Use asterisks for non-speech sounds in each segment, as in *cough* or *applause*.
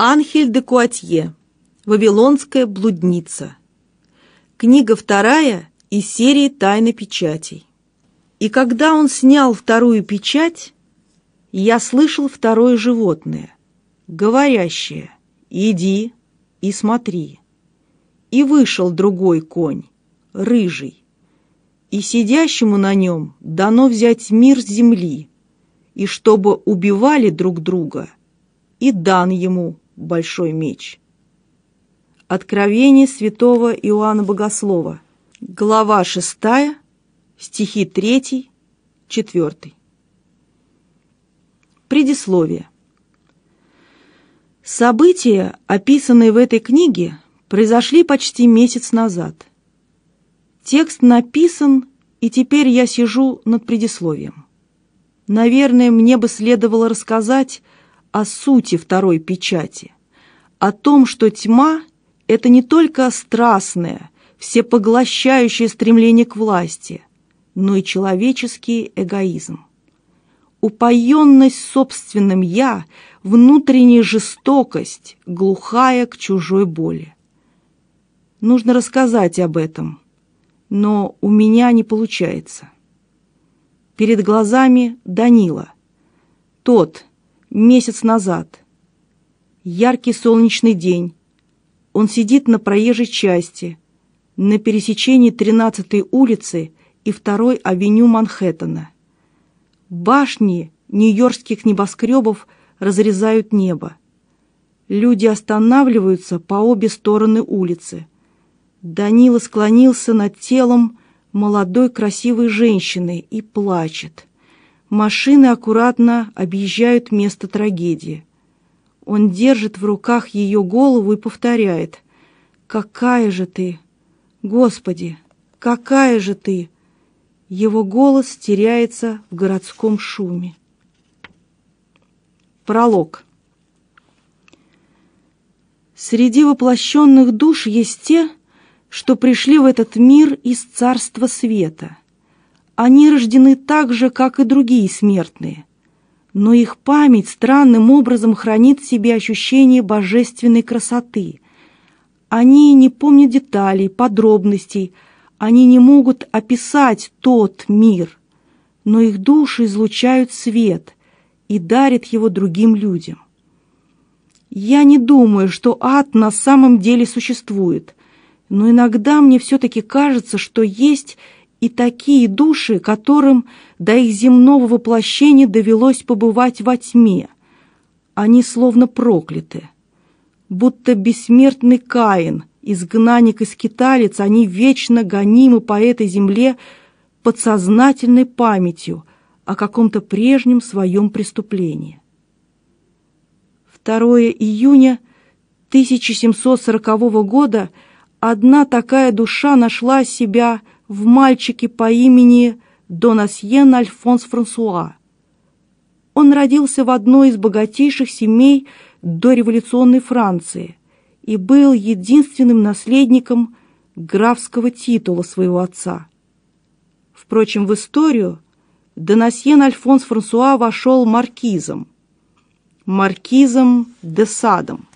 Анхель де Куатье. Вавилонская блудница. Книга вторая из серии «Тайны печатей». И когда он снял вторую печать, я слышал второе животное, говорящее «Иди и смотри». И вышел другой конь, рыжий, и сидящему на нем дано взять мир земли, и чтобы убивали друг друга, и дан ему большой меч. Откровение святого Иоанна Богослова. Глава 6, стихи 3, 4. Предисловие. События, описанные в этой книге, произошли почти месяц назад. Текст написан, и теперь я сижу над предисловием. Наверное, мне бы следовало рассказать о сути второй печати, о том, что тьма – это не только страстное, всепоглощающее стремление к власти, но и человеческий эгоизм. Упоенность собственным «я», внутренняя жестокость, глухая к чужой боли. Нужно рассказать об этом, но у меня не получается. Перед глазами Данила. Тот, Месяц назад. Яркий солнечный день. Он сидит на проезжей части, на пересечении 13-й улицы и 2-й авеню Манхэттена. Башни нью-йоркских небоскребов разрезают небо. Люди останавливаются по обе стороны улицы. Данила склонился над телом молодой красивой женщины и плачет. Машины аккуратно объезжают место трагедии. Он держит в руках ее голову и повторяет. «Какая же ты! Господи, какая же ты!» Его голос теряется в городском шуме. Пролог. Среди воплощенных душ есть те, что пришли в этот мир из царства света – они рождены так же, как и другие смертные, но их память странным образом хранит в себе ощущение божественной красоты. Они не помнят деталей, подробностей, они не могут описать тот мир, но их души излучают свет и дарят его другим людям. Я не думаю, что ад на самом деле существует, но иногда мне все-таки кажется, что есть и такие души, которым до их земного воплощения довелось побывать во тьме. Они словно прокляты. Будто бессмертный Каин, изгнанник и скиталец, они вечно гонимы по этой земле подсознательной памятью о каком-то прежнем своем преступлении. 2 июня 1740 года одна такая душа нашла себя – в мальчике по имени Донасьен Альфонс Франсуа. Он родился в одной из богатейших семей дореволюционной Франции и был единственным наследником графского титула своего отца. Впрочем, в историю Донасьен Альфонс Франсуа вошел маркизом, маркизом де Садом.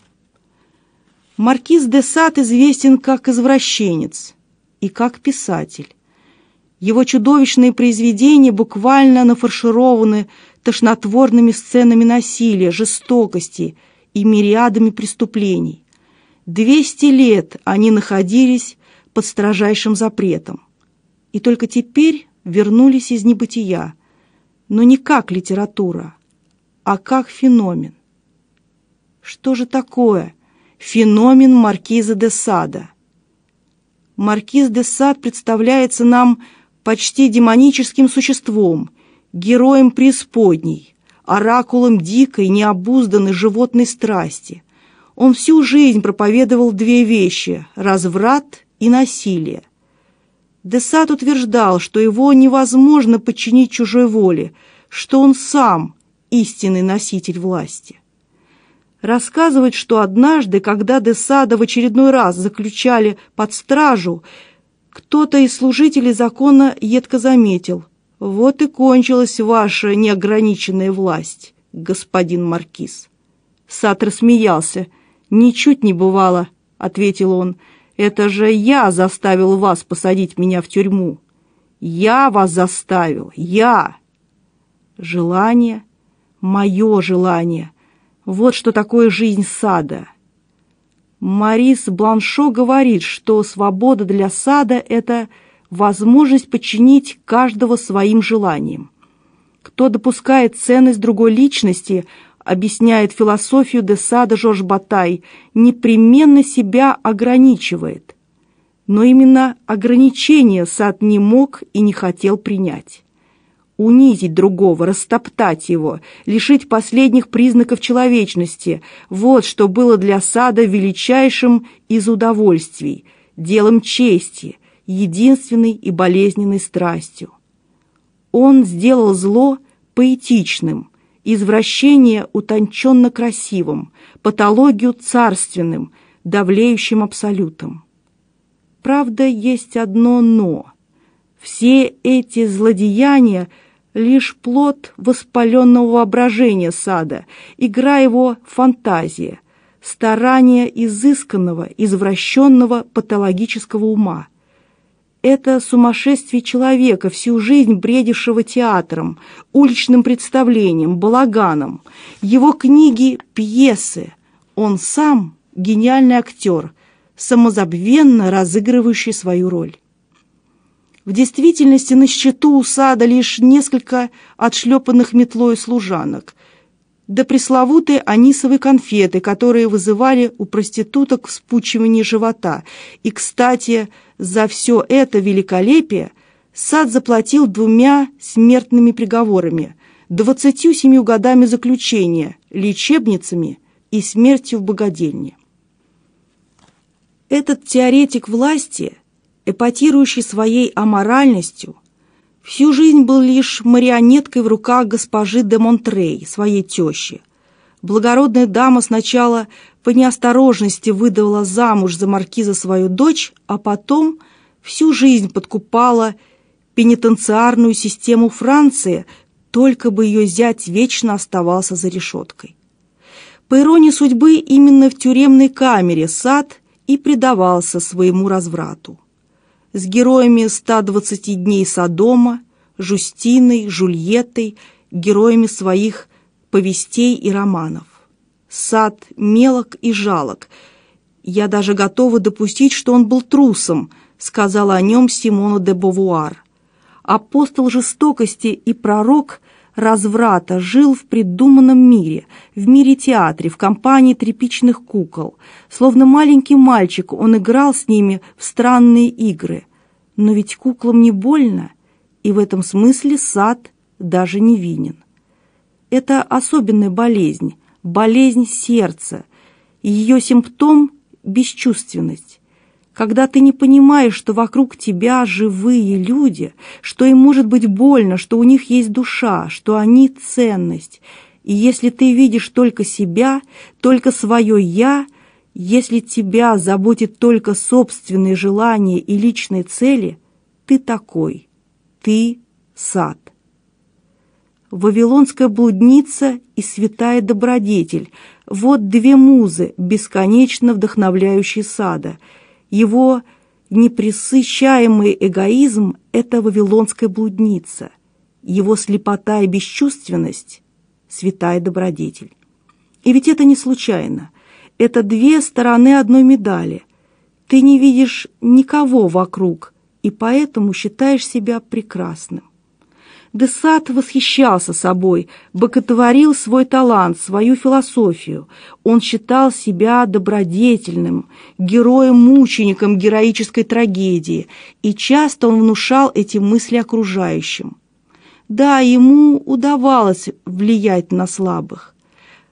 Маркиз де Сад известен как извращенец – и как писатель. Его чудовищные произведения буквально нафаршированы тошнотворными сценами насилия, жестокости и мириадами преступлений. Двести лет они находились под строжайшим запретом. И только теперь вернулись из небытия, но не как литература, а как феномен. Что же такое феномен маркиза де Сада? Маркиз де Сад представляется нам почти демоническим существом, героем преисподней, оракулом дикой, необузданной животной страсти. Он всю жизнь проповедовал две вещи – разврат и насилие. Де Сад утверждал, что его невозможно подчинить чужой воле, что он сам – истинный носитель власти рассказывает, что однажды, когда Десада в очередной раз заключали под стражу, кто-то из служителей закона едко заметил. «Вот и кончилась ваша неограниченная власть, господин Маркиз». Сад рассмеялся. «Ничуть не бывало», — ответил он. «Это же я заставил вас посадить меня в тюрьму. Я вас заставил, я!» «Желание, мое желание», вот что такое жизнь сада. Марис Бланшо говорит, что свобода для сада – это возможность подчинить каждого своим желаниям. Кто допускает ценность другой личности, объясняет философию де Сада Жорж Батай, непременно себя ограничивает. Но именно ограничение сад не мог и не хотел принять унизить другого, растоптать его, лишить последних признаков человечности. Вот что было для Сада величайшим из удовольствий, делом чести, единственной и болезненной страстью. Он сделал зло поэтичным, извращение утонченно красивым, патологию царственным, давлеющим абсолютом. Правда, есть одно «но». Все эти злодеяния — лишь плод воспаленного воображения сада, игра его фантазия, старание изысканного, извращенного патологического ума. Это сумасшествие человека, всю жизнь бредившего театром, уличным представлением, балаганом. Его книги – пьесы. Он сам – гениальный актер, самозабвенно разыгрывающий свою роль. В действительности на счету у сада лишь несколько отшлепанных метлой служанок, да пресловутые анисовые конфеты, которые вызывали у проституток вспучивание живота. И, кстати, за все это великолепие сад заплатил двумя смертными приговорами – двадцатью семью годами заключения, лечебницами и смертью в богадельне. Этот теоретик власти – эпатирующий своей аморальностью, всю жизнь был лишь марионеткой в руках госпожи де Монтрей, своей тещи. Благородная дама сначала по неосторожности выдавала замуж за маркиза свою дочь, а потом всю жизнь подкупала пенитенциарную систему Франции, только бы ее зять вечно оставался за решеткой. По иронии судьбы, именно в тюремной камере сад и предавался своему разврату с героями 120 дней Содома, Жустиной, Жульеттой, героями своих повестей и романов. Сад мелок и жалок. Я даже готова допустить, что он был трусом, сказала о нем Симона де Бовуар. Апостол жестокости и пророк – разврата жил в придуманном мире, в мире театре, в компании тряпичных кукол. Словно маленький мальчик он играл с ними в странные игры. Но ведь куклам не больно, и в этом смысле сад даже не винен. Это особенная болезнь, болезнь сердца, и ее симптом – бесчувственность когда ты не понимаешь, что вокруг тебя живые люди, что им может быть больно, что у них есть душа, что они ценность. И если ты видишь только себя, только свое «я», если тебя заботит только собственные желания и личные цели, ты такой, ты сад. Вавилонская блудница и святая добродетель – вот две музы, бесконечно вдохновляющие сада – его непресыщаемый эгоизм – это вавилонская блудница, его слепота и бесчувственность – святая добродетель. И ведь это не случайно. Это две стороны одной медали. Ты не видишь никого вокруг и поэтому считаешь себя прекрасным. Десад восхищался собой, боготворил свой талант, свою философию. Он считал себя добродетельным, героем-мучеником героической трагедии, и часто он внушал эти мысли окружающим. Да, ему удавалось влиять на слабых,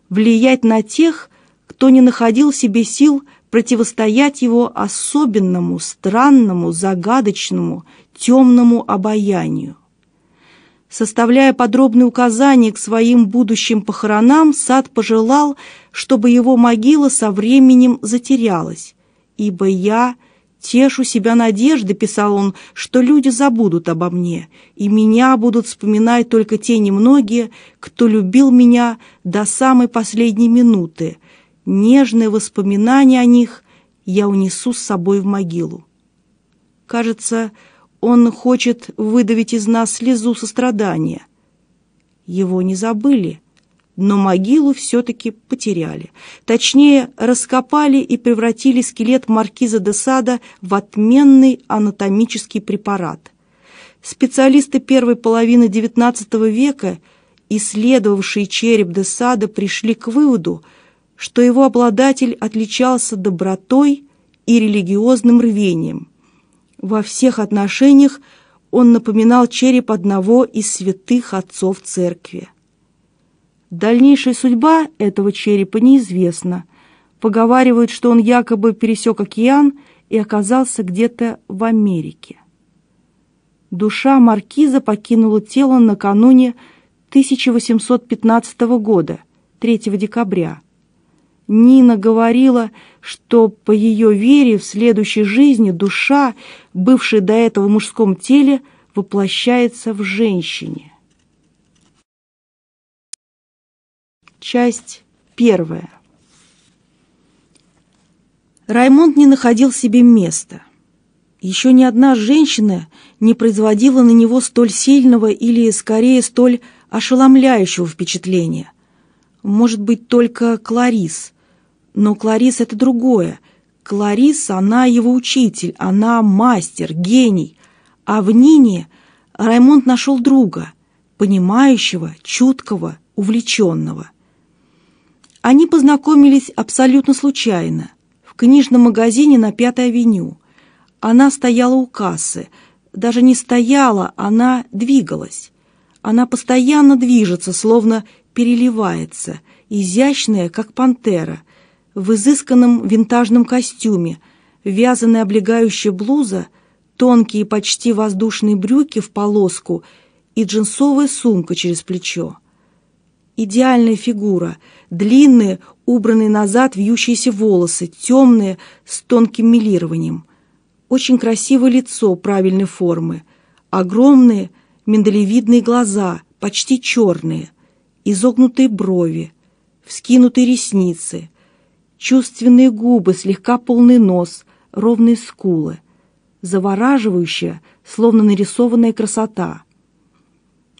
влиять на тех, кто не находил себе сил противостоять его особенному, странному, загадочному, темному обаянию. Составляя подробные указания к своим будущим похоронам, Сад пожелал, чтобы его могила со временем затерялась. «Ибо я тешу себя надеждой», — писал он, — «что люди забудут обо мне, и меня будут вспоминать только те немногие, кто любил меня до самой последней минуты. Нежные воспоминания о них я унесу с собой в могилу». Кажется, он хочет выдавить из нас слезу сострадания. Его не забыли, но могилу все-таки потеряли. Точнее, раскопали и превратили скелет маркиза де Сада в отменный анатомический препарат. Специалисты первой половины XIX века, исследовавшие череп де Сада, пришли к выводу, что его обладатель отличался добротой и религиозным рвением. Во всех отношениях он напоминал череп одного из святых отцов церкви. Дальнейшая судьба этого черепа неизвестна. Поговаривают, что он якобы пересек океан и оказался где-то в Америке. Душа маркиза покинула тело накануне 1815 года, 3 декабря, Нина говорила, что по ее вере в следующей жизни душа, бывшая до этого в мужском теле, воплощается в женщине. Часть первая. Раймонд не находил себе места. Еще ни одна женщина не производила на него столь сильного или, скорее, столь ошеломляющего впечатления. Может быть, только Кларис – но Кларис — это другое. Кларис, она его учитель, она мастер, гений. А в Нине Раймонд нашел друга, понимающего, чуткого, увлеченного. Они познакомились абсолютно случайно, в книжном магазине на Пятой авеню. Она стояла у кассы, даже не стояла, она двигалась. Она постоянно движется, словно переливается, изящная, как пантера — в изысканном винтажном костюме, вязаная облегающая блуза, тонкие почти воздушные брюки в полоску и джинсовая сумка через плечо. Идеальная фигура, длинные, убранные назад вьющиеся волосы, темные, с тонким милированием. Очень красивое лицо правильной формы, огромные миндалевидные глаза, почти черные, изогнутые брови, вскинутые ресницы, Чувственные губы, слегка полный нос, ровные скулы. Завораживающая, словно нарисованная красота.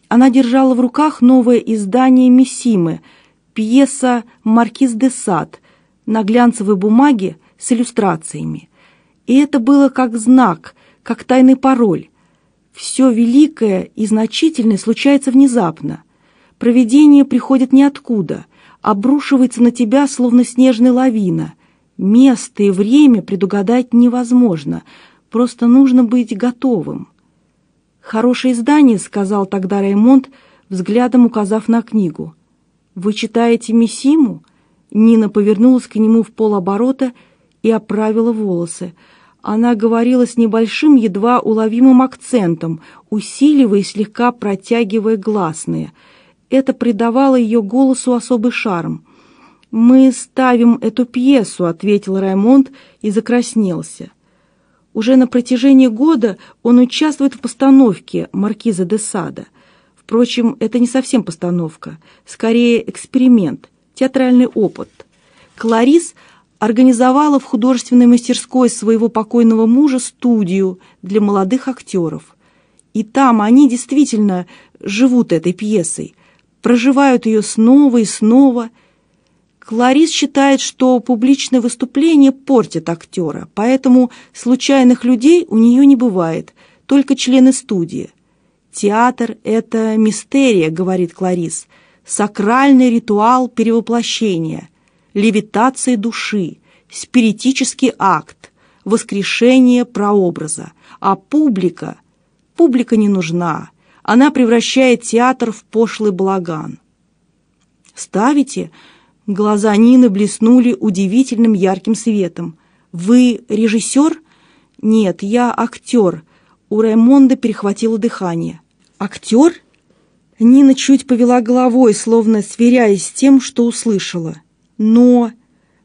Она держала в руках новое издание Мессимы, пьеса «Маркиз де Сад» на глянцевой бумаге с иллюстрациями. И это было как знак, как тайный пароль. Все великое и значительное случается внезапно. Провидение приходит ниоткуда обрушивается на тебя, словно снежная лавина. Место и время предугадать невозможно, просто нужно быть готовым. «Хорошее издание», — сказал тогда Раймонд, взглядом указав на книгу. «Вы читаете Мисиму?» Нина повернулась к нему в полоборота и оправила волосы. Она говорила с небольшим, едва уловимым акцентом, усиливая и слегка протягивая гласные — это придавало ее голосу особый шарм. «Мы ставим эту пьесу», — ответил Раймонд и закраснелся. Уже на протяжении года он участвует в постановке «Маркиза де Сада». Впрочем, это не совсем постановка, скорее эксперимент, театральный опыт. Кларис организовала в художественной мастерской своего покойного мужа студию для молодых актеров. И там они действительно живут этой пьесой, проживают ее снова и снова. Кларис считает, что публичное выступление портит актера, поэтому случайных людей у нее не бывает, только члены студии. «Театр — это мистерия», — говорит Кларис, — «сакральный ритуал перевоплощения, левитация души, спиритический акт, воскрешение прообраза, а публика, публика не нужна». Она превращает театр в пошлый благан. «Ставите?» Глаза Нины блеснули удивительным ярким светом. «Вы режиссер?» «Нет, я актер». У Раймонда перехватило дыхание. «Актер?» Нина чуть повела головой, словно сверяясь с тем, что услышала. «Но...»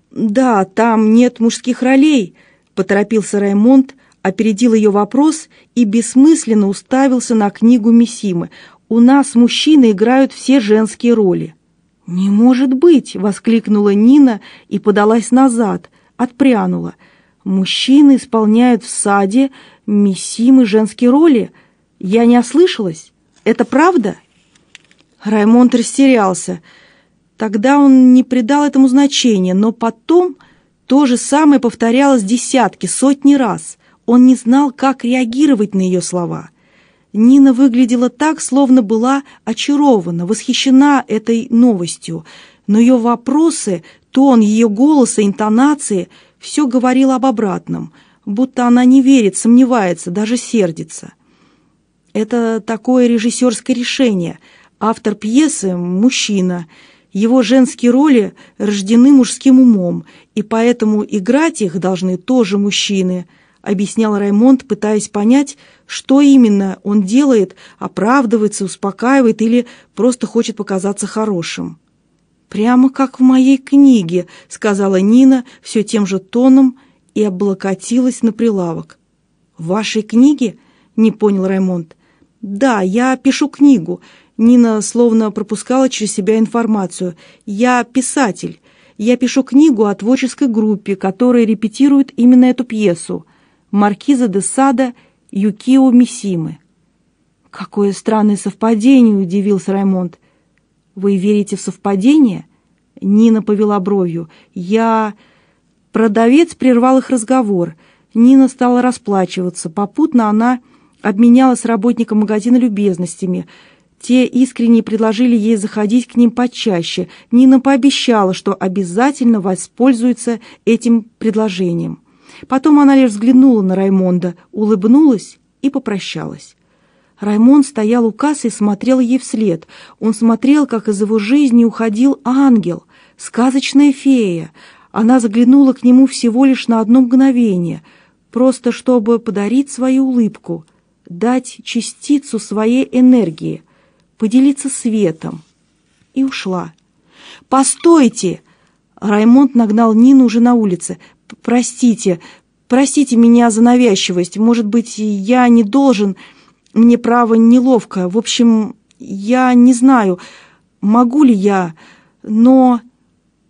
«Да, там нет мужских ролей», — поторопился Раймонд, опередил ее вопрос и бессмысленно уставился на книгу Мисимы. «У нас мужчины играют все женские роли». «Не может быть!» — воскликнула Нина и подалась назад, отпрянула. «Мужчины исполняют в саде Мисимы женские роли. Я не ослышалась? Это правда?» Раймонд растерялся. Тогда он не придал этому значения, но потом то же самое повторялось десятки, сотни раз — он не знал, как реагировать на ее слова. Нина выглядела так, словно была очарована, восхищена этой новостью, но ее вопросы, тон ее голоса, интонации – все говорило об обратном, будто она не верит, сомневается, даже сердится. Это такое режиссерское решение. Автор пьесы – мужчина. Его женские роли рождены мужским умом, и поэтому играть их должны тоже мужчины – объяснял Раймонд, пытаясь понять, что именно он делает, оправдывается, успокаивает или просто хочет показаться хорошим. «Прямо как в моей книге», — сказала Нина все тем же тоном и облокотилась на прилавок. «В вашей книге?» — не понял Раймонд. «Да, я пишу книгу». Нина словно пропускала через себя информацию. «Я писатель. Я пишу книгу о творческой группе, которая репетирует именно эту пьесу маркиза де Сада Юкио Мисимы. «Какое странное совпадение!» — удивился Раймонд. «Вы верите в совпадение?» — Нина повела бровью. «Я...» Продавец прервал их разговор. Нина стала расплачиваться. Попутно она обменялась работником магазина любезностями — те искренне предложили ей заходить к ним почаще. Нина пообещала, что обязательно воспользуется этим предложением. Потом она лишь взглянула на Раймонда, улыбнулась и попрощалась. Раймонд стоял у кассы и смотрел ей вслед. Он смотрел, как из его жизни уходил ангел, сказочная фея. Она заглянула к нему всего лишь на одно мгновение, просто чтобы подарить свою улыбку, дать частицу своей энергии, поделиться светом. И ушла. «Постойте!» Раймонд нагнал Нину уже на улице простите, простите меня за навязчивость. Может быть, я не должен, мне право неловко. В общем, я не знаю, могу ли я, но...»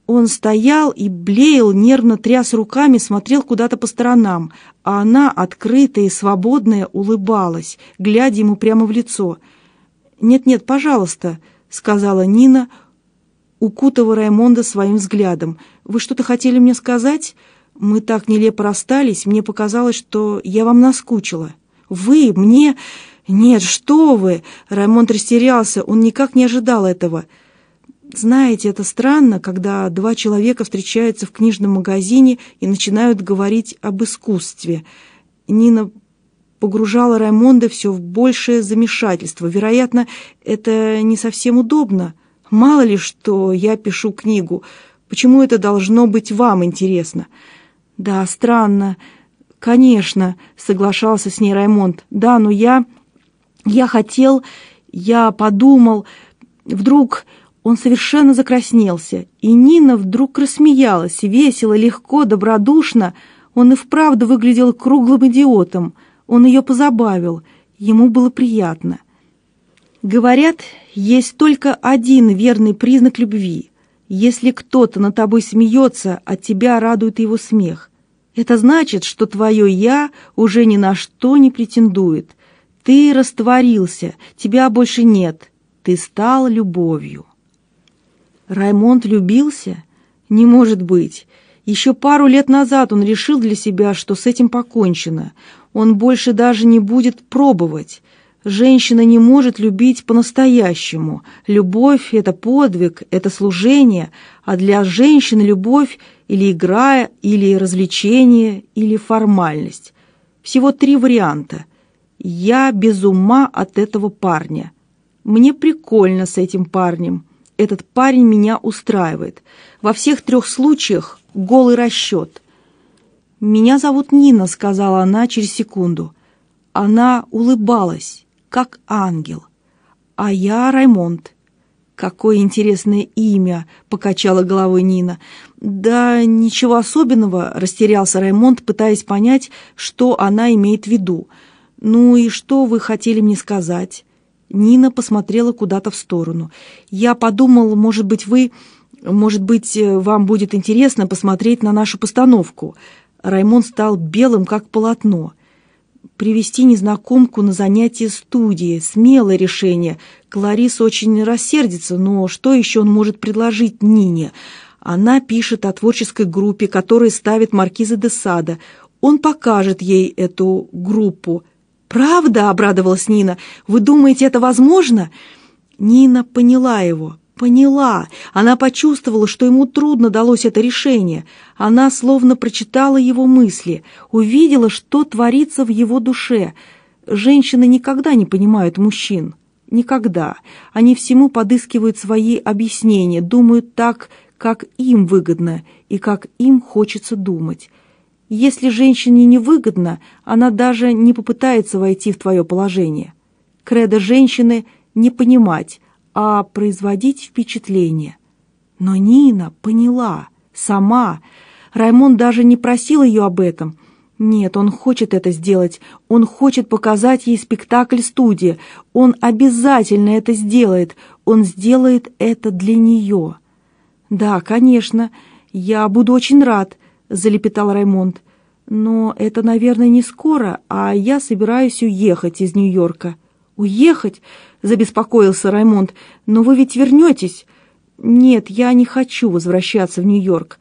Он стоял и блеял, нервно тряс руками, смотрел куда-то по сторонам, а она, открытая и свободная, улыбалась, глядя ему прямо в лицо. «Нет-нет, пожалуйста», — сказала Нина, укутывая Раймонда своим взглядом. «Вы что-то хотели мне сказать?» Мы так нелепо расстались, мне показалось, что я вам наскучила. Вы мне... Нет, что вы!» Раймонд растерялся, он никак не ожидал этого. Знаете, это странно, когда два человека встречаются в книжном магазине и начинают говорить об искусстве. Нина погружала Раймонда все в большее замешательство. Вероятно, это не совсем удобно. Мало ли, что я пишу книгу. Почему это должно быть вам интересно?» «Да, странно. Конечно», — соглашался с ней Раймонд. «Да, но я... я хотел... я подумал... Вдруг он совершенно закраснелся, и Нина вдруг рассмеялась, весело, легко, добродушно. Он и вправду выглядел круглым идиотом. Он ее позабавил. Ему было приятно. Говорят, есть только один верный признак любви — если кто-то над тобой смеется, от тебя радует его смех. Это значит, что твое «я» уже ни на что не претендует. Ты растворился, тебя больше нет. Ты стал любовью. Раймонд любился? Не может быть. Еще пару лет назад он решил для себя, что с этим покончено. Он больше даже не будет пробовать женщина не может любить по-настоящему. Любовь — это подвиг, это служение, а для женщины любовь или игра, или развлечение, или формальность. Всего три варианта. Я без ума от этого парня. Мне прикольно с этим парнем. Этот парень меня устраивает. Во всех трех случаях голый расчет. «Меня зовут Нина», — сказала она через секунду. Она улыбалась как ангел. А я Раймонд. Какое интересное имя, покачала головой Нина. Да ничего особенного, растерялся Раймонд, пытаясь понять, что она имеет в виду. Ну и что вы хотели мне сказать? Нина посмотрела куда-то в сторону. Я подумал, может быть, вы может быть, э, вам будет интересно посмотреть на нашу постановку. Раймонд стал белым как полотно привести незнакомку на занятие студии. Смелое решение. Кларис очень рассердится, но что еще он может предложить Нине? Она пишет о творческой группе, которая ставит маркиза де Сада. Он покажет ей эту группу. «Правда?» — обрадовалась Нина. «Вы думаете, это возможно?» Нина поняла его поняла. Она почувствовала, что ему трудно далось это решение. Она словно прочитала его мысли, увидела, что творится в его душе. Женщины никогда не понимают мужчин. Никогда. Они всему подыскивают свои объяснения, думают так, как им выгодно и как им хочется думать. Если женщине невыгодно, она даже не попытается войти в твое положение. Кредо женщины – не понимать, а производить впечатление. Но Нина поняла, сама. Раймон даже не просил ее об этом. Нет, он хочет это сделать. Он хочет показать ей спектакль студии. Он обязательно это сделает. Он сделает это для нее. «Да, конечно. Я буду очень рад», — залепетал Раймонд. «Но это, наверное, не скоро, а я собираюсь уехать из Нью-Йорка». «Уехать? забеспокоился Раймонд. «Но вы ведь вернетесь?» «Нет, я не хочу возвращаться в Нью-Йорк».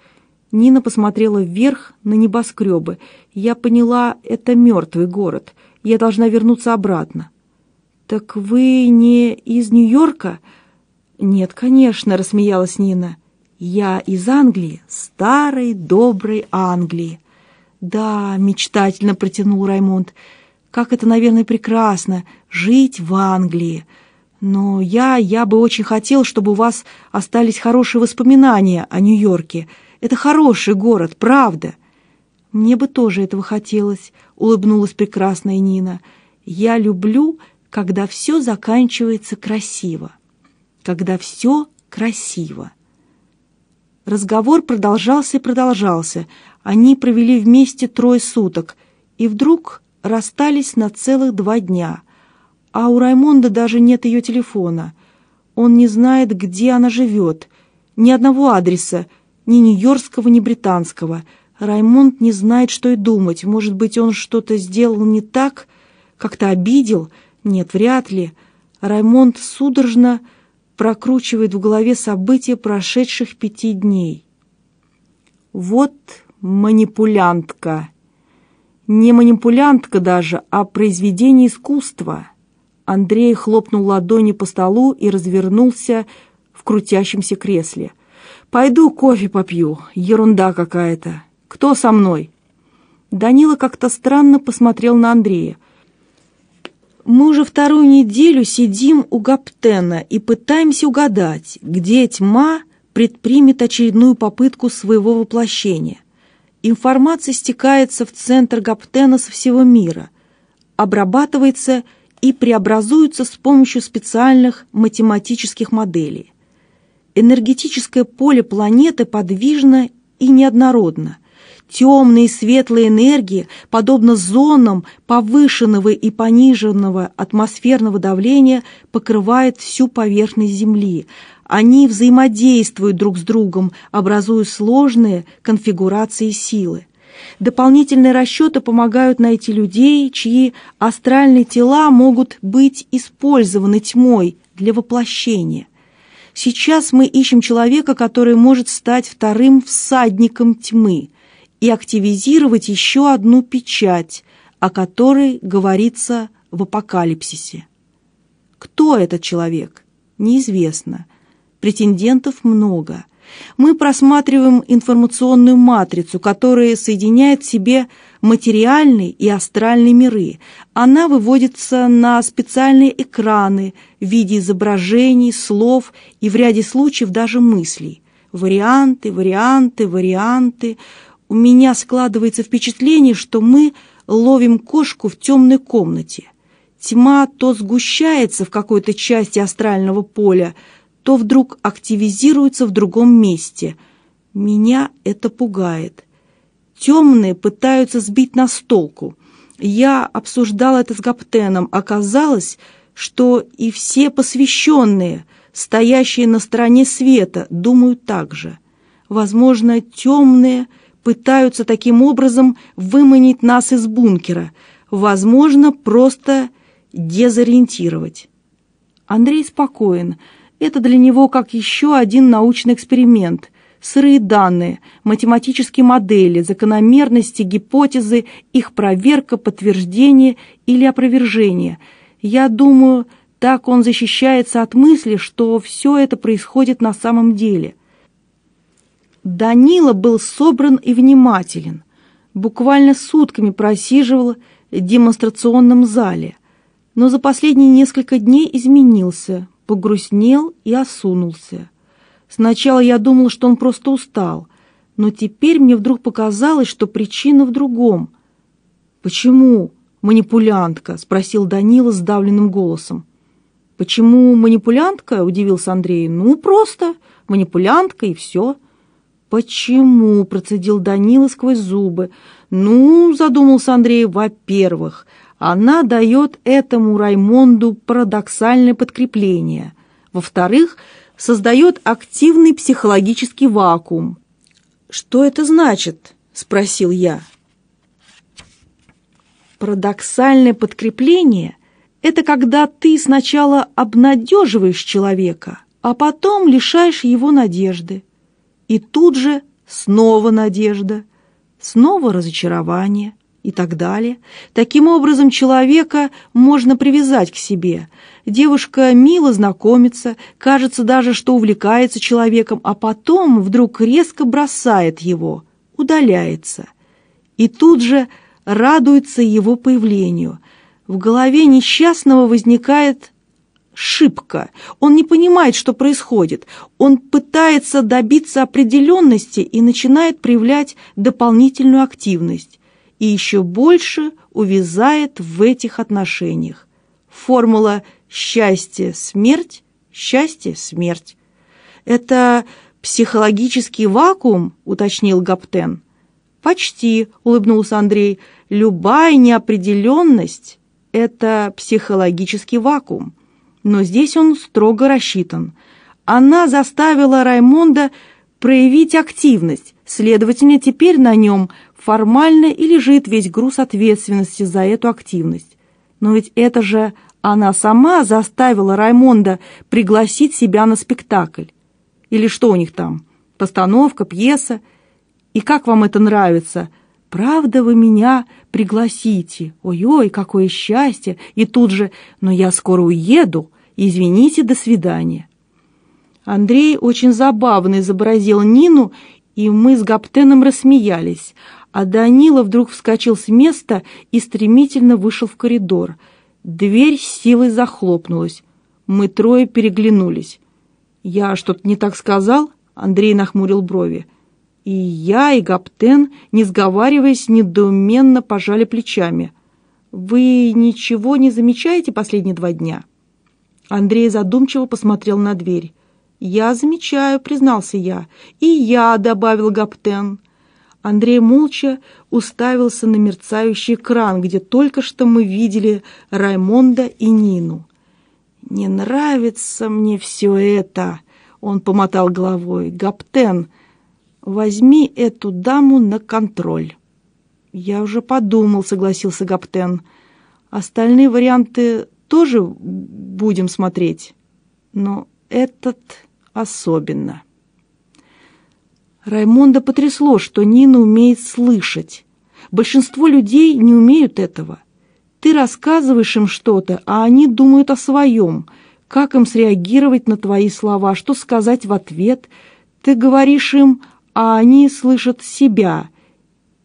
Нина посмотрела вверх на небоскребы. «Я поняла, это мертвый город. Я должна вернуться обратно». «Так вы не из Нью-Йорка?» «Нет, конечно», — рассмеялась Нина. «Я из Англии, старой доброй Англии». «Да», — мечтательно протянул Раймонд, — как это, наверное, прекрасно — жить в Англии. Но я, я бы очень хотел, чтобы у вас остались хорошие воспоминания о Нью-Йорке. Это хороший город, правда». «Мне бы тоже этого хотелось», — улыбнулась прекрасная Нина. «Я люблю, когда все заканчивается красиво. Когда все красиво». Разговор продолжался и продолжался. Они провели вместе трое суток. И вдруг расстались на целых два дня, а у Раймонда даже нет ее телефона. Он не знает, где она живет, ни одного адреса, ни нью-йоркского, ни британского. Раймонд не знает, что и думать. Может быть, он что-то сделал не так, как-то обидел? Нет, вряд ли. Раймонд судорожно прокручивает в голове события прошедших пяти дней. «Вот манипулянтка!» Не манипулянтка даже, а произведение искусства. Андрей хлопнул ладони по столу и развернулся в крутящемся кресле. «Пойду кофе попью. Ерунда какая-то. Кто со мной?» Данила как-то странно посмотрел на Андрея. «Мы уже вторую неделю сидим у Гаптена и пытаемся угадать, где тьма предпримет очередную попытку своего воплощения. Информация стекается в центр Гаптена со всего мира, обрабатывается и преобразуется с помощью специальных математических моделей. Энергетическое поле планеты подвижно и неоднородно. Темные и светлые энергии, подобно зонам повышенного и пониженного атмосферного давления, покрывают всю поверхность Земли, они взаимодействуют друг с другом, образуя сложные конфигурации силы. Дополнительные расчеты помогают найти людей, чьи астральные тела могут быть использованы тьмой для воплощения. Сейчас мы ищем человека, который может стать вторым всадником тьмы и активизировать еще одну печать, о которой говорится в апокалипсисе. Кто этот человек? Неизвестно претендентов много. Мы просматриваем информационную матрицу, которая соединяет в себе материальный и астральный миры. Она выводится на специальные экраны в виде изображений, слов и в ряде случаев даже мыслей. Варианты, варианты, варианты. У меня складывается впечатление, что мы ловим кошку в темной комнате. Тьма то сгущается в какой-то части астрального поля, то вдруг активизируется в другом месте. Меня это пугает. Темные пытаются сбить нас с толку. Я обсуждала это с Гаптеном. Оказалось, что и все посвященные, стоящие на стороне света, думают так же. Возможно, темные пытаются таким образом выманить нас из бункера. Возможно, просто дезориентировать. Андрей спокоен. Это для него как еще один научный эксперимент. Сырые данные, математические модели, закономерности, гипотезы, их проверка, подтверждение или опровержение. Я думаю, так он защищается от мысли, что все это происходит на самом деле. Данила был собран и внимателен. Буквально сутками просиживал в демонстрационном зале. Но за последние несколько дней изменился, погрустнел и осунулся. Сначала я думал, что он просто устал, но теперь мне вдруг показалось, что причина в другом. «Почему, манипулянтка?» — спросил Данила сдавленным голосом. «Почему манипулянтка?» — удивился Андрей. «Ну, просто манипулянтка и все». «Почему?» – процедил Данила сквозь зубы. «Ну, – задумался Андрей, – во-первых, она дает этому Раймонду парадоксальное подкрепление. Во-вторых, создает активный психологический вакуум. «Что это значит?» – спросил я. Парадоксальное подкрепление – это когда ты сначала обнадеживаешь человека, а потом лишаешь его надежды. И тут же снова надежда, снова разочарование – и так далее. Таким образом, человека можно привязать к себе. Девушка мило знакомится, кажется даже, что увлекается человеком, а потом вдруг резко бросает его, удаляется. И тут же радуется его появлению. В голове несчастного возникает шибко. Он не понимает, что происходит. Он пытается добиться определенности и начинает проявлять дополнительную активность и еще больше увязает в этих отношениях. Формула «счастье-смерть», «счастье-смерть». «Это психологический вакуум», — уточнил Гаптен. «Почти», — улыбнулся Андрей, — «любая неопределенность — это психологический вакуум». Но здесь он строго рассчитан. Она заставила Раймонда проявить активность, следовательно, теперь на нем формально и лежит весь груз ответственности за эту активность. Но ведь это же она сама заставила Раймонда пригласить себя на спектакль. Или что у них там? Постановка, пьеса? И как вам это нравится? Правда вы меня пригласите? Ой-ой, какое счастье! И тут же, но я скоро уеду, извините, до свидания. Андрей очень забавно изобразил Нину, и мы с Гаптеном рассмеялись, а Данила вдруг вскочил с места и стремительно вышел в коридор. Дверь силой захлопнулась. Мы трое переглянулись. «Я что-то не так сказал?» — Андрей нахмурил брови. И я, и Гаптен, не сговариваясь, недоуменно пожали плечами. «Вы ничего не замечаете последние два дня?» Андрей задумчиво посмотрел на дверь. «Я замечаю», — признался я. «И я», — добавил Гаптен. Андрей молча уставился на мерцающий кран, где только что мы видели Раймонда и Нину. «Не нравится мне все это», — он помотал головой. «Гаптен, возьми эту даму на контроль». «Я уже подумал», — согласился Гаптен. «Остальные варианты тоже будем смотреть, но этот...» особенно. Раймонда потрясло, что Нина умеет слышать. Большинство людей не умеют этого. Ты рассказываешь им что-то, а они думают о своем, как им среагировать на твои слова, что сказать в ответ. Ты говоришь им, а они слышат себя,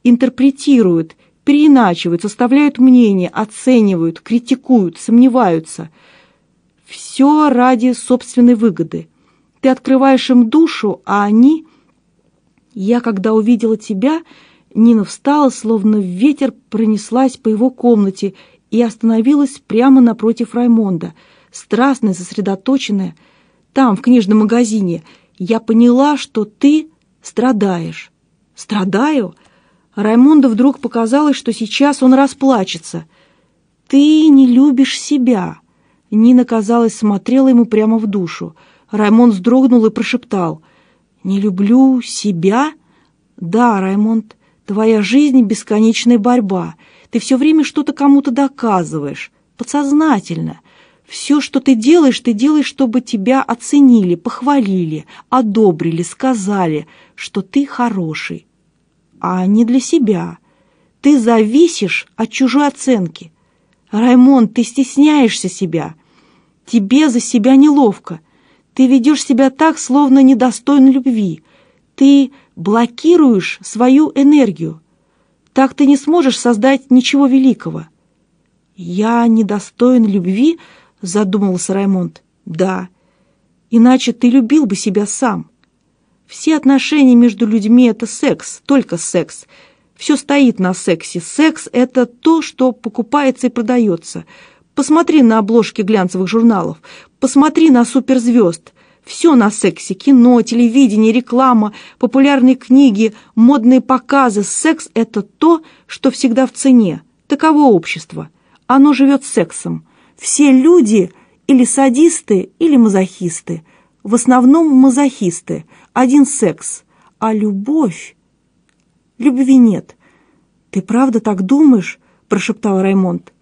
интерпретируют, переиначивают, составляют мнение, оценивают, критикуют, сомневаются. Все ради собственной выгоды. Ты открываешь им душу, а они... Я, когда увидела тебя, Нина встала, словно ветер пронеслась по его комнате и остановилась прямо напротив Раймонда, страстная, сосредоточенная. Там, в книжном магазине, я поняла, что ты страдаешь. Страдаю? Раймонду вдруг показалось, что сейчас он расплачется. Ты не любишь себя. Нина, казалось, смотрела ему прямо в душу. Раймонд вздрогнул и прошептал. «Не люблю себя?» «Да, Раймонд, твоя жизнь — бесконечная борьба. Ты все время что-то кому-то доказываешь. Подсознательно. Все, что ты делаешь, ты делаешь, чтобы тебя оценили, похвалили, одобрили, сказали, что ты хороший. А не для себя. Ты зависишь от чужой оценки. Раймонд, ты стесняешься себя. Тебе за себя неловко. Ты ведешь себя так, словно недостоин любви. Ты блокируешь свою энергию. Так ты не сможешь создать ничего великого». «Я недостоин любви?» — задумался Раймонд. «Да. Иначе ты любил бы себя сам. Все отношения между людьми — это секс, только секс. Все стоит на сексе. Секс — это то, что покупается и продается. Посмотри на обложки глянцевых журналов. Посмотри на суперзвезд. Все на сексе. Кино, телевидение, реклама, популярные книги, модные показы. Секс – это то, что всегда в цене. Таково общество. Оно живет сексом. Все люди или садисты, или мазохисты. В основном мазохисты. Один секс. А любовь? Любви нет. «Ты правда так думаешь?» – прошептал Раймонд.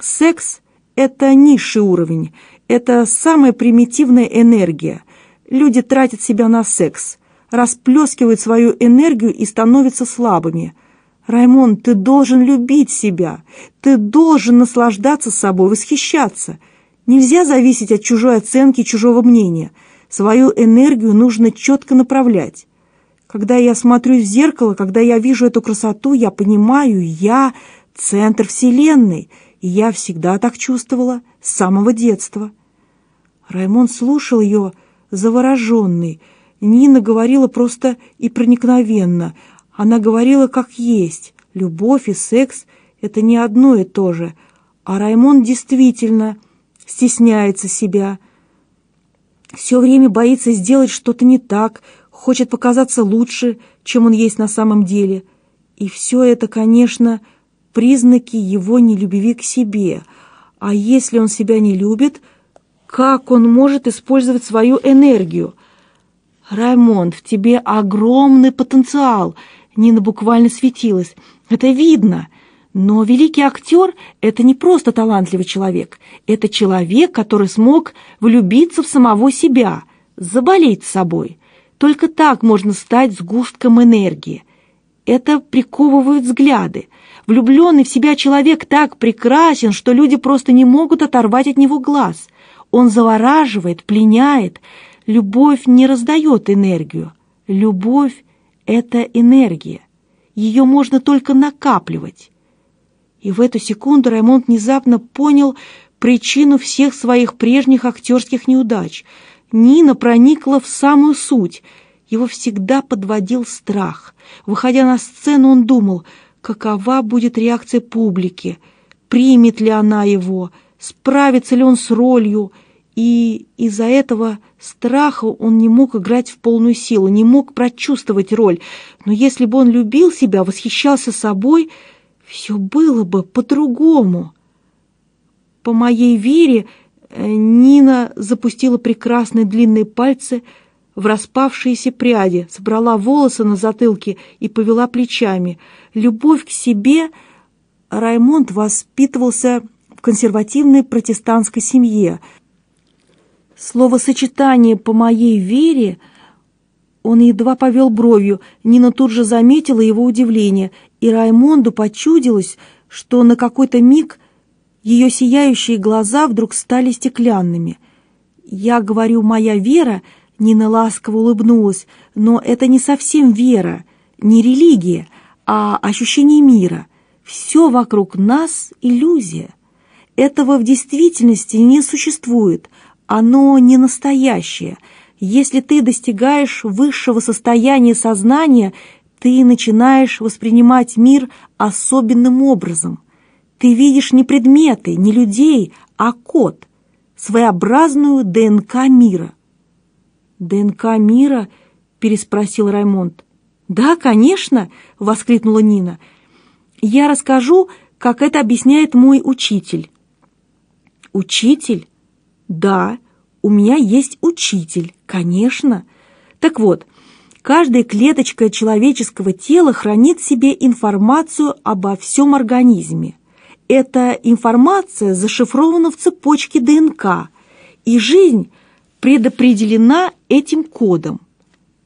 «Секс – это низший уровень. Это самая примитивная энергия. Люди тратят себя на секс, расплескивают свою энергию и становятся слабыми. Раймон, ты должен любить себя. Ты должен наслаждаться собой, восхищаться. Нельзя зависеть от чужой оценки, чужого мнения. Свою энергию нужно четко направлять. Когда я смотрю в зеркало, когда я вижу эту красоту, я понимаю, я центр Вселенной. И я всегда так чувствовала с самого детства. Раймон слушал ее завороженный. Нина говорила просто и проникновенно. Она говорила как есть. Любовь и секс — это не одно и то же. А Раймон действительно стесняется себя. Все время боится сделать что-то не так, хочет показаться лучше, чем он есть на самом деле. И все это, конечно, признаки его нелюбви к себе. А если он себя не любит — как он может использовать свою энергию. «Раймонд, в тебе огромный потенциал!» Нина буквально светилась. «Это видно!» Но великий актер – это не просто талантливый человек. Это человек, который смог влюбиться в самого себя, заболеть собой. Только так можно стать сгустком энергии. Это приковывают взгляды. Влюбленный в себя человек так прекрасен, что люди просто не могут оторвать от него глаз – он завораживает, пленяет. Любовь не раздает энергию. Любовь — это энергия. Ее можно только накапливать. И в эту секунду Раймонд внезапно понял причину всех своих прежних актерских неудач. Нина проникла в самую суть. Его всегда подводил страх. Выходя на сцену, он думал, какова будет реакция публики, примет ли она его — справится ли он с ролью, и из-за этого страха он не мог играть в полную силу, не мог прочувствовать роль. Но если бы он любил себя, восхищался собой, все было бы по-другому. По моей вере, э, Нина запустила прекрасные длинные пальцы в распавшиеся пряди, собрала волосы на затылке и повела плечами. Любовь к себе Раймонд воспитывался в консервативной протестантской семье. Словосочетание «по моей вере» он едва повел бровью, Нина тут же заметила его удивление, и Раймонду почудилось, что на какой-то миг ее сияющие глаза вдруг стали стеклянными. «Я говорю, моя вера», — Нина ласково улыбнулась, «но это не совсем вера, не религия, а ощущение мира. Все вокруг нас — иллюзия. Этого в действительности не существует, оно не настоящее. Если ты достигаешь высшего состояния сознания, ты начинаешь воспринимать мир особенным образом. Ты видишь не предметы, не людей, а код, своеобразную ДНК мира. «ДНК мира?» – переспросил Раймонд. «Да, конечно!» – воскликнула Нина. «Я расскажу, как это объясняет мой учитель» учитель? Да, у меня есть учитель, конечно. Так вот, каждая клеточка человеческого тела хранит в себе информацию обо всем организме. Эта информация зашифрована в цепочке ДНК, и жизнь предопределена этим кодом.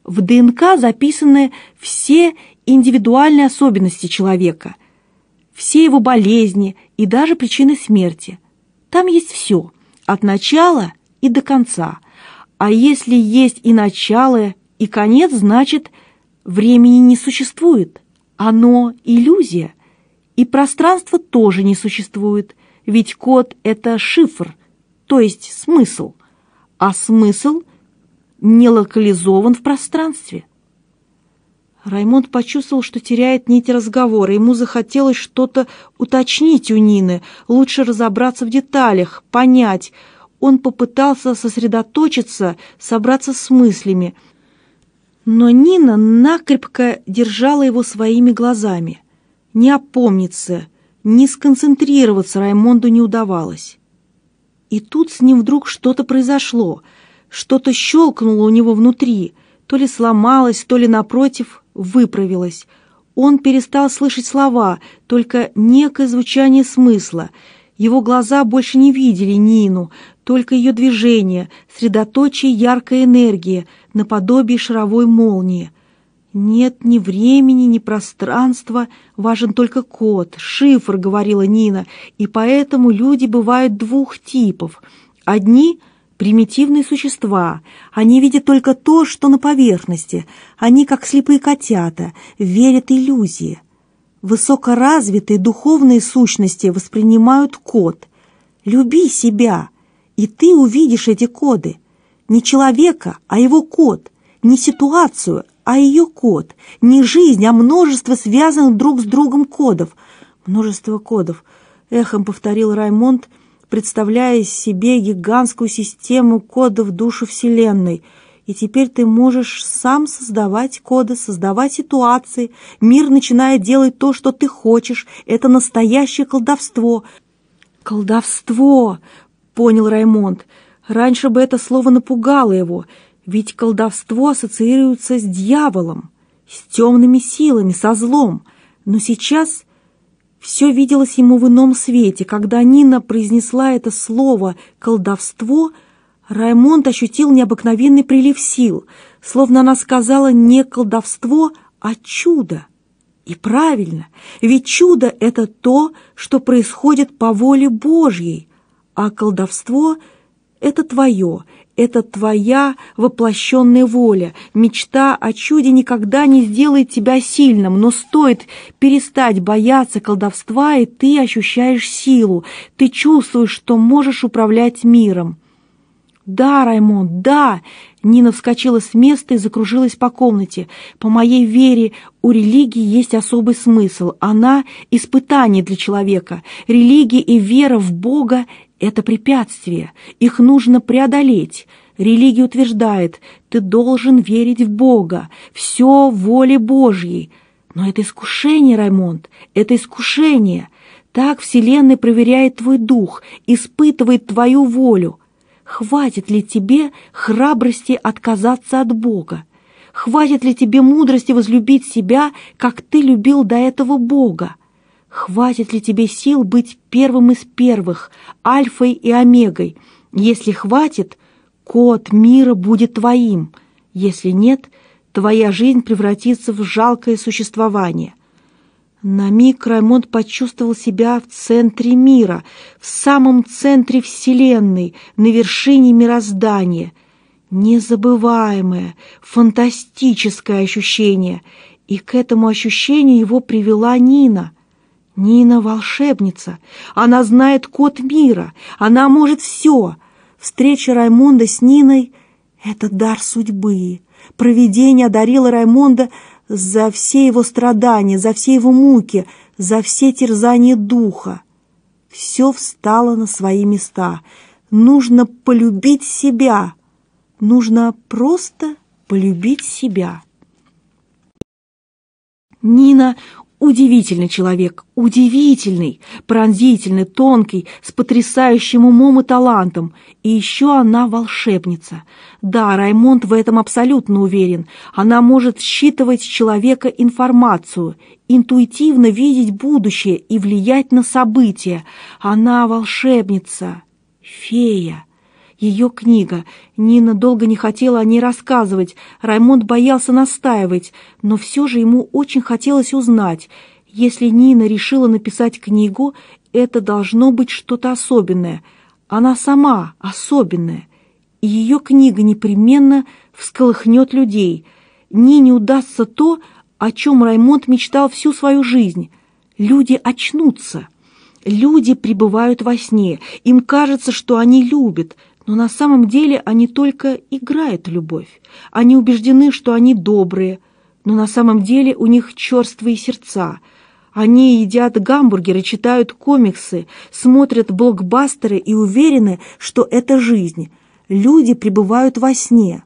В ДНК записаны все индивидуальные особенности человека, все его болезни и даже причины смерти. Там есть все, от начала и до конца. А если есть и начало, и конец, значит, времени не существует. Оно – иллюзия. И пространство тоже не существует, ведь код – это шифр, то есть смысл. А смысл не локализован в пространстве – Раймонд почувствовал, что теряет нить разговора. Ему захотелось что-то уточнить у Нины, лучше разобраться в деталях, понять. Он попытался сосредоточиться, собраться с мыслями. Но Нина накрепко держала его своими глазами. Не опомниться, не сконцентрироваться Раймонду не удавалось. И тут с ним вдруг что-то произошло, что-то щелкнуло у него внутри, то ли сломалось, то ли напротив – выправилась. Он перестал слышать слова, только некое звучание смысла. Его глаза больше не видели Нину, только ее движение, средоточие яркой энергии, наподобие шаровой молнии. «Нет ни времени, ни пространства, важен только код, шифр», — говорила Нина, «и поэтому люди бывают двух типов. Одни — примитивные существа. Они видят только то, что на поверхности. Они, как слепые котята, верят иллюзии. Высокоразвитые духовные сущности воспринимают код. Люби себя, и ты увидишь эти коды. Не человека, а его код. Не ситуацию, а ее код. Не жизнь, а множество связанных друг с другом кодов. Множество кодов. Эхом повторил Раймонд – представляя себе гигантскую систему кодов души Вселенной. И теперь ты можешь сам создавать коды, создавать ситуации. Мир начинает делать то, что ты хочешь. Это настоящее колдовство. «Колдовство!» — понял Раймонд. Раньше бы это слово напугало его, ведь колдовство ассоциируется с дьяволом, с темными силами, со злом. Но сейчас все виделось ему в ином свете. Когда Нина произнесла это слово «колдовство», Раймонд ощутил необыкновенный прилив сил, словно она сказала не колдовство, а чудо. И правильно, ведь чудо — это то, что происходит по воле Божьей, а колдовство — это твое, это твоя воплощенная воля. Мечта о чуде никогда не сделает тебя сильным, но стоит перестать бояться колдовства, и ты ощущаешь силу. Ты чувствуешь, что можешь управлять миром. «Да, Раймон, да!» Нина вскочила с места и закружилась по комнате. «По моей вере, у религии есть особый смысл. Она — испытание для человека. Религия и вера в Бога это препятствие, их нужно преодолеть. Религия утверждает, ты должен верить в Бога, все воле Божьей. Но это искушение, Раймонд, это искушение. Так Вселенная проверяет твой дух, испытывает твою волю. Хватит ли тебе храбрости отказаться от Бога? Хватит ли тебе мудрости возлюбить себя, как ты любил до этого Бога? Хватит ли тебе сил быть первым из первых, альфой и омегой? Если хватит, код мира будет твоим. Если нет, твоя жизнь превратится в жалкое существование. На миг Раймонд почувствовал себя в центре мира, в самом центре Вселенной, на вершине мироздания. Незабываемое, фантастическое ощущение. И к этому ощущению его привела Нина — Нина волшебница. Она знает код мира. Она может все. Встреча Раймонда с Ниной — это дар судьбы. Провидение одарило Раймонда за все его страдания, за все его муки, за все терзания духа. Все встало на свои места. Нужно полюбить себя. Нужно просто полюбить себя. Нина Удивительный человек, удивительный, пронзительный, тонкий, с потрясающим умом и талантом. И еще она волшебница. Да, Раймонд в этом абсолютно уверен. Она может считывать с человека информацию, интуитивно видеть будущее и влиять на события. Она волшебница, фея ее книга. Нина долго не хотела о ней рассказывать, Раймонд боялся настаивать, но все же ему очень хотелось узнать. Если Нина решила написать книгу, это должно быть что-то особенное. Она сама особенная. И ее книга непременно всколыхнет людей. Нине удастся то, о чем Раймонд мечтал всю свою жизнь. Люди очнутся. Люди пребывают во сне, им кажется, что они любят – но на самом деле они только играют любовь. Они убеждены, что они добрые, но на самом деле у них черствые сердца. Они едят гамбургеры, читают комиксы, смотрят блокбастеры и уверены, что это жизнь. Люди пребывают во сне.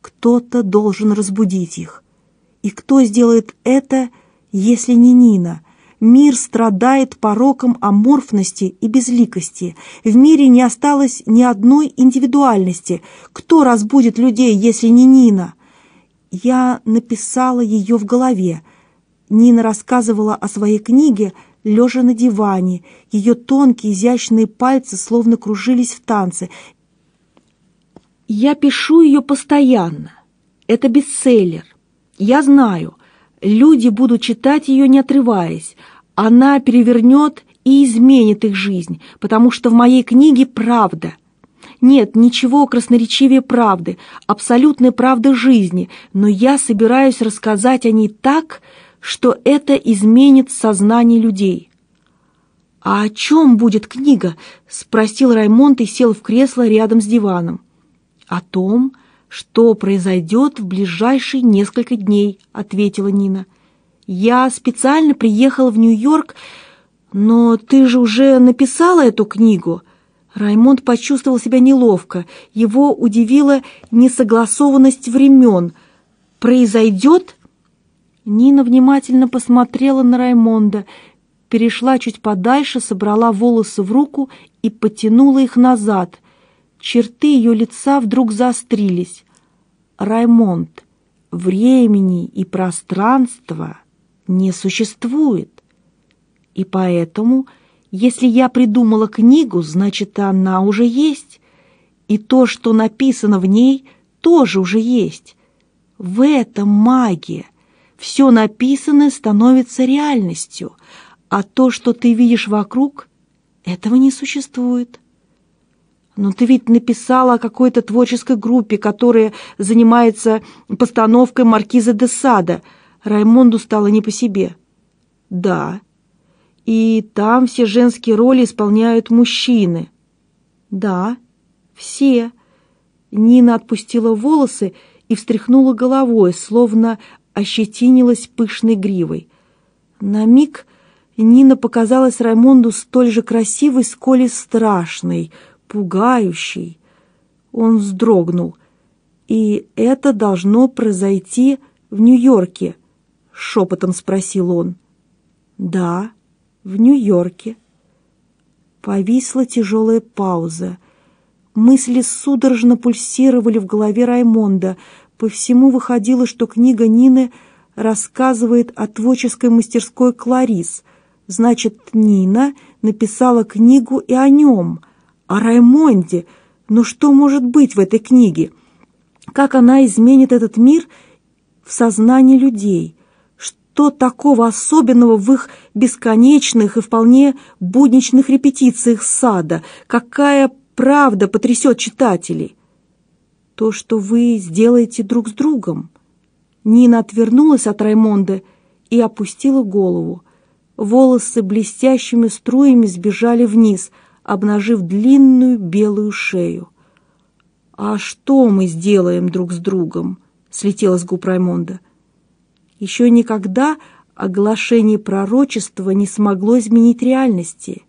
Кто-то должен разбудить их. И кто сделает это, если не Нина – Мир страдает пороком аморфности и безликости. В мире не осталось ни одной индивидуальности. Кто разбудит людей, если не Нина? Я написала ее в голове. Нина рассказывала о своей книге, лежа на диване. Ее тонкие изящные пальцы словно кружились в танце. Я пишу ее постоянно. Это бестселлер. Я знаю, люди будут читать ее, не отрываясь. Она перевернет и изменит их жизнь, потому что в моей книге правда. Нет, ничего красноречивее правды, абсолютной правды жизни, но я собираюсь рассказать о ней так, что это изменит сознание людей». «А о чем будет книга?» — спросил Раймонд и сел в кресло рядом с диваном. «О том, что произойдет в ближайшие несколько дней», — ответила Нина. Я специально приехал в Нью-Йорк, но ты же уже написала эту книгу». Раймонд почувствовал себя неловко. Его удивила несогласованность времен. «Произойдет?» Нина внимательно посмотрела на Раймонда, перешла чуть подальше, собрала волосы в руку и потянула их назад. Черты ее лица вдруг заострились. «Раймонд, времени и пространства...» не существует. И поэтому, если я придумала книгу, значит, она уже есть, и то, что написано в ней, тоже уже есть. В этом магия. Все написанное становится реальностью, а то, что ты видишь вокруг, этого не существует. Но ты ведь написала о какой-то творческой группе, которая занимается постановкой маркиза де Сада – Раймонду стало не по себе. Да. И там все женские роли исполняют мужчины. Да, все. Нина отпустила волосы и встряхнула головой, словно ощетинилась пышной гривой. На миг Нина показалась Раймонду столь же красивой, сколь и страшной, пугающей. Он вздрогнул. И это должно произойти в Нью-Йорке —— шепотом спросил он. «Да, в Нью-Йорке». Повисла тяжелая пауза. Мысли судорожно пульсировали в голове Раймонда. По всему выходило, что книга Нины рассказывает о творческой мастерской Кларис. Значит, Нина написала книгу и о нем, о Раймонде. Но что может быть в этой книге? Как она изменит этот мир в сознании людей? что такого особенного в их бесконечных и вполне будничных репетициях сада? Какая правда потрясет читателей? То, что вы сделаете друг с другом. Нина отвернулась от Раймонда и опустила голову. Волосы блестящими струями сбежали вниз, обнажив длинную белую шею. «А что мы сделаем друг с другом?» — слетела с губ Раймонда. — еще никогда оглашение пророчества не смогло изменить реальности.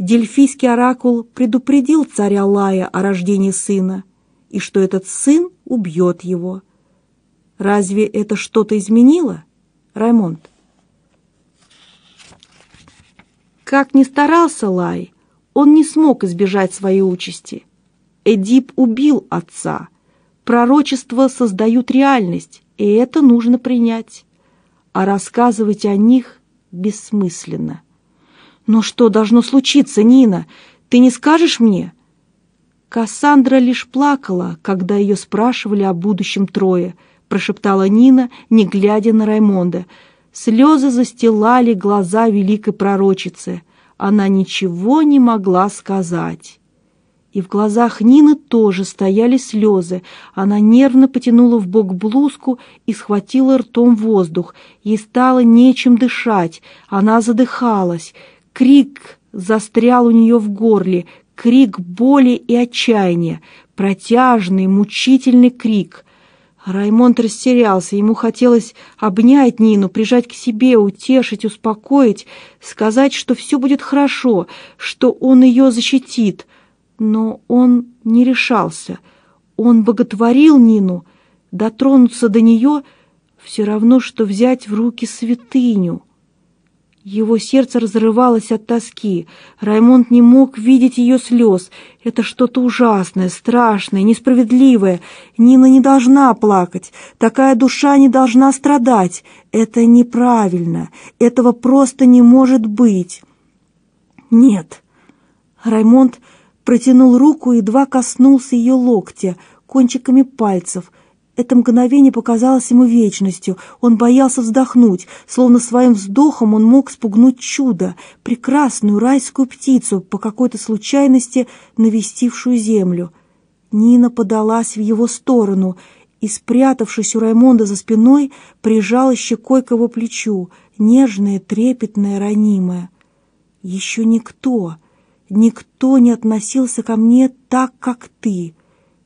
Дельфийский оракул предупредил царя Лая о рождении сына и что этот сын убьет его. Разве это что-то изменило, Раймонд? Как ни старался Лай, он не смог избежать своей участи. Эдип убил отца. Пророчества создают реальность, и это нужно принять. А рассказывать о них бессмысленно. «Но что должно случиться, Нина? Ты не скажешь мне?» Кассандра лишь плакала, когда ее спрашивали о будущем Трое, прошептала Нина, не глядя на Раймонда. Слезы застилали глаза великой пророчицы. Она ничего не могла сказать. И в глазах Нины тоже стояли слезы. Она нервно потянула в бок блузку и схватила ртом воздух. Ей стало нечем дышать. Она задыхалась. Крик застрял у нее в горле. Крик боли и отчаяния. Протяжный, мучительный крик. Раймонд растерялся. Ему хотелось обнять Нину, прижать к себе, утешить, успокоить, сказать, что все будет хорошо, что он ее защитит но он не решался. Он боготворил Нину, дотронуться до нее все равно, что взять в руки святыню. Его сердце разрывалось от тоски. Раймонд не мог видеть ее слез. Это что-то ужасное, страшное, несправедливое. Нина не должна плакать. Такая душа не должна страдать. Это неправильно. Этого просто не может быть. Нет. Раймонд протянул руку и едва коснулся ее локтя кончиками пальцев. Это мгновение показалось ему вечностью. Он боялся вздохнуть, словно своим вздохом он мог спугнуть чудо, прекрасную райскую птицу, по какой-то случайности навестившую землю. Нина подалась в его сторону и, спрятавшись у Раймонда за спиной, прижала щекой к его плечу, нежная, трепетная, ранимая. Еще никто Никто не относился ко мне так, как ты.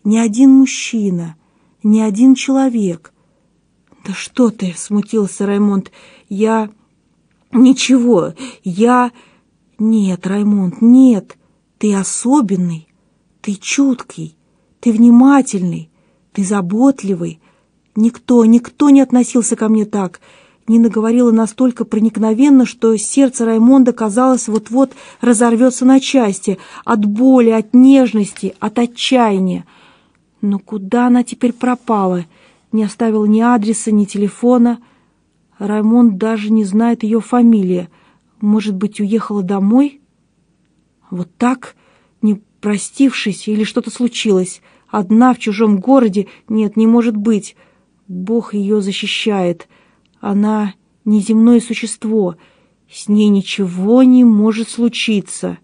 Ни один мужчина, ни один человек. Да что ты, смутился Раймонд, я... Ничего, я... Нет, Раймонд, нет, ты особенный, ты чуткий, ты внимательный, ты заботливый. Никто, никто не относился ко мне так. Нина говорила настолько проникновенно, что сердце Раймонда, казалось, вот-вот разорвется на части от боли, от нежности, от отчаяния. Но куда она теперь пропала? Не оставила ни адреса, ни телефона. Раймонд даже не знает ее фамилии. Может быть, уехала домой? Вот так, не простившись, или что-то случилось. Одна в чужом городе? Нет, не может быть. Бог ее защищает. — она неземное существо, с ней ничего не может случиться.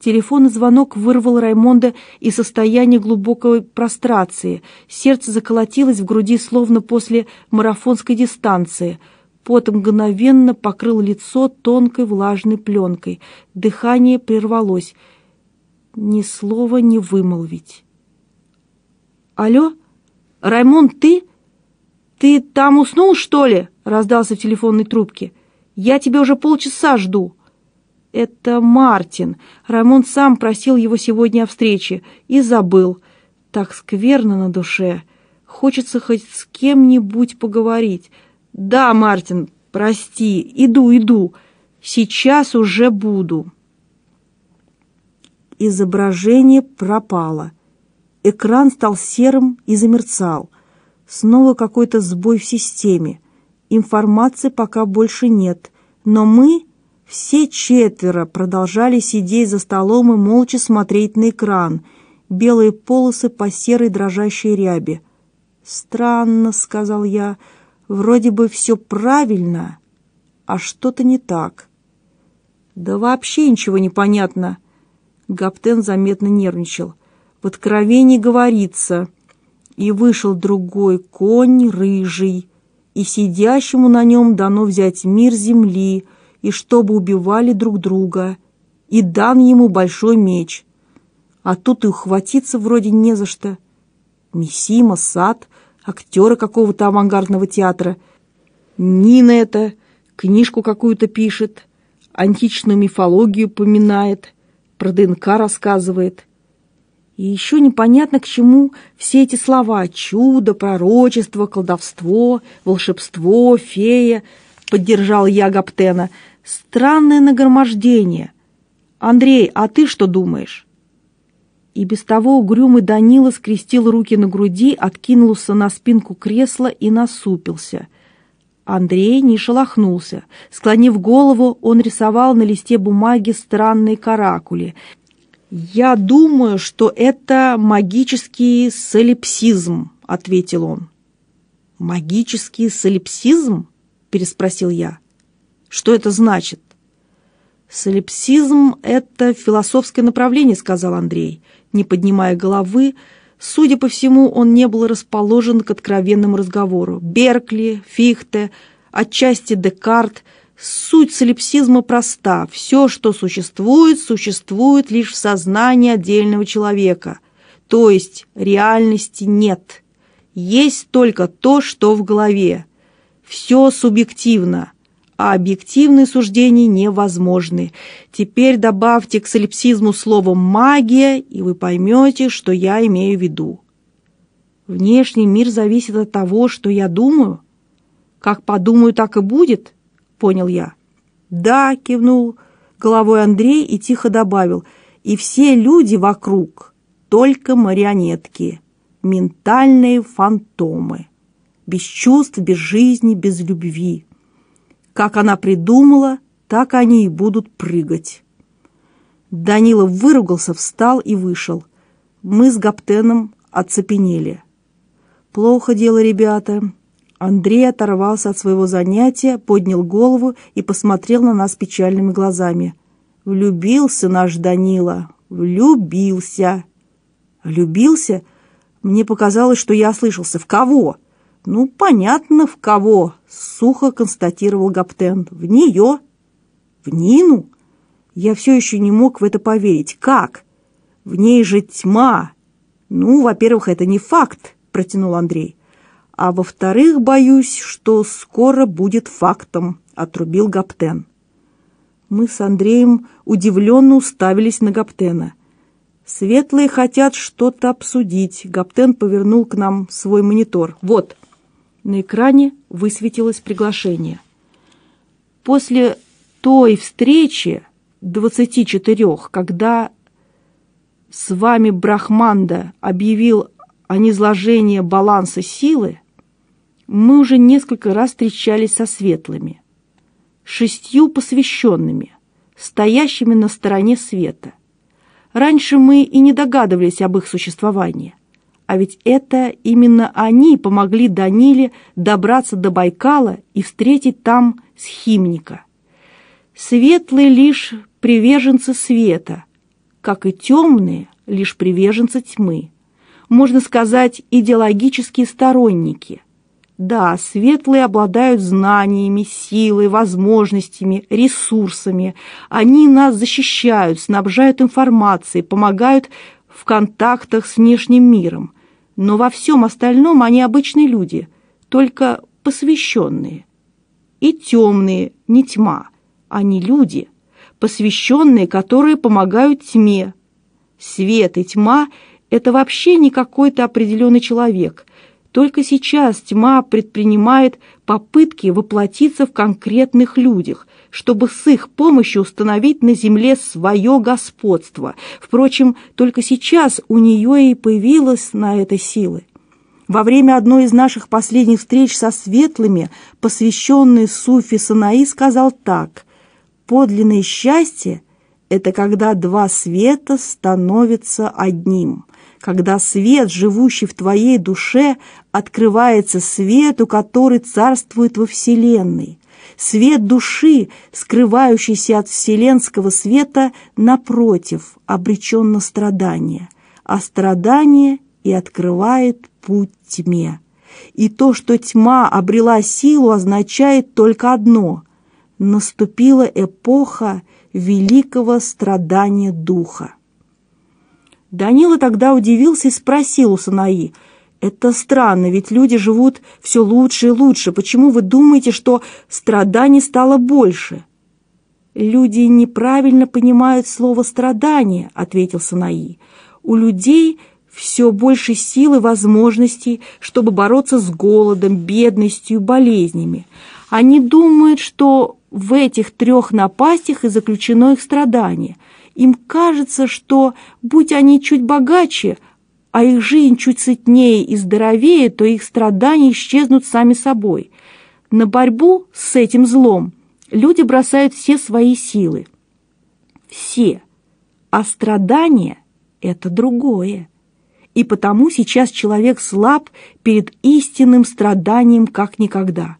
Телефонный звонок вырвал Раймонда из состояния глубокой прострации. Сердце заколотилось в груди, словно после марафонской дистанции. Пот мгновенно покрыл лицо тонкой влажной пленкой. Дыхание прервалось. Ни слова не вымолвить. «Алло? Раймонд, ты?» «Ты там уснул, что ли?» — раздался в телефонной трубке. «Я тебя уже полчаса жду». «Это Мартин. Рамон сам просил его сегодня о встрече и забыл. Так скверно на душе. Хочется хоть с кем-нибудь поговорить. Да, Мартин, прости. Иду, иду. Сейчас уже буду». Изображение пропало. Экран стал серым и замерцал. Снова какой-то сбой в системе. Информации пока больше нет. Но мы, все четверо, продолжали сидеть за столом и молча смотреть на экран. Белые полосы по серой дрожащей рябе. «Странно», — сказал я, — «вроде бы все правильно, а что-то не так». «Да вообще ничего не понятно», — Гаптен заметно нервничал. «В откровении говорится...» и вышел другой конь рыжий, и сидящему на нем дано взять мир земли, и чтобы убивали друг друга, и дан ему большой меч. А тут и ухватиться вроде не за что. Мисима, сад, актера какого-то авангардного театра. Нина это, книжку какую-то пишет, античную мифологию поминает, про ДНК рассказывает — и еще непонятно, к чему все эти слова «чудо», «пророчество», «колдовство», «волшебство», «фея», — поддержал я Гаптена. «Странное нагромождение. Андрей, а ты что думаешь?» И без того угрюмый Данила скрестил руки на груди, откинулся на спинку кресла и насупился. Андрей не шелохнулся. Склонив голову, он рисовал на листе бумаги странные каракули — «Я думаю, что это магический солипсизм», — ответил он. «Магический солипсизм?» — переспросил я. «Что это значит?» «Солипсизм — это философское направление», — сказал Андрей, не поднимая головы. Судя по всему, он не был расположен к откровенному разговору. Беркли, Фихте, отчасти Декарт — Суть солипсизма проста. Все, что существует, существует лишь в сознании отдельного человека. То есть реальности нет. Есть только то, что в голове. Все субъективно, а объективные суждения невозможны. Теперь добавьте к солипсизму слово «магия», и вы поймете, что я имею в виду. Внешний мир зависит от того, что я думаю. Как подумаю, так и будет понял я. «Да», — кивнул головой Андрей и тихо добавил, «и все люди вокруг только марионетки, ментальные фантомы, без чувств, без жизни, без любви. Как она придумала, так они и будут прыгать». Данила выругался, встал и вышел. Мы с Гаптеном оцепенели. «Плохо дело, ребята», Андрей оторвался от своего занятия, поднял голову и посмотрел на нас печальными глазами. «Влюбился наш Данила! Влюбился!» «Влюбился?» Мне показалось, что я ослышался. «В кого?» «Ну, понятно, в кого!» — сухо констатировал Гаптен. «В нее!» «В Нину?» Я все еще не мог в это поверить. «Как? В ней же тьма!» «Ну, во-первых, это не факт!» — протянул Андрей. А во-вторых, боюсь, что скоро будет фактом, отрубил Гаптен. Мы с Андреем удивленно уставились на Гаптена. Светлые хотят что-то обсудить. Гаптен повернул к нам свой монитор. Вот. На экране высветилось приглашение. После той встречи 24, когда с вами Брахманда объявил о низложении баланса силы, мы уже несколько раз встречались со светлыми, шестью посвященными, стоящими на стороне света. Раньше мы и не догадывались об их существовании. А ведь это именно они помогли Даниле добраться до Байкала и встретить там схимника. Светлые лишь приверженцы света, как и темные лишь приверженцы тьмы. Можно сказать, идеологические сторонники – да, светлые обладают знаниями, силой, возможностями, ресурсами. Они нас защищают, снабжают информацией, помогают в контактах с внешним миром. Но во всем остальном они обычные люди, только посвященные. И темные, не тьма, они люди, посвященные, которые помогают тьме. Свет и тьма – это вообще не какой-то определенный человек – только сейчас тьма предпринимает попытки воплотиться в конкретных людях, чтобы с их помощью установить на земле свое господство. Впрочем, только сейчас у нее и появилась на это силы. Во время одной из наших последних встреч со светлыми, посвященный Суфи Санаи, сказал так. «Подлинное счастье – это когда два света становятся одним» когда свет, живущий в твоей душе, открывается свету, который царствует во Вселенной. Свет души, скрывающийся от вселенского света, напротив, обречен на страдание, а страдание и открывает путь тьме. И то, что тьма обрела силу, означает только одно – наступила эпоха великого страдания духа. Данила тогда удивился и спросил у Санаи, «Это странно, ведь люди живут все лучше и лучше. Почему вы думаете, что страданий стало больше?» «Люди неправильно понимают слово «страдание», — ответил Санаи. «У людей все больше сил и возможностей, чтобы бороться с голодом, бедностью, болезнями. Они думают, что в этих трех напастях и заключено их страдание — им кажется, что, будь они чуть богаче, а их жизнь чуть сытнее и здоровее, то их страдания исчезнут сами собой. На борьбу с этим злом люди бросают все свои силы. Все. А страдания – это другое. И потому сейчас человек слаб перед истинным страданием как никогда.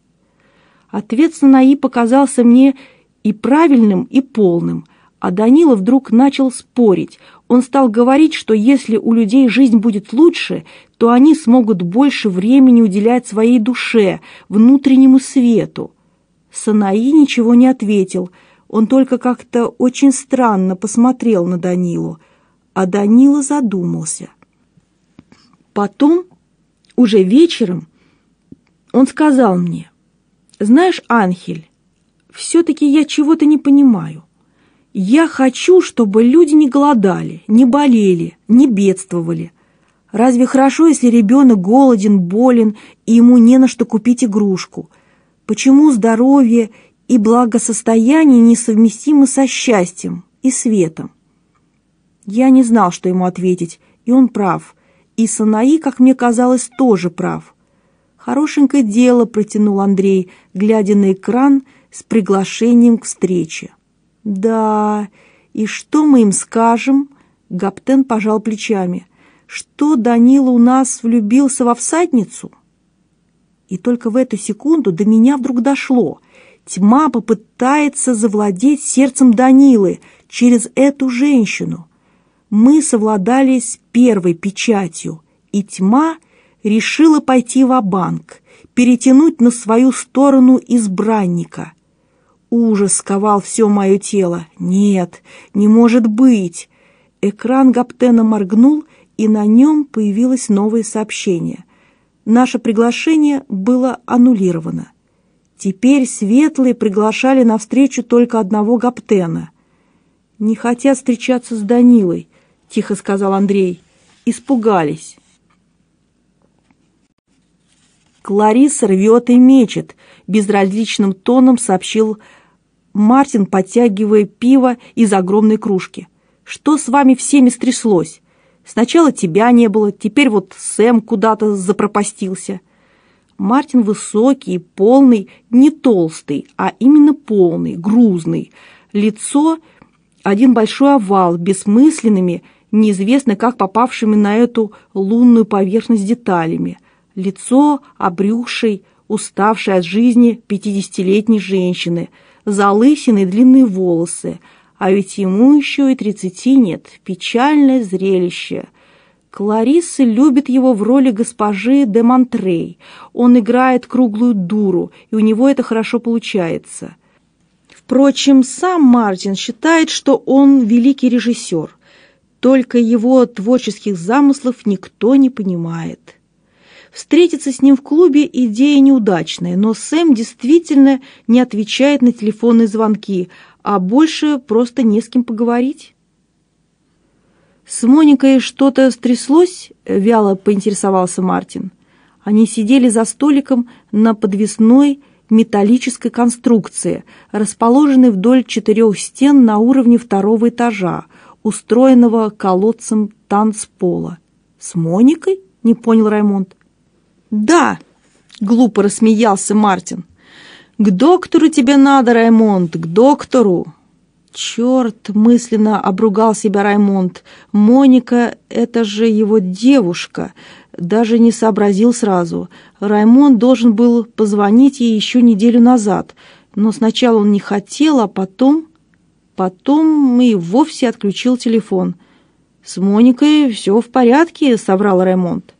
Ответ Санаи показался мне и правильным, и полным – а Данила вдруг начал спорить. Он стал говорить, что если у людей жизнь будет лучше, то они смогут больше времени уделять своей душе, внутреннему свету. Санаи ничего не ответил. Он только как-то очень странно посмотрел на Данилу. А Данила задумался. Потом, уже вечером, он сказал мне, «Знаешь, Анхель, все-таки я чего-то не понимаю. Я хочу, чтобы люди не голодали, не болели, не бедствовали. Разве хорошо, если ребенок голоден, болен, и ему не на что купить игрушку? Почему здоровье и благосостояние несовместимы со счастьем и светом? Я не знал, что ему ответить, и он прав. И Санаи, как мне казалось, тоже прав. «Хорошенькое дело», — протянул Андрей, глядя на экран с приглашением к встрече. «Да, и что мы им скажем?» Гаптен пожал плечами. «Что Данила у нас влюбился во всадницу?» И только в эту секунду до меня вдруг дошло. Тьма попытается завладеть сердцем Данилы через эту женщину. Мы совладали с первой печатью, и тьма решила пойти в банк перетянуть на свою сторону избранника. Ужас сковал все мое тело. Нет, не может быть. Экран Гаптена моргнул, и на нем появилось новое сообщение. Наше приглашение было аннулировано. Теперь светлые приглашали на встречу только одного Гаптена. «Не хотят встречаться с Данилой», — тихо сказал Андрей. «Испугались». Клариса рвет и мечет, безразличным тоном сообщил Мартин, подтягивая пиво из огромной кружки. «Что с вами всеми стряслось? Сначала тебя не было, теперь вот Сэм куда-то запропастился». Мартин высокий, полный, не толстый, а именно полный, грузный. Лицо – один большой овал, бессмысленными, неизвестно как попавшими на эту лунную поверхность деталями. Лицо обрюхшей, уставшей от жизни пятидесятилетней женщины – залысины и длинные волосы, а ведь ему еще и тридцати нет. Печальное зрелище. Клариса любит его в роли госпожи де Монтрей. Он играет круглую дуру, и у него это хорошо получается. Впрочем, сам Мартин считает, что он великий режиссер. Только его творческих замыслов никто не понимает. Встретиться с ним в клубе – идея неудачная, но Сэм действительно не отвечает на телефонные звонки, а больше просто не с кем поговорить. «С Моникой что-то стряслось?» – вяло поинтересовался Мартин. Они сидели за столиком на подвесной металлической конструкции, расположенной вдоль четырех стен на уровне второго этажа, устроенного колодцем танцпола. «С Моникой?» – не понял Раймонд. «Да!» — глупо рассмеялся Мартин. «К доктору тебе надо, Раймонд, к доктору!» «Черт!» — мысленно обругал себя Раймонд. «Моника — это же его девушка!» Даже не сообразил сразу. Раймонд должен был позвонить ей еще неделю назад. Но сначала он не хотел, а потом... Потом и вовсе отключил телефон. «С Моникой все в порядке», — соврал Раймонд.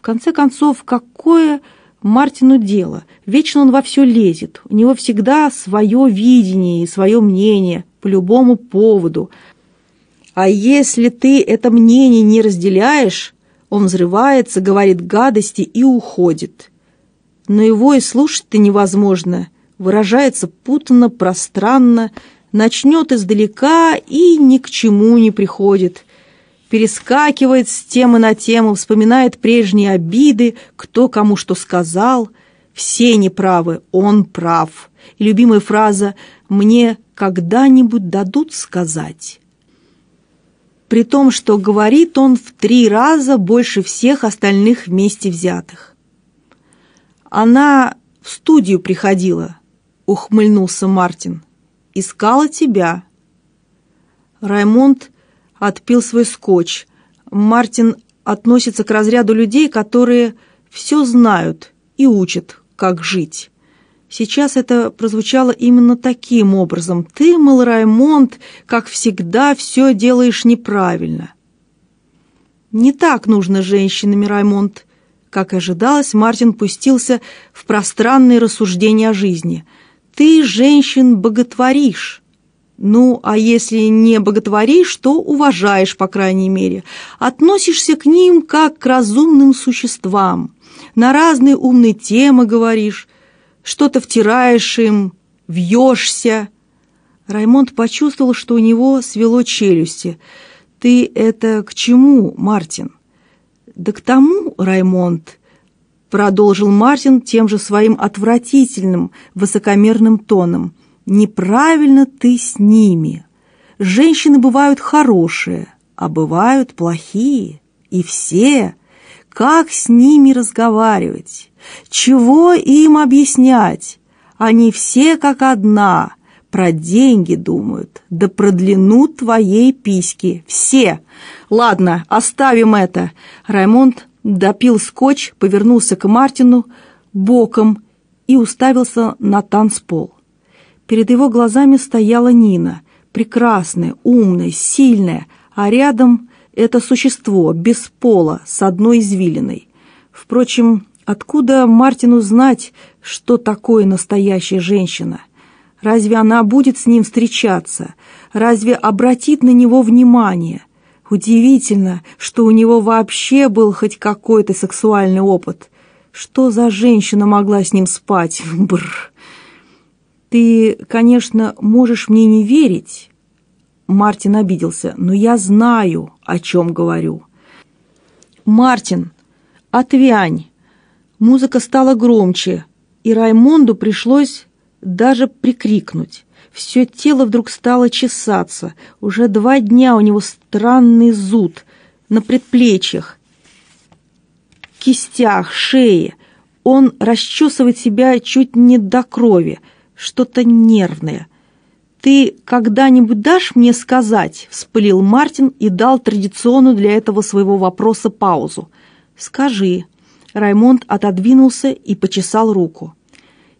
В конце концов, какое Мартину дело? Вечно он во все лезет. У него всегда свое видение и свое мнение по любому поводу. А если ты это мнение не разделяешь, он взрывается, говорит гадости и уходит. Но его и слушать-то невозможно. Выражается путанно, пространно, начнет издалека и ни к чему не приходит перескакивает с темы на тему, вспоминает прежние обиды, кто кому что сказал. Все неправы, он прав. И любимая фраза «мне когда-нибудь дадут сказать». При том, что говорит он в три раза больше всех остальных вместе взятых. «Она в студию приходила», — ухмыльнулся Мартин. «Искала тебя». Раймонд отпил свой скотч. Мартин относится к разряду людей, которые все знают и учат, как жить. Сейчас это прозвучало именно таким образом. «Ты, мол, Раймонд, как всегда, все делаешь неправильно». «Не так нужно женщинами, Раймонд». Как и ожидалось, Мартин пустился в пространные рассуждения о жизни. «Ты женщин боготворишь». Ну, а если не боготворишь, то уважаешь, по крайней мере. Относишься к ним как к разумным существам. На разные умные темы говоришь, что-то втираешь им, вьешься. Раймонд почувствовал, что у него свело челюсти. «Ты это к чему, Мартин?» «Да к тому, Раймонд», — продолжил Мартин тем же своим отвратительным, высокомерным тоном — неправильно ты с ними. Женщины бывают хорошие, а бывают плохие. И все, как с ними разговаривать, чего им объяснять? Они все как одна, про деньги думают, да про длину твоей письки. Все. Ладно, оставим это. Раймонд допил скотч, повернулся к Мартину боком и уставился на танцпол. Перед его глазами стояла Нина, прекрасная, умная, сильная, а рядом это существо, без пола, с одной извилиной. Впрочем, откуда Мартину знать, что такое настоящая женщина? Разве она будет с ним встречаться? Разве обратит на него внимание? Удивительно, что у него вообще был хоть какой-то сексуальный опыт. Что за женщина могла с ним спать? *laughs* Бррр. «Ты, конечно, можешь мне не верить», — Мартин обиделся, «но я знаю, о чем говорю». «Мартин, отвянь!» Музыка стала громче, и Раймонду пришлось даже прикрикнуть. Все тело вдруг стало чесаться. Уже два дня у него странный зуд на предплечьях, кистях, шее. Он расчесывает себя чуть не до крови — что-то нервное. «Ты когда-нибудь дашь мне сказать?» – вспылил Мартин и дал традиционную для этого своего вопроса паузу. «Скажи». Раймонд отодвинулся и почесал руку.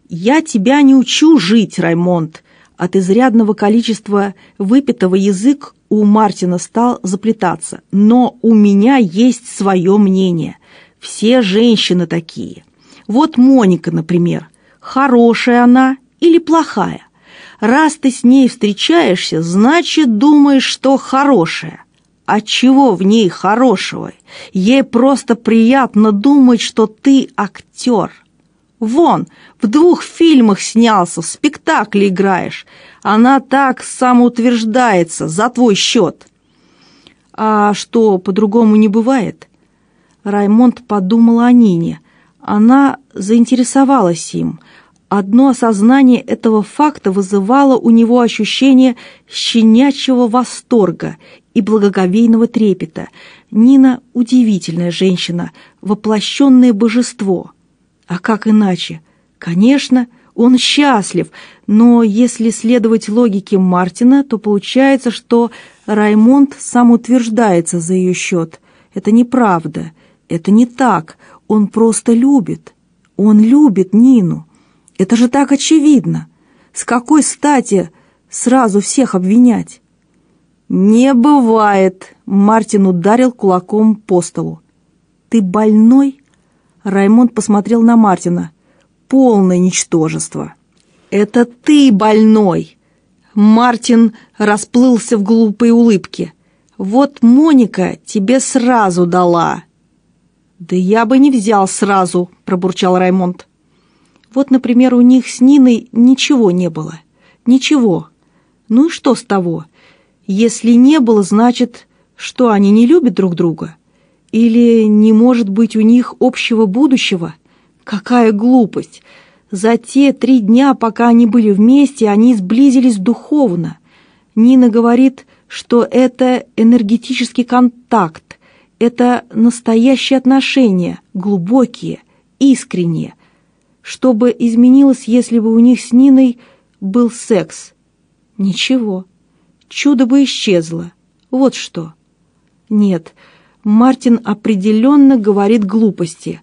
«Я тебя не учу жить, Раймонд!» От изрядного количества выпитого язык у Мартина стал заплетаться. «Но у меня есть свое мнение. Все женщины такие. Вот Моника, например. Хорошая она или плохая. Раз ты с ней встречаешься, значит, думаешь, что хорошая. А чего в ней хорошего? Ей просто приятно думать, что ты актер. Вон, в двух фильмах снялся, в спектакле играешь. Она так самоутверждается за твой счет. А что, по-другому не бывает? Раймонд подумал о Нине. Она заинтересовалась им – Одно осознание этого факта вызывало у него ощущение щенячьего восторга и благоговейного трепета. Нина – удивительная женщина, воплощенное божество. А как иначе? Конечно, он счастлив, но если следовать логике Мартина, то получается, что Раймонд сам утверждается за ее счет. Это неправда, это не так, он просто любит. Он любит Нину. Это же так очевидно. С какой стати сразу всех обвинять? «Не бывает!» — Мартин ударил кулаком по столу. «Ты больной?» — Раймонд посмотрел на Мартина. «Полное ничтожество!» «Это ты больной!» Мартин расплылся в глупой улыбке. «Вот Моника тебе сразу дала!» «Да я бы не взял сразу!» — пробурчал Раймонд. Вот, например, у них с Ниной ничего не было. Ничего. Ну и что с того? Если не было, значит, что они не любят друг друга? Или не может быть у них общего будущего? Какая глупость! За те три дня, пока они были вместе, они сблизились духовно. Нина говорит, что это энергетический контакт, это настоящие отношения, глубокие, искренние – что бы изменилось, если бы у них с Ниной был секс? Ничего. Чудо бы исчезло. Вот что. Нет, Мартин определенно говорит глупости.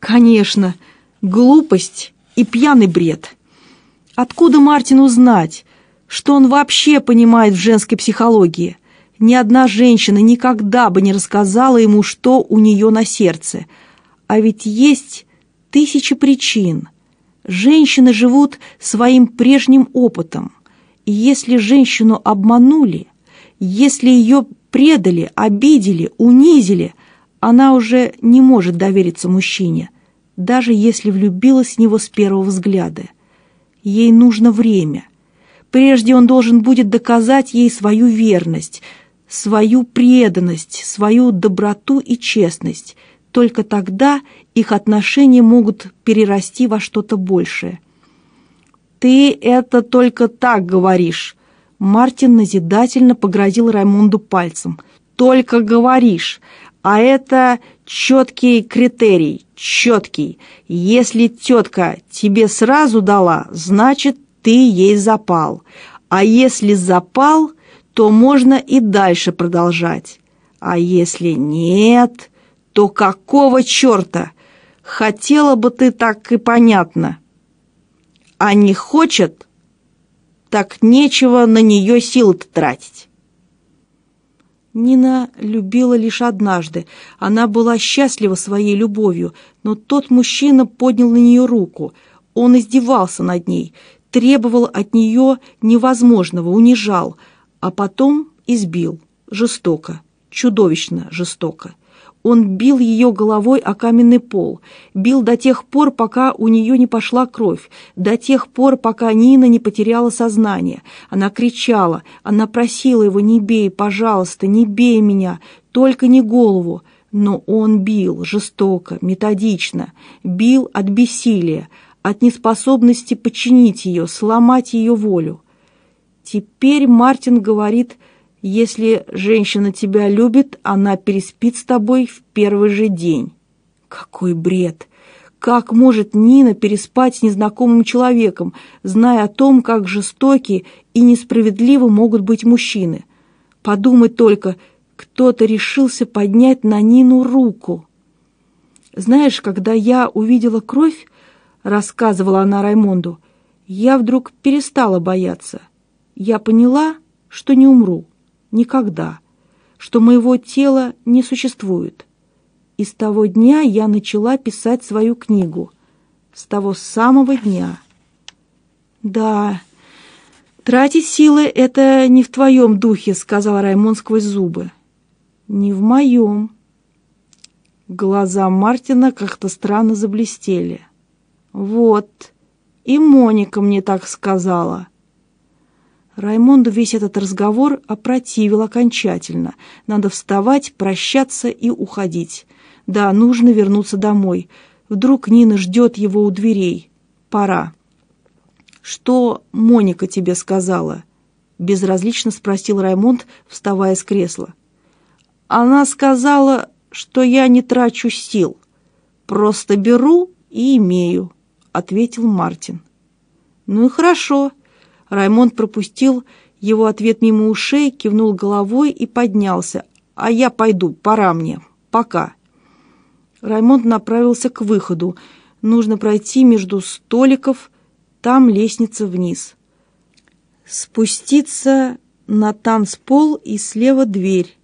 Конечно, глупость и пьяный бред. Откуда Мартину знать, что он вообще понимает в женской психологии? Ни одна женщина никогда бы не рассказала ему, что у нее на сердце. А ведь есть тысячи причин. Женщины живут своим прежним опытом. И если женщину обманули, если ее предали, обидели, унизили, она уже не может довериться мужчине, даже если влюбилась в него с первого взгляда. Ей нужно время. Прежде он должен будет доказать ей свою верность, свою преданность, свою доброту и честность – только тогда их отношения могут перерасти во что-то большее. «Ты это только так говоришь!» Мартин назидательно погрозил Раймонду пальцем. «Только говоришь! А это четкий критерий, четкий. Если тетка тебе сразу дала, значит, ты ей запал. А если запал, то можно и дальше продолжать. А если нет, то какого черта? Хотела бы ты так и понятно. А не хочет, так нечего на нее силы-то тратить. Нина любила лишь однажды. Она была счастлива своей любовью, но тот мужчина поднял на нее руку. Он издевался над ней, требовал от нее невозможного, унижал, а потом избил. Жестоко, чудовищно жестоко. Он бил ее головой о каменный пол, бил до тех пор, пока у нее не пошла кровь, до тех пор, пока Нина не потеряла сознание. Она кричала, она просила его «Не бей, пожалуйста, не бей меня, только не голову». Но он бил жестоко, методично, бил от бессилия, от неспособности подчинить ее, сломать ее волю. Теперь Мартин говорит – если женщина тебя любит, она переспит с тобой в первый же день. Какой бред! Как может Нина переспать с незнакомым человеком, зная о том, как жестоки и несправедливы могут быть мужчины? Подумай только, кто-то решился поднять на Нину руку. «Знаешь, когда я увидела кровь, — рассказывала она Раймонду, — я вдруг перестала бояться. Я поняла, что не умру» никогда, что моего тела не существует. И с того дня я начала писать свою книгу. С того самого дня. «Да, тратить силы — это не в твоем духе», — сказал Раймон сквозь зубы. «Не в моем». Глаза Мартина как-то странно заблестели. «Вот, и Моника мне так сказала». Раймонду весь этот разговор опротивил окончательно. Надо вставать, прощаться и уходить. Да, нужно вернуться домой. Вдруг Нина ждет его у дверей. Пора. «Что Моника тебе сказала?» Безразлично спросил Раймонд, вставая с кресла. «Она сказала, что я не трачу сил. Просто беру и имею», — ответил Мартин. «Ну и хорошо», Раймонд пропустил его ответ мимо ушей, кивнул головой и поднялся. «А я пойду, пора мне. Пока». Раймонд направился к выходу. Нужно пройти между столиков, там лестница вниз. Спуститься на танцпол и слева дверь.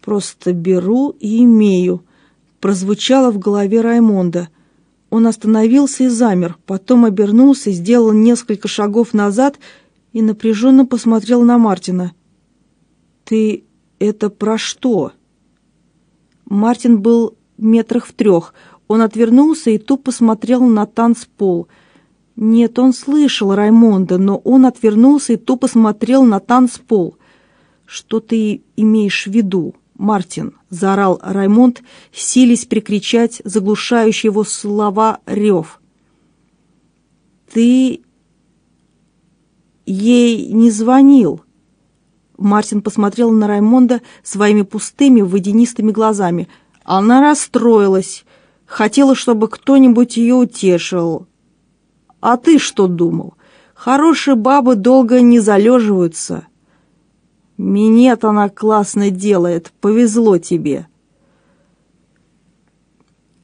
«Просто беру и имею», — прозвучало в голове Раймонда — он остановился и замер, потом обернулся, сделал несколько шагов назад и напряженно посмотрел на Мартина. «Ты это про что?» Мартин был метрах в трех. Он отвернулся и тупо смотрел на танцпол. Нет, он слышал Раймонда, но он отвернулся и тупо смотрел на танцпол. «Что ты имеешь в виду?» Мартин!» — заорал Раймонд, сились прикричать заглушающий его слова рев. «Ты ей не звонил?» Мартин посмотрел на Раймонда своими пустыми, водянистыми глазами. Она расстроилась, хотела, чтобы кто-нибудь ее утешил. «А ты что думал? Хорошие бабы долго не залеживаются». Минет она классно делает, повезло тебе.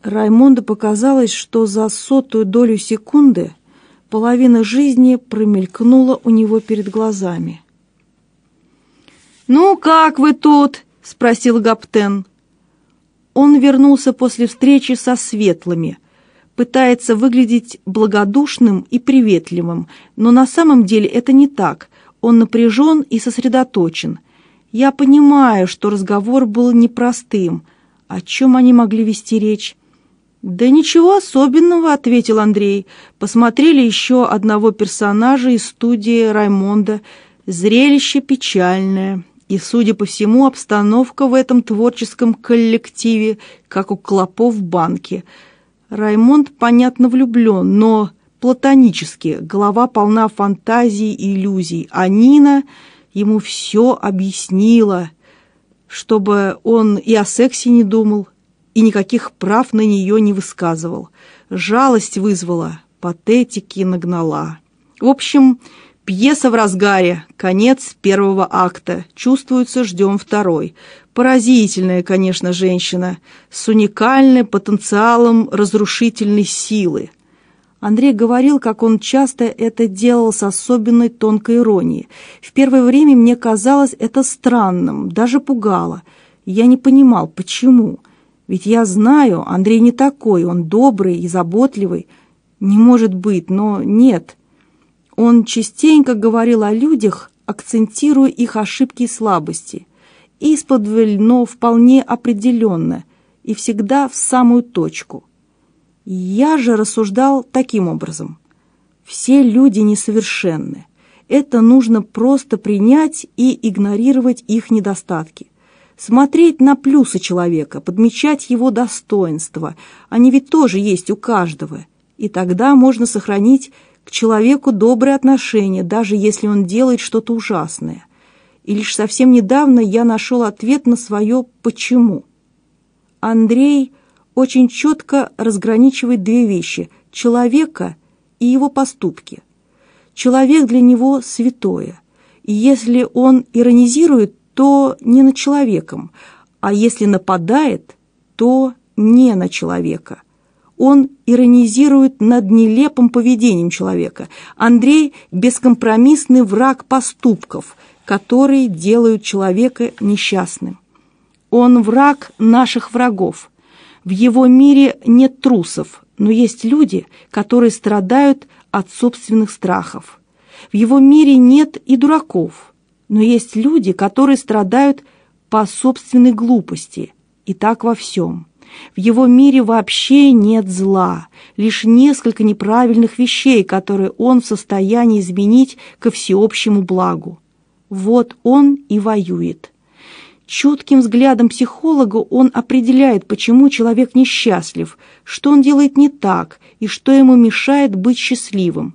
Раймонду показалось, что за сотую долю секунды половина жизни промелькнула у него перед глазами. «Ну, как вы тут?» — спросил Гаптен. Он вернулся после встречи со светлыми, пытается выглядеть благодушным и приветливым, но на самом деле это не так — он напряжен и сосредоточен. Я понимаю, что разговор был непростым. О чем они могли вести речь? «Да ничего особенного», — ответил Андрей. «Посмотрели еще одного персонажа из студии Раймонда. Зрелище печальное. И, судя по всему, обстановка в этом творческом коллективе, как у клопов в банке. Раймонд, понятно, влюблен, но...» платонически, голова полна фантазий и иллюзий, а Нина ему все объяснила, чтобы он и о сексе не думал, и никаких прав на нее не высказывал. Жалость вызвала, патетики нагнала. В общем, пьеса в разгаре, конец первого акта, чувствуется, ждем второй. Поразительная, конечно, женщина, с уникальным потенциалом разрушительной силы – Андрей говорил, как он часто это делал с особенной тонкой иронией. В первое время мне казалось это странным, даже пугало. Я не понимал, почему. Ведь я знаю, Андрей не такой, он добрый и заботливый. Не может быть, но нет. Он частенько говорил о людях, акцентируя их ошибки и слабости. Исподволь, но вполне определенно, и всегда в самую точку – я же рассуждал таким образом. Все люди несовершенны. Это нужно просто принять и игнорировать их недостатки. Смотреть на плюсы человека, подмечать его достоинства. Они ведь тоже есть у каждого. И тогда можно сохранить к человеку добрые отношения, даже если он делает что-то ужасное. И лишь совсем недавно я нашел ответ на свое «почему». Андрей – очень четко разграничивает две вещи – человека и его поступки. Человек для него святое, и если он иронизирует, то не на человеком, а если нападает, то не на человека. Он иронизирует над нелепым поведением человека. Андрей – бескомпромиссный враг поступков, которые делают человека несчастным. Он враг наших врагов – в его мире нет трусов, но есть люди, которые страдают от собственных страхов. В его мире нет и дураков, но есть люди, которые страдают по собственной глупости. И так во всем. В его мире вообще нет зла, лишь несколько неправильных вещей, которые он в состоянии изменить ко всеобщему благу. Вот он и воюет. Чутким взглядом психолога он определяет, почему человек несчастлив, что он делает не так и что ему мешает быть счастливым.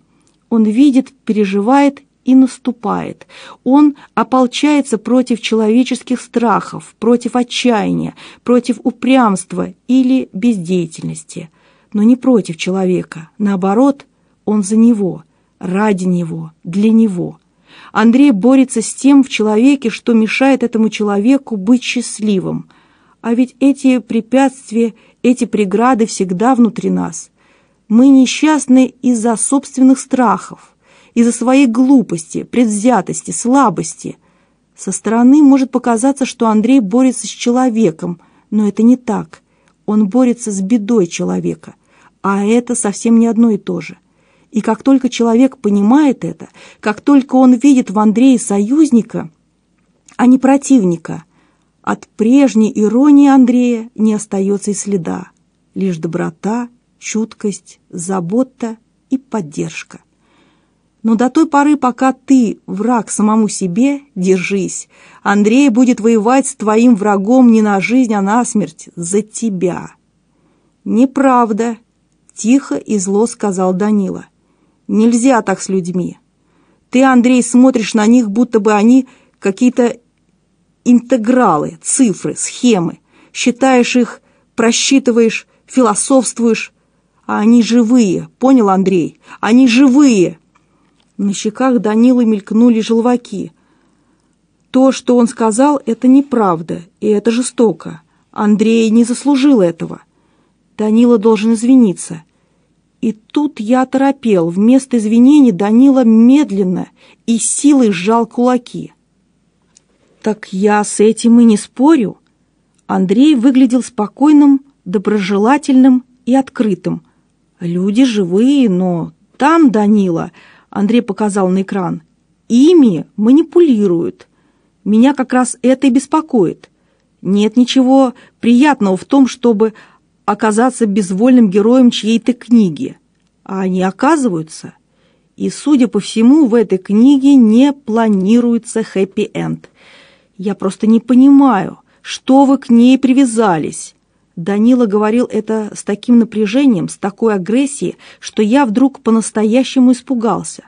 Он видит, переживает и наступает. Он ополчается против человеческих страхов, против отчаяния, против упрямства или бездеятельности. Но не против человека, наоборот, он за него, ради него, для него – Андрей борется с тем в человеке, что мешает этому человеку быть счастливым. А ведь эти препятствия, эти преграды всегда внутри нас. Мы несчастны из-за собственных страхов, из-за своей глупости, предвзятости, слабости. Со стороны может показаться, что Андрей борется с человеком, но это не так. Он борется с бедой человека, а это совсем не одно и то же – и как только человек понимает это, как только он видит в Андрее союзника, а не противника, от прежней иронии Андрея не остается и следа, лишь доброта, чуткость, забота и поддержка. Но до той поры, пока ты враг самому себе, держись. Андрей будет воевать с твоим врагом не на жизнь, а на смерть, за тебя. Неправда, тихо и зло сказал Данила. Нельзя так с людьми. Ты, Андрей, смотришь на них, будто бы они какие-то интегралы, цифры, схемы. Считаешь их, просчитываешь, философствуешь. А они живые, понял, Андрей? Они живые!» На щеках Данилы мелькнули желваки. То, что он сказал, это неправда, и это жестоко. Андрей не заслужил этого. Данила должен извиниться. И тут я оторопел. Вместо извинений Данила медленно и силой сжал кулаки. «Так я с этим и не спорю». Андрей выглядел спокойным, доброжелательным и открытым. «Люди живые, но там, Данила», — Андрей показал на экран, — «ими манипулируют. Меня как раз это и беспокоит. Нет ничего приятного в том, чтобы оказаться безвольным героем чьей-то книги, а они оказываются. И, судя по всему, в этой книге не планируется хэппи-энд. Я просто не понимаю, что вы к ней привязались. Данила говорил это с таким напряжением, с такой агрессией, что я вдруг по-настоящему испугался.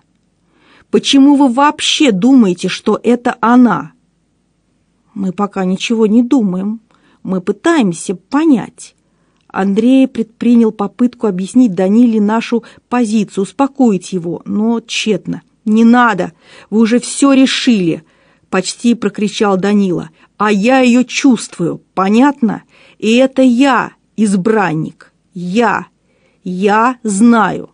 «Почему вы вообще думаете, что это она?» «Мы пока ничего не думаем. Мы пытаемся понять. Андрей предпринял попытку объяснить Даниле нашу позицию, успокоить его, но тщетно. «Не надо! Вы уже все решили!» – почти прокричал Данила. «А я ее чувствую, понятно? И это я, избранник, я, я знаю!»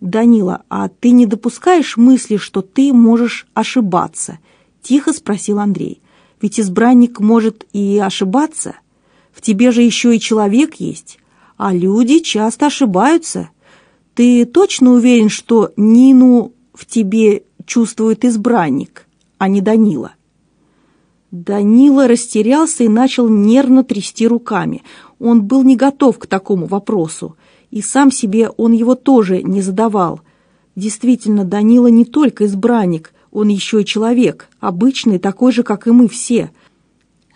«Данила, а ты не допускаешь мысли, что ты можешь ошибаться?» – тихо спросил Андрей. «Ведь избранник может и ошибаться?» В тебе же еще и человек есть. А люди часто ошибаются. Ты точно уверен, что Нину в тебе чувствует избранник, а не Данила?» Данила растерялся и начал нервно трясти руками. Он был не готов к такому вопросу, и сам себе он его тоже не задавал. Действительно, Данила не только избранник, он еще и человек, обычный, такой же, как и мы все.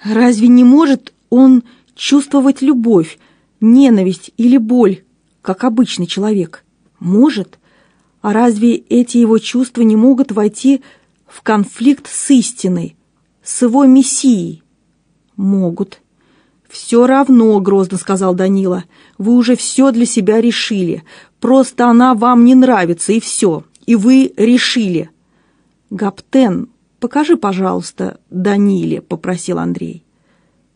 Разве не может он чувствовать любовь, ненависть или боль, как обычный человек? Может. А разве эти его чувства не могут войти в конфликт с истиной, с его мессией? Могут. «Все равно», — грозно сказал Данила, — «вы уже все для себя решили. Просто она вам не нравится, и все. И вы решили». «Гаптен, покажи, пожалуйста, Даниле», — попросил Андрей.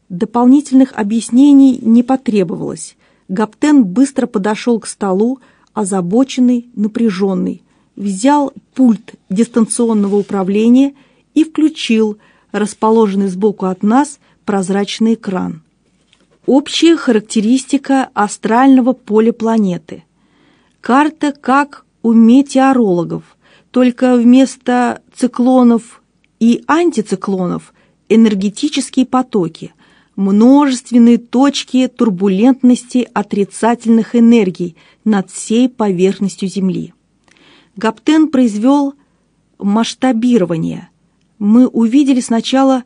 Дополнительных объяснений не потребовалось. Гаптен быстро подошел к столу, озабоченный, напряженный, взял пульт дистанционного управления и включил расположенный сбоку от нас прозрачный экран. Общая характеристика астрального поля планеты. Карта как у метеорологов, только вместо циклонов и антициклонов энергетические потоки – множественные точки турбулентности отрицательных энергий над всей поверхностью Земли. Гаптен произвел масштабирование. Мы увидели сначала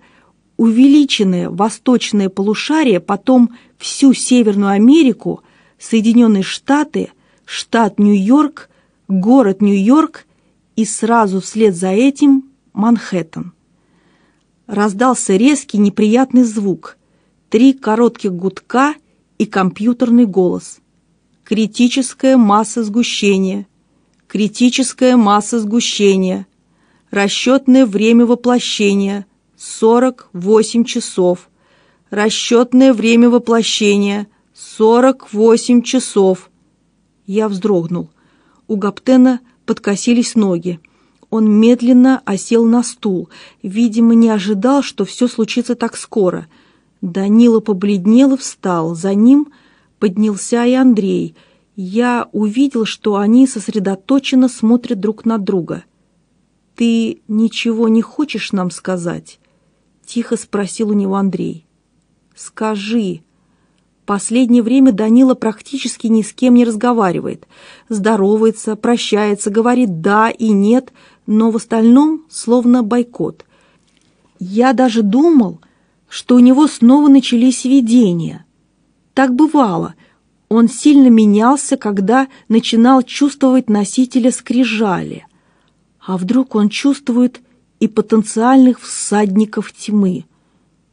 увеличенное восточное полушарие, потом всю Северную Америку, Соединенные Штаты, штат Нью-Йорк, город Нью-Йорк и сразу вслед за этим Манхэттен. Раздался резкий неприятный звук три коротких гудка и компьютерный голос. Критическая масса сгущения. Критическая масса сгущения. Расчетное время воплощения. 48 часов. Расчетное время воплощения. 48 часов. Я вздрогнул. У Гаптена подкосились ноги. Он медленно осел на стул. Видимо, не ожидал, что все случится так скоро – Данила побледнел и встал. За ним поднялся и Андрей. Я увидел, что они сосредоточенно смотрят друг на друга. «Ты ничего не хочешь нам сказать?» — тихо спросил у него Андрей. «Скажи». Последнее время Данила практически ни с кем не разговаривает. Здоровается, прощается, говорит «да» и «нет», но в остальном словно бойкот. Я даже думал, что у него снова начались видения. Так бывало, он сильно менялся, когда начинал чувствовать носителя скрижали. А вдруг он чувствует и потенциальных всадников тьмы?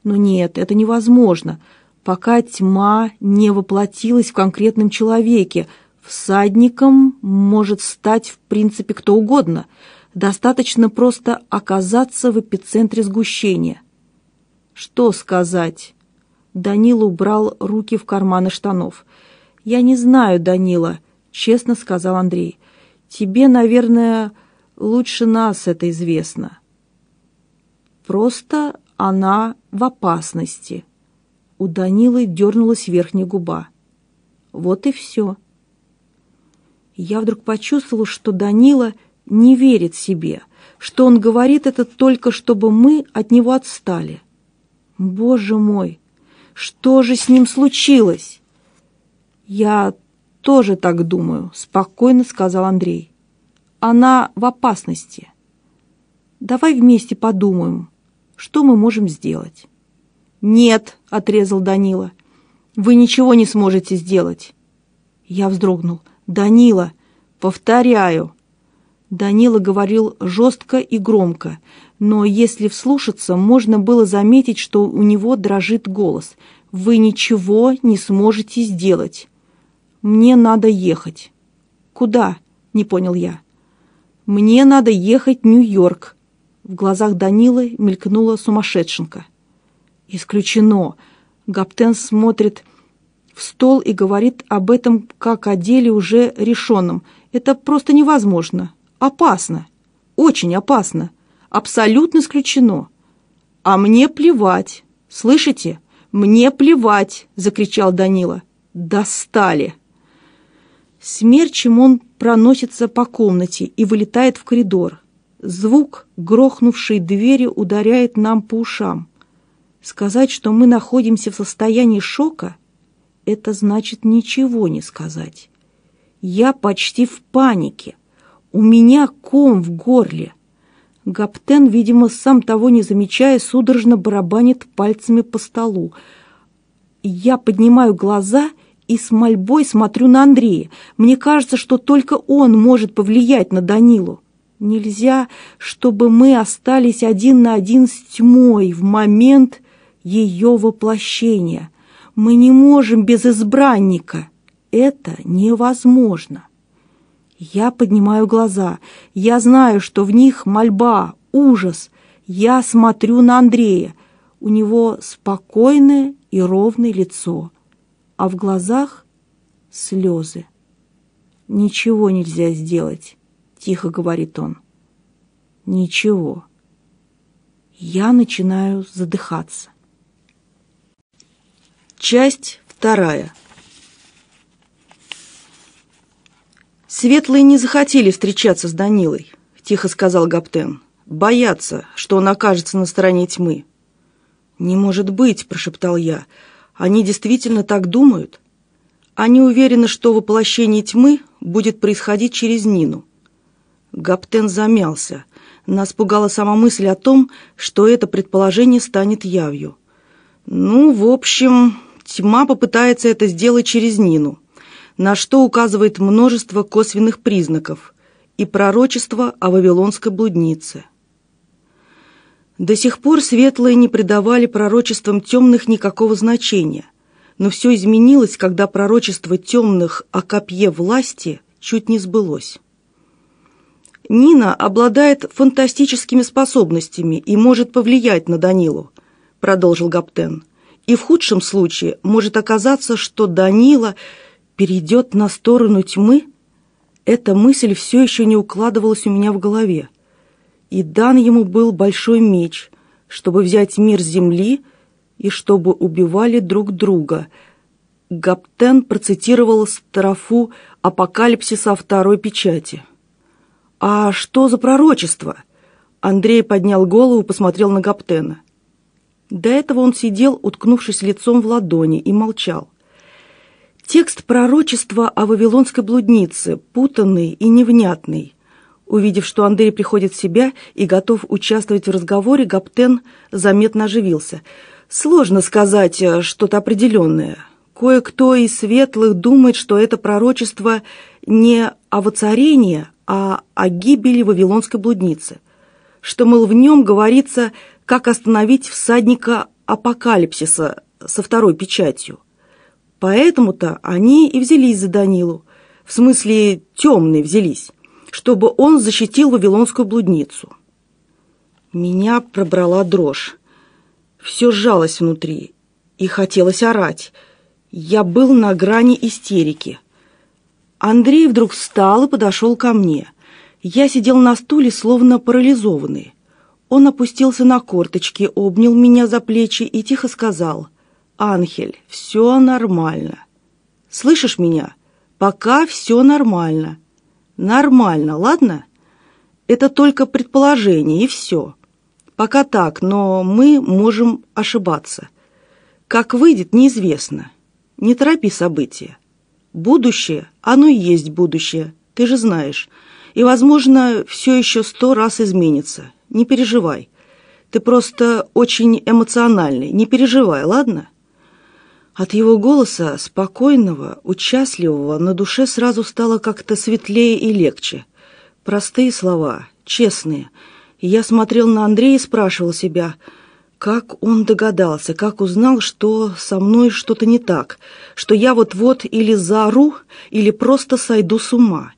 Но нет, это невозможно, пока тьма не воплотилась в конкретном человеке. Всадником может стать, в принципе, кто угодно. Достаточно просто оказаться в эпицентре сгущения. «Что сказать?» Данил убрал руки в карманы штанов. «Я не знаю, Данила», — честно сказал Андрей. «Тебе, наверное, лучше нас это известно». «Просто она в опасности». У Данилы дернулась верхняя губа. «Вот и все». Я вдруг почувствовала, что Данила не верит себе, что он говорит это только, чтобы мы от него отстали. Боже мой, что же с ним случилось? Я тоже так думаю, спокойно сказал Андрей. Она в опасности. Давай вместе подумаем, что мы можем сделать. Нет, отрезал Данила. Вы ничего не сможете сделать. Я вздрогнул. Данила, повторяю. Данила говорил жестко и громко, но если вслушаться, можно было заметить, что у него дрожит голос. «Вы ничего не сможете сделать. Мне надо ехать». «Куда?» — не понял я. «Мне надо ехать в Нью-Йорк». В глазах Данилы мелькнула сумасшедшенка. «Исключено!» Гаптен смотрит в стол и говорит об этом как о деле уже решенном. «Это просто невозможно. Опасно. Очень опасно абсолютно исключено. А мне плевать, слышите? Мне плевать, закричал Данила. Достали. Смерчем он проносится по комнате и вылетает в коридор. Звук грохнувшей двери ударяет нам по ушам. Сказать, что мы находимся в состоянии шока, это значит ничего не сказать. Я почти в панике. У меня ком в горле. Гаптен, видимо, сам того не замечая, судорожно барабанит пальцами по столу. Я поднимаю глаза и с мольбой смотрю на Андрея. Мне кажется, что только он может повлиять на Данилу. Нельзя, чтобы мы остались один на один с тьмой в момент ее воплощения. Мы не можем без избранника. Это невозможно. Я поднимаю глаза. Я знаю, что в них мольба, ужас. Я смотрю на Андрея. У него спокойное и ровное лицо, а в глазах слезы. «Ничего нельзя сделать», — тихо говорит он. «Ничего». Я начинаю задыхаться. Часть вторая. «Светлые не захотели встречаться с Данилой», — тихо сказал Гаптен. «Боятся, что он окажется на стороне тьмы». «Не может быть», — прошептал я. «Они действительно так думают?» «Они уверены, что воплощение тьмы будет происходить через Нину». Гаптен замялся. Нас пугала сама мысль о том, что это предположение станет явью. «Ну, в общем, тьма попытается это сделать через Нину» на что указывает множество косвенных признаков и пророчество о вавилонской блуднице. До сих пор светлые не придавали пророчествам темных никакого значения, но все изменилось, когда пророчество темных о копье власти чуть не сбылось. Нина обладает фантастическими способностями и может повлиять на Данилу, продолжил Гаптен. И в худшем случае может оказаться, что Данила перейдет на сторону тьмы? Эта мысль все еще не укладывалась у меня в голове. И дан ему был большой меч, чтобы взять мир земли и чтобы убивали друг друга. Гаптен процитировал строфу апокалипсиса второй печати. «А что за пророчество?» Андрей поднял голову, и посмотрел на Гаптена. До этого он сидел, уткнувшись лицом в ладони, и молчал. Текст пророчества о вавилонской блуднице, путанный и невнятный. Увидев, что Андрей приходит в себя и готов участвовать в разговоре, Гаптен заметно оживился. Сложно сказать э, что-то определенное. Кое-кто из светлых думает, что это пророчество не о воцарении, а о гибели вавилонской блудницы. Что, мол, в нем говорится, как остановить всадника апокалипсиса со второй печатью. Поэтому-то они и взялись за Данилу, в смысле темные взялись, чтобы он защитил вавилонскую блудницу. Меня пробрала дрожь. Все сжалось внутри, и хотелось орать. Я был на грани истерики. Андрей вдруг встал и подошел ко мне. Я сидел на стуле, словно парализованный. Он опустился на корточки, обнял меня за плечи и тихо сказал — Анхель, все нормально. Слышишь меня? Пока все нормально. Нормально, ладно? Это только предположение, и все. Пока так, но мы можем ошибаться. Как выйдет, неизвестно. Не торопи события. Будущее, оно и есть будущее, ты же знаешь. И, возможно, все еще сто раз изменится. Не переживай. Ты просто очень эмоциональный. Не переживай, ладно?» От его голоса, спокойного, участливого, на душе сразу стало как-то светлее и легче. Простые слова, честные. я смотрел на Андрея и спрашивал себя, как он догадался, как узнал, что со мной что-то не так, что я вот-вот или заору, или просто сойду с ума.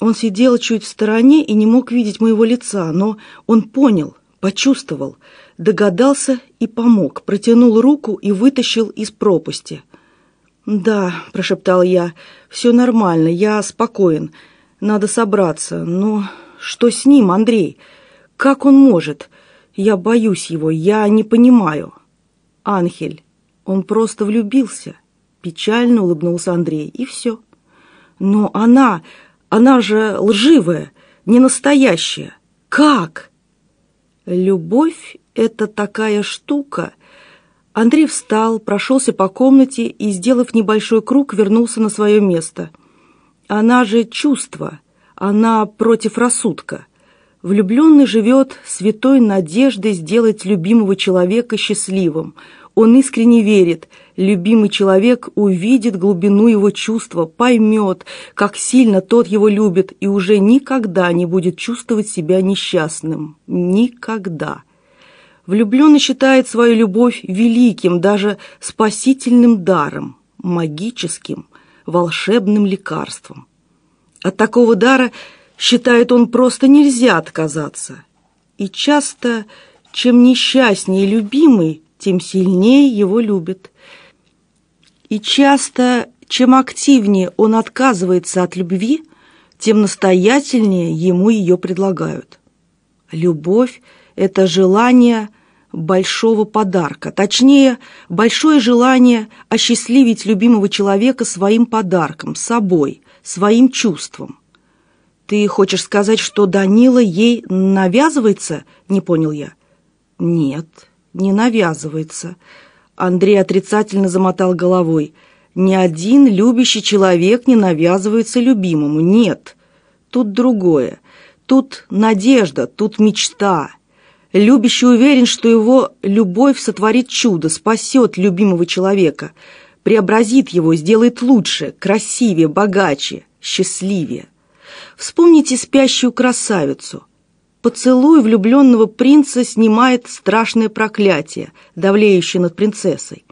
Он сидел чуть в стороне и не мог видеть моего лица, но он понял, почувствовал – догадался и помог, протянул руку и вытащил из пропасти. «Да», — прошептал я, — «все нормально, я спокоен, надо собраться, но что с ним, Андрей? Как он может? Я боюсь его, я не понимаю». «Анхель, он просто влюбился», — печально улыбнулся Андрей, — «и все». «Но она, она же лживая, не настоящая. Как?» «Любовь это такая штука?» Андрей встал, прошелся по комнате и, сделав небольшой круг, вернулся на свое место. «Она же чувство, она против рассудка». Влюбленный живет святой надеждой сделать любимого человека счастливым. Он искренне верит, любимый человек увидит глубину его чувства, поймет, как сильно тот его любит и уже никогда не будет чувствовать себя несчастным. Никогда. Влюбленный считает свою любовь великим, даже спасительным даром, магическим, волшебным лекарством. От такого дара, считает он, просто нельзя отказаться. И часто, чем несчастнее любимый, тем сильнее его любит. И часто, чем активнее он отказывается от любви, тем настоятельнее ему ее предлагают. Любовь – это желание большого подарка, точнее, большое желание осчастливить любимого человека своим подарком, собой, своим чувством. «Ты хочешь сказать, что Данила ей навязывается?» – не понял я. «Нет, не навязывается». Андрей отрицательно замотал головой. «Ни один любящий человек не навязывается любимому. Нет, тут другое. Тут надежда, тут мечта». Любящий уверен, что его любовь сотворит чудо, спасет любимого человека, преобразит его, сделает лучше, красивее, богаче, счастливее. Вспомните спящую красавицу. Поцелуй влюбленного принца снимает страшное проклятие, давлеющее над принцессой.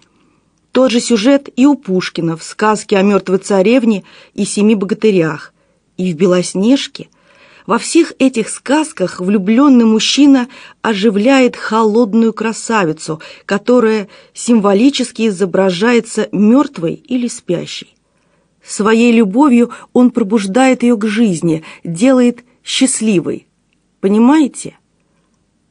Тот же сюжет и у Пушкина в сказке о мертвой царевне и семи богатырях, и в «Белоснежке», во всех этих сказках влюбленный мужчина оживляет холодную красавицу, которая символически изображается мертвой или спящей. Своей любовью он пробуждает ее к жизни, делает счастливой. Понимаете?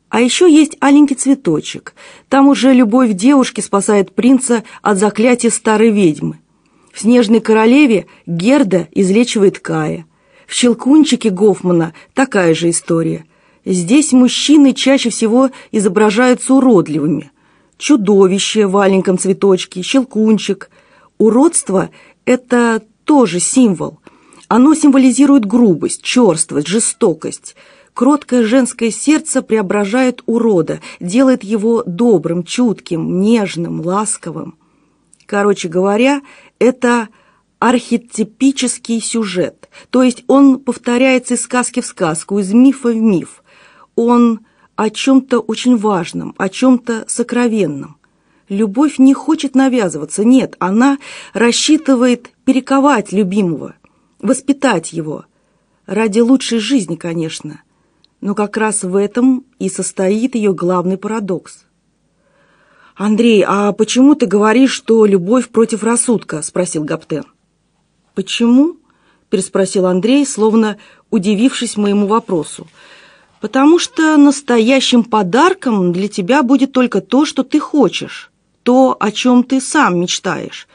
А еще есть аленький цветочек. Там уже любовь девушки спасает принца от заклятия старой ведьмы. В «Снежной королеве» Герда излечивает Кая – в «Щелкунчике» Гофмана такая же история. Здесь мужчины чаще всего изображаются уродливыми. Чудовище в маленьком цветочке, щелкунчик. Уродство – это тоже символ. Оно символизирует грубость, черствость, жестокость – Кроткое женское сердце преображает урода, делает его добрым, чутким, нежным, ласковым. Короче говоря, это архетипический сюжет, то есть он повторяется из сказки в сказку, из мифа в миф. Он о чем-то очень важном, о чем-то сокровенном. Любовь не хочет навязываться, нет, она рассчитывает перековать любимого, воспитать его. Ради лучшей жизни, конечно. Но как раз в этом и состоит ее главный парадокс. «Андрей, а почему ты говоришь, что любовь против рассудка?» – спросил Гаптен. «Почему?» – переспросил Андрей, словно удивившись моему вопросу. «Потому что настоящим подарком для тебя будет только то, что ты хочешь, то, о чем ты сам мечтаешь.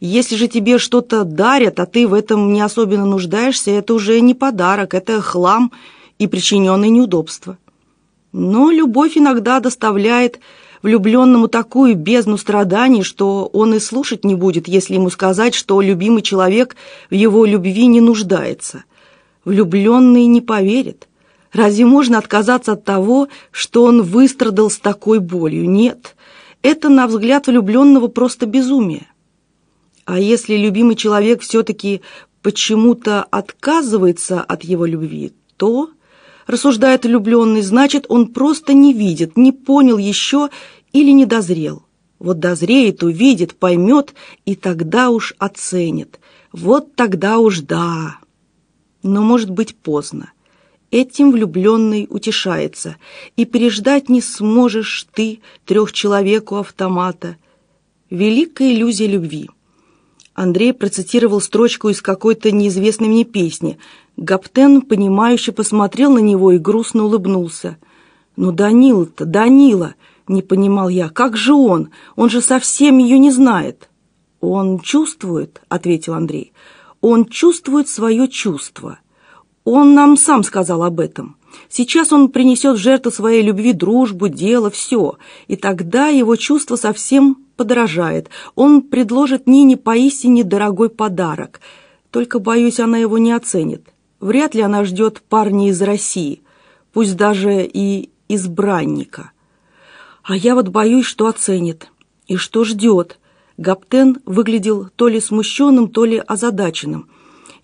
Если же тебе что-то дарят, а ты в этом не особенно нуждаешься, это уже не подарок, это хлам и причиненные неудобства. Но любовь иногда доставляет влюбленному такую бездну страданий, что он и слушать не будет, если ему сказать, что любимый человек в его любви не нуждается. Влюбленный не поверит. Разве можно отказаться от того, что он выстрадал с такой болью? Нет. Это, на взгляд влюбленного, просто безумие. А если любимый человек все-таки почему-то отказывается от его любви, то рассуждает влюбленный, значит, он просто не видит, не понял еще или не дозрел. Вот дозреет, увидит, поймет, и тогда уж оценит. Вот тогда уж да. Но может быть поздно. Этим влюбленный утешается, и переждать не сможешь ты трех человеку автомата. Великая иллюзия любви. Андрей процитировал строчку из какой-то неизвестной мне песни – Гаптен, понимающе посмотрел на него и грустно улыбнулся. «Но «Ну, Данила-то, Данила!» — не понимал я. «Как же он? Он же совсем ее не знает!» «Он чувствует», — ответил Андрей. «Он чувствует свое чувство. Он нам сам сказал об этом. Сейчас он принесет в жертву своей любви дружбу, дело, все. И тогда его чувство совсем подорожает. Он предложит Нине поистине дорогой подарок. Только, боюсь, она его не оценит. Вряд ли она ждет парня из России, пусть даже и избранника. А я вот боюсь, что оценит. И что ждет? Гаптен выглядел то ли смущенным, то ли озадаченным.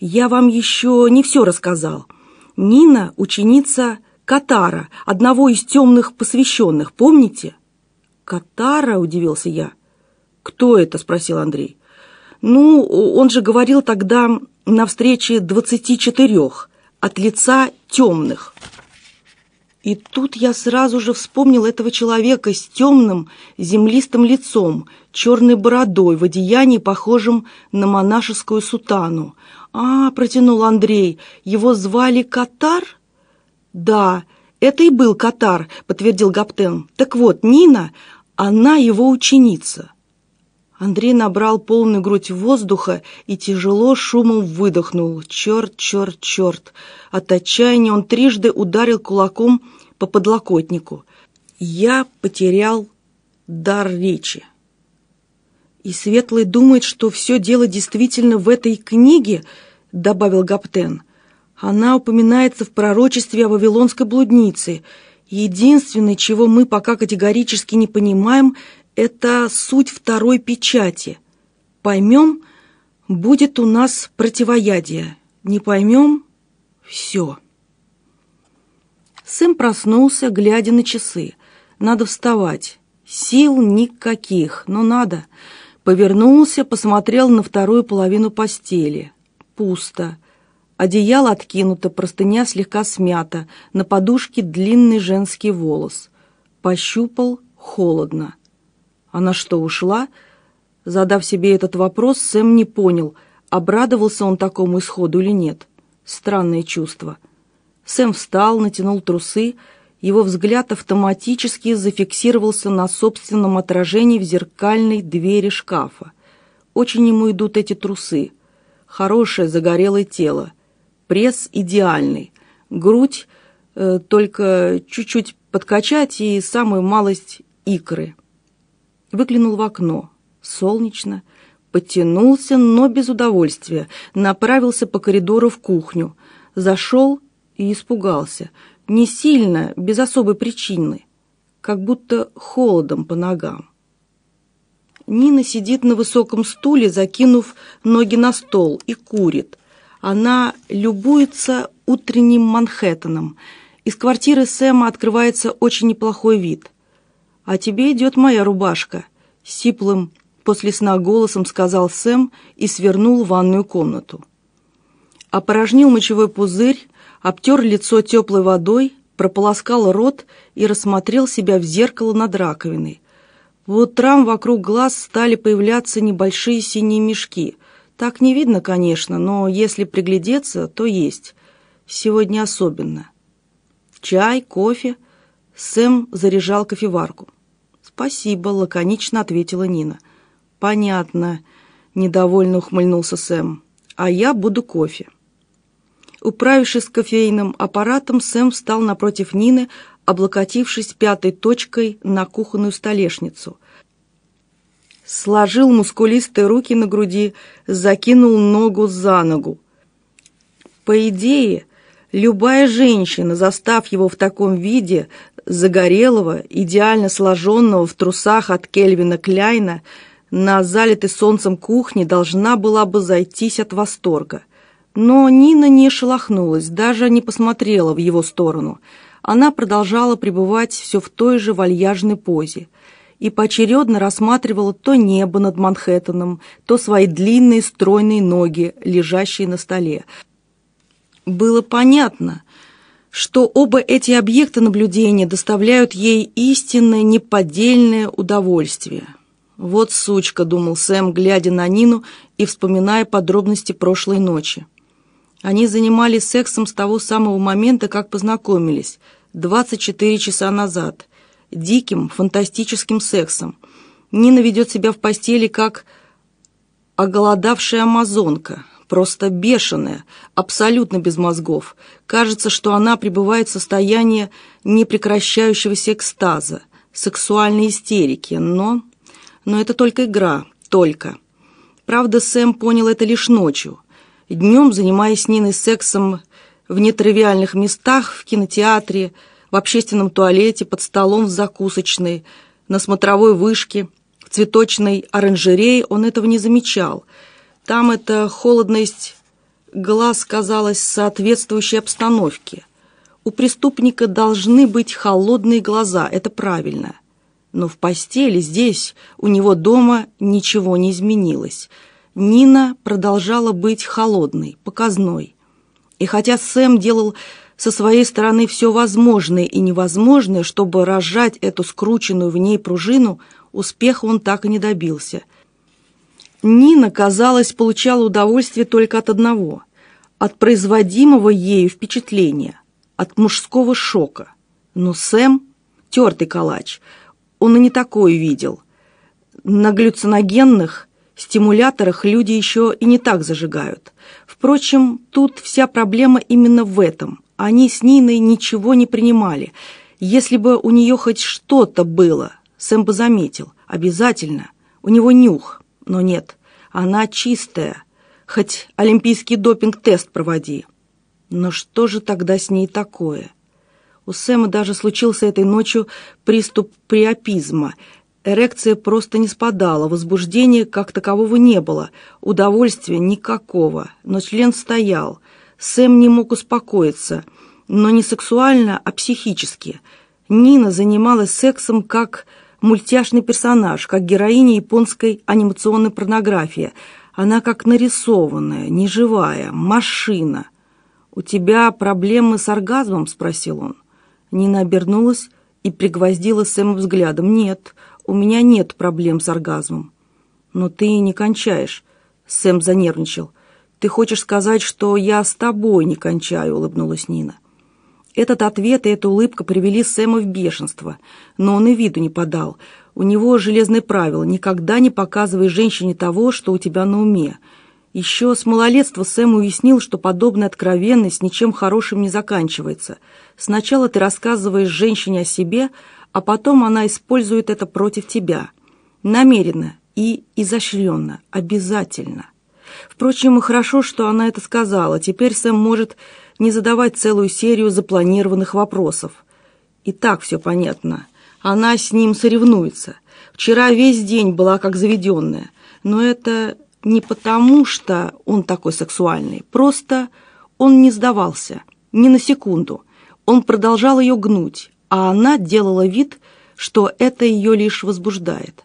«Я вам еще не все рассказал. Нина – ученица Катара, одного из темных посвященных, помните?» «Катара?» – удивился я. «Кто это?» – спросил Андрей. «Ну, он же говорил тогда на встрече четырех от лица темных. И тут я сразу же вспомнил этого человека с темным землистым лицом, черной бородой, в одеянии, похожем на монашескую сутану. «А, — протянул Андрей, — его звали Катар?» «Да, это и был Катар», — подтвердил Гаптен. «Так вот, Нина, она его ученица». Андрей набрал полную грудь воздуха и тяжело шумом выдохнул. Черт, черт, черт. От отчаяния он трижды ударил кулаком по подлокотнику. Я потерял дар речи. И Светлый думает, что все дело действительно в этой книге, добавил Гаптен. Она упоминается в пророчестве о вавилонской блуднице. Единственное, чего мы пока категорически не понимаем – это суть второй печати. Поймем, будет у нас противоядие. Не поймем – все. Сэм проснулся, глядя на часы. Надо вставать. Сил никаких, но надо. Повернулся, посмотрел на вторую половину постели. Пусто. Одеяло откинуто, простыня слегка смята, на подушке длинный женский волос. Пощупал – холодно. Она что, ушла? Задав себе этот вопрос, Сэм не понял, обрадовался он такому исходу или нет. Странное чувство. Сэм встал, натянул трусы, его взгляд автоматически зафиксировался на собственном отражении в зеркальной двери шкафа. Очень ему идут эти трусы. Хорошее загорелое тело. Пресс идеальный. Грудь э, только чуть-чуть подкачать и самую малость икры выглянул в окно. Солнечно. Потянулся, но без удовольствия. Направился по коридору в кухню. Зашел и испугался. Не сильно, без особой причины. Как будто холодом по ногам. Нина сидит на высоком стуле, закинув ноги на стол, и курит. Она любуется утренним Манхэттеном. Из квартиры Сэма открывается очень неплохой вид – «А тебе идет моя рубашка», — сиплым после сна голосом сказал Сэм и свернул в ванную комнату. Опорожнил мочевой пузырь, обтер лицо теплой водой, прополоскал рот и рассмотрел себя в зеркало над раковиной. По утрам вокруг глаз стали появляться небольшие синие мешки. Так не видно, конечно, но если приглядеться, то есть. Сегодня особенно. Чай, кофе. Сэм заряжал кофеварку. «Спасибо», — лаконично ответила Нина. «Понятно», — недовольно ухмыльнулся Сэм. «А я буду кофе». Управившись кофейным аппаратом, Сэм встал напротив Нины, облокотившись пятой точкой на кухонную столешницу. Сложил мускулистые руки на груди, закинул ногу за ногу. По идее, любая женщина, застав его в таком виде, загорелого, идеально сложенного в трусах от Кельвина Кляйна, на залитой солнцем кухне должна была бы зайтись от восторга. Но Нина не шелохнулась, даже не посмотрела в его сторону. Она продолжала пребывать все в той же вальяжной позе и поочередно рассматривала то небо над Манхэттеном, то свои длинные стройные ноги, лежащие на столе. Было понятно, что оба эти объекта наблюдения доставляют ей истинное неподдельное удовольствие. «Вот сучка», — думал Сэм, глядя на Нину и вспоминая подробности прошлой ночи. Они занимались сексом с того самого момента, как познакомились, 24 часа назад, диким, фантастическим сексом. Нина ведет себя в постели как оголодавшая амазонка, просто бешеная, абсолютно без мозгов. Кажется, что она пребывает в состоянии непрекращающегося экстаза, сексуальной истерики, но... Но это только игра, только. Правда, Сэм понял это лишь ночью. Днем, занимаясь с Ниной сексом в нетривиальных местах, в кинотеатре, в общественном туалете, под столом в закусочной, на смотровой вышке, в цветочной оранжерее, он этого не замечал – там эта холодность глаз казалась соответствующей обстановке. У преступника должны быть холодные глаза, это правильно. Но в постели здесь, у него дома, ничего не изменилось. Нина продолжала быть холодной, показной. И хотя Сэм делал со своей стороны все возможное и невозможное, чтобы разжать эту скрученную в ней пружину, успеха он так и не добился – Нина, казалось, получала удовольствие только от одного – от производимого ею впечатления, от мужского шока. Но Сэм – тертый калач, он и не такое видел. На глюциногенных стимуляторах люди еще и не так зажигают. Впрочем, тут вся проблема именно в этом. Они с Ниной ничего не принимали. Если бы у нее хоть что-то было, Сэм бы заметил, обязательно, у него нюх – но нет, она чистая. Хоть олимпийский допинг-тест проводи. Но что же тогда с ней такое? У Сэма даже случился этой ночью приступ приопизма. Эрекция просто не спадала, возбуждения как такового не было, удовольствия никакого, но член стоял. Сэм не мог успокоиться, но не сексуально, а психически. Нина занималась сексом как мультяшный персонаж, как героиня японской анимационной порнографии. Она как нарисованная, неживая, машина. «У тебя проблемы с оргазмом?» – спросил он. Нина обернулась и пригвоздила Сэма взглядом. «Нет, у меня нет проблем с оргазмом». «Но ты не кончаешь», – Сэм занервничал. «Ты хочешь сказать, что я с тобой не кончаю?» – улыбнулась Нина. Этот ответ и эта улыбка привели Сэма в бешенство, но он и виду не подал. У него железное правило – никогда не показывай женщине того, что у тебя на уме. Еще с малолетства Сэм уяснил, что подобная откровенность ничем хорошим не заканчивается. Сначала ты рассказываешь женщине о себе, а потом она использует это против тебя. Намеренно и изощренно, обязательно. Впрочем, хорошо, что она это сказала. Теперь Сэм может не задавать целую серию запланированных вопросов. И так все понятно. Она с ним соревнуется. Вчера весь день была как заведенная. Но это не потому, что он такой сексуальный. Просто он не сдавался. Ни на секунду. Он продолжал ее гнуть, а она делала вид, что это ее лишь возбуждает.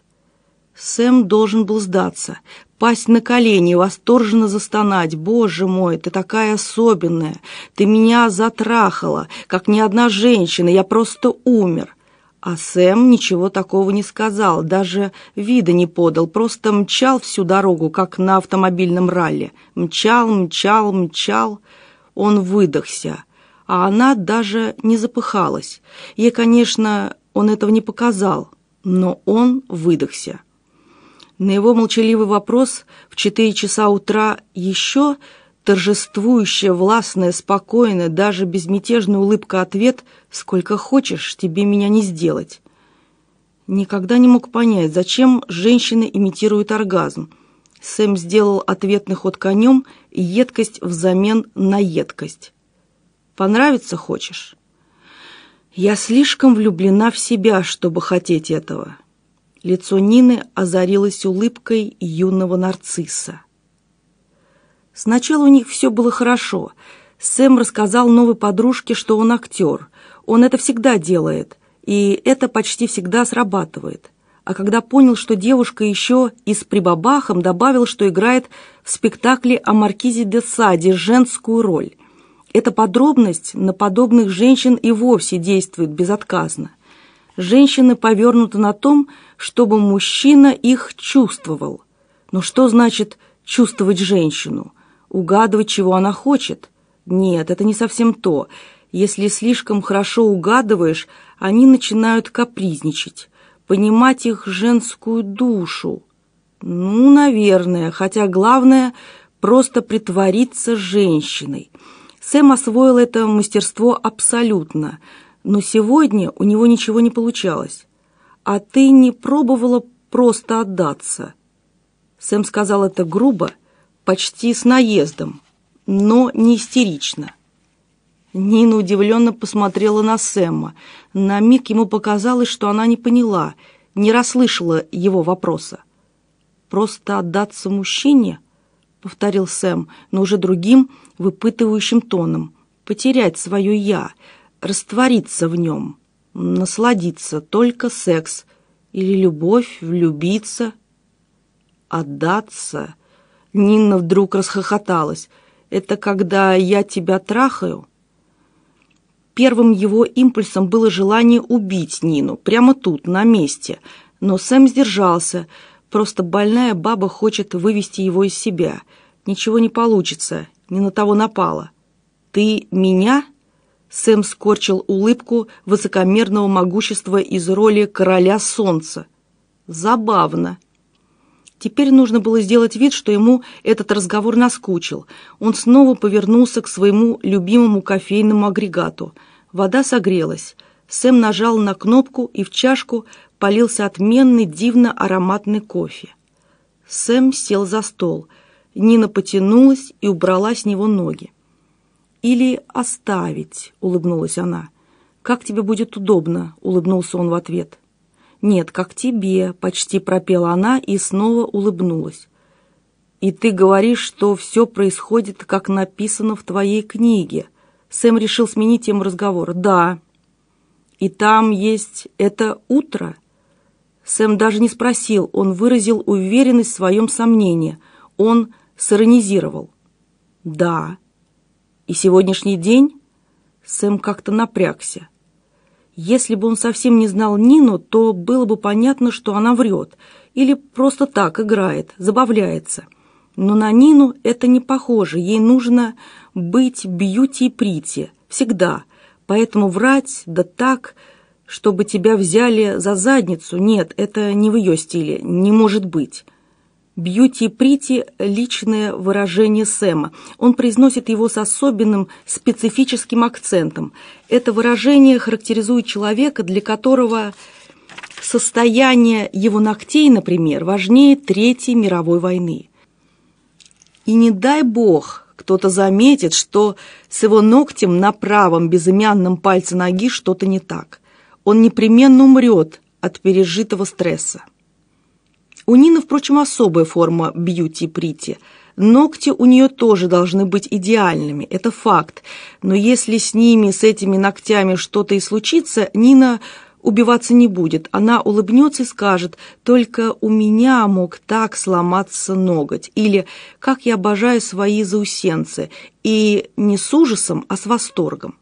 Сэм должен был сдаться, упасть на колени и восторженно застонать. «Боже мой, ты такая особенная! Ты меня затрахала, как ни одна женщина, я просто умер!» А Сэм ничего такого не сказал, даже вида не подал, просто мчал всю дорогу, как на автомобильном ралли. Мчал, мчал, мчал. Он выдохся, а она даже не запыхалась. Ей, конечно, он этого не показал, но он выдохся. На его молчаливый вопрос в четыре часа утра еще торжествующая, властная, спокойная, даже безмятежная улыбка ответ «Сколько хочешь, тебе меня не сделать». Никогда не мог понять, зачем женщины имитируют оргазм. Сэм сделал ответный ход конем и едкость взамен на едкость. Понравится хочешь?» «Я слишком влюблена в себя, чтобы хотеть этого». Лицо Нины озарилось улыбкой юного нарцисса. Сначала у них все было хорошо. Сэм рассказал новой подружке, что он актер. Он это всегда делает, и это почти всегда срабатывает. А когда понял, что девушка еще и с прибабахом добавил, что играет в спектакле о Маркизе де Саде женскую роль. Эта подробность на подобных женщин и вовсе действует безотказно – женщины повернуты на том, чтобы мужчина их чувствовал. Но что значит чувствовать женщину? Угадывать, чего она хочет? Нет, это не совсем то. Если слишком хорошо угадываешь, они начинают капризничать, понимать их женскую душу. Ну, наверное, хотя главное – просто притвориться женщиной. Сэм освоил это мастерство абсолютно – но сегодня у него ничего не получалось. А ты не пробовала просто отдаться. Сэм сказал это грубо, почти с наездом, но не истерично. Нина удивленно посмотрела на Сэма. На миг ему показалось, что она не поняла, не расслышала его вопроса. «Просто отдаться мужчине?» — повторил Сэм, но уже другим, выпытывающим тоном. «Потерять свое «я», раствориться в нем, насладиться только секс или любовь, влюбиться, отдаться. Нина вдруг расхохоталась. «Это когда я тебя трахаю?» Первым его импульсом было желание убить Нину, прямо тут, на месте. Но Сэм сдержался. Просто больная баба хочет вывести его из себя. Ничего не получится, не на того напала. «Ты меня?» Сэм скорчил улыбку высокомерного могущества из роли короля солнца. Забавно. Теперь нужно было сделать вид, что ему этот разговор наскучил. Он снова повернулся к своему любимому кофейному агрегату. Вода согрелась. Сэм нажал на кнопку, и в чашку полился отменный, дивно ароматный кофе. Сэм сел за стол. Нина потянулась и убрала с него ноги. «Или оставить», — улыбнулась она. «Как тебе будет удобно?» — улыбнулся он в ответ. «Нет, как тебе», — почти пропела она и снова улыбнулась. «И ты говоришь, что все происходит, как написано в твоей книге». Сэм решил сменить тему разговора. «Да». «И там есть это утро?» Сэм даже не спросил, он выразил уверенность в своем сомнении. Он сиронизировал. «Да». И сегодняшний день Сэм как-то напрягся. Если бы он совсем не знал Нину, то было бы понятно, что она врет или просто так играет, забавляется. Но на Нину это не похоже. Ей нужно быть бьюти и прити. Всегда. Поэтому врать, да так, чтобы тебя взяли за задницу, нет, это не в ее стиле, не может быть бьюти-прити – личное выражение Сэма. Он произносит его с особенным специфическим акцентом. Это выражение характеризует человека, для которого состояние его ногтей, например, важнее Третьей мировой войны. И не дай бог, кто-то заметит, что с его ногтем на правом безымянном пальце ноги что-то не так. Он непременно умрет от пережитого стресса. У Нины, впрочем, особая форма бьюти-прити. Ногти у нее тоже должны быть идеальными, это факт. Но если с ними, с этими ногтями что-то и случится, Нина убиваться не будет. Она улыбнется и скажет, только у меня мог так сломаться ноготь. Или как я обожаю свои заусенцы. И не с ужасом, а с восторгом.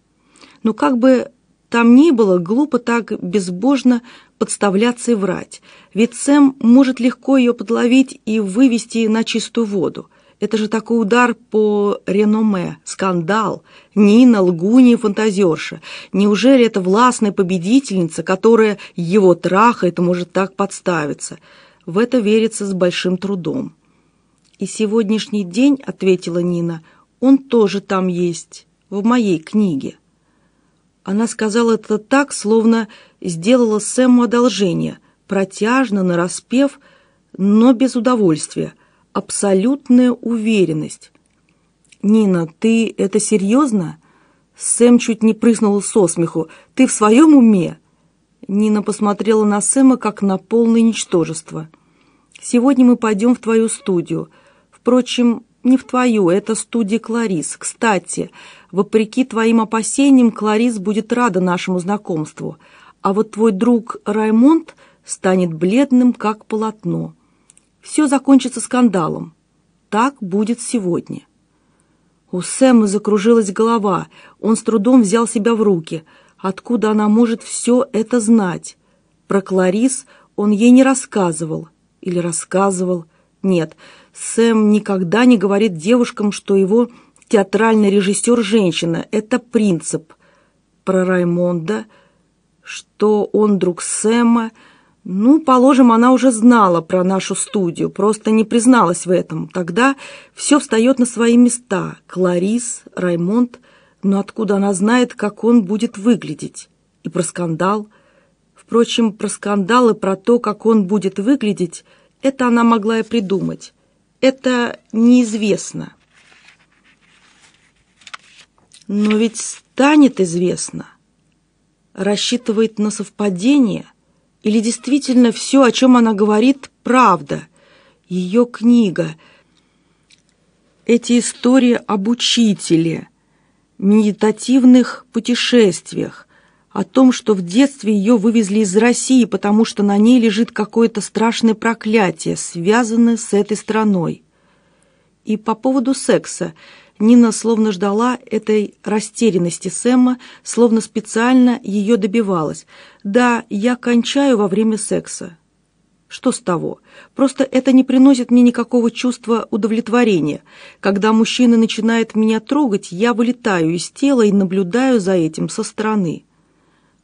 Но как бы там ни было, глупо так безбожно подставляться и врать, ведь Сэм может легко ее подловить и вывести на чистую воду. Это же такой удар по реноме, скандал. Нина, лгунья и фантазерша. Неужели это властная победительница, которая его трахает и может так подставиться? В это верится с большим трудом. «И сегодняшний день, — ответила Нина, — он тоже там есть, в моей книге». Она сказала это так, словно сделала Сэму одолжение, протяжно, нараспев, но без удовольствия, абсолютная уверенность. «Нина, ты это серьезно?» Сэм чуть не прыснула со смеху. «Ты в своем уме?» Нина посмотрела на Сэма как на полное ничтожество. «Сегодня мы пойдем в твою студию. Впрочем, не в твою, это студия Кларис. Кстати, вопреки твоим опасениям, Кларис будет рада нашему знакомству а вот твой друг Раймонд станет бледным, как полотно. Все закончится скандалом. Так будет сегодня». У Сэма закружилась голова, он с трудом взял себя в руки. Откуда она может все это знать? Про Кларис он ей не рассказывал. Или рассказывал. Нет, Сэм никогда не говорит девушкам, что его театральный режиссер – женщина. Это принцип. Про Раймонда – что он друг Сэма. Ну, положим, она уже знала про нашу студию, просто не призналась в этом. Тогда все встает на свои места. Кларис, Раймонд, но откуда она знает, как он будет выглядеть? И про скандал. Впрочем, про скандал и про то, как он будет выглядеть, это она могла и придумать. Это неизвестно. Но ведь станет известно рассчитывает на совпадение? Или действительно все, о чем она говорит, правда? Ее книга, эти истории об учителе, медитативных путешествиях, о том, что в детстве ее вывезли из России, потому что на ней лежит какое-то страшное проклятие, связанное с этой страной. И по поводу секса – Нина словно ждала этой растерянности Сэма, словно специально ее добивалась. «Да, я кончаю во время секса». Что с того? Просто это не приносит мне никакого чувства удовлетворения. Когда мужчина начинает меня трогать, я вылетаю из тела и наблюдаю за этим со стороны.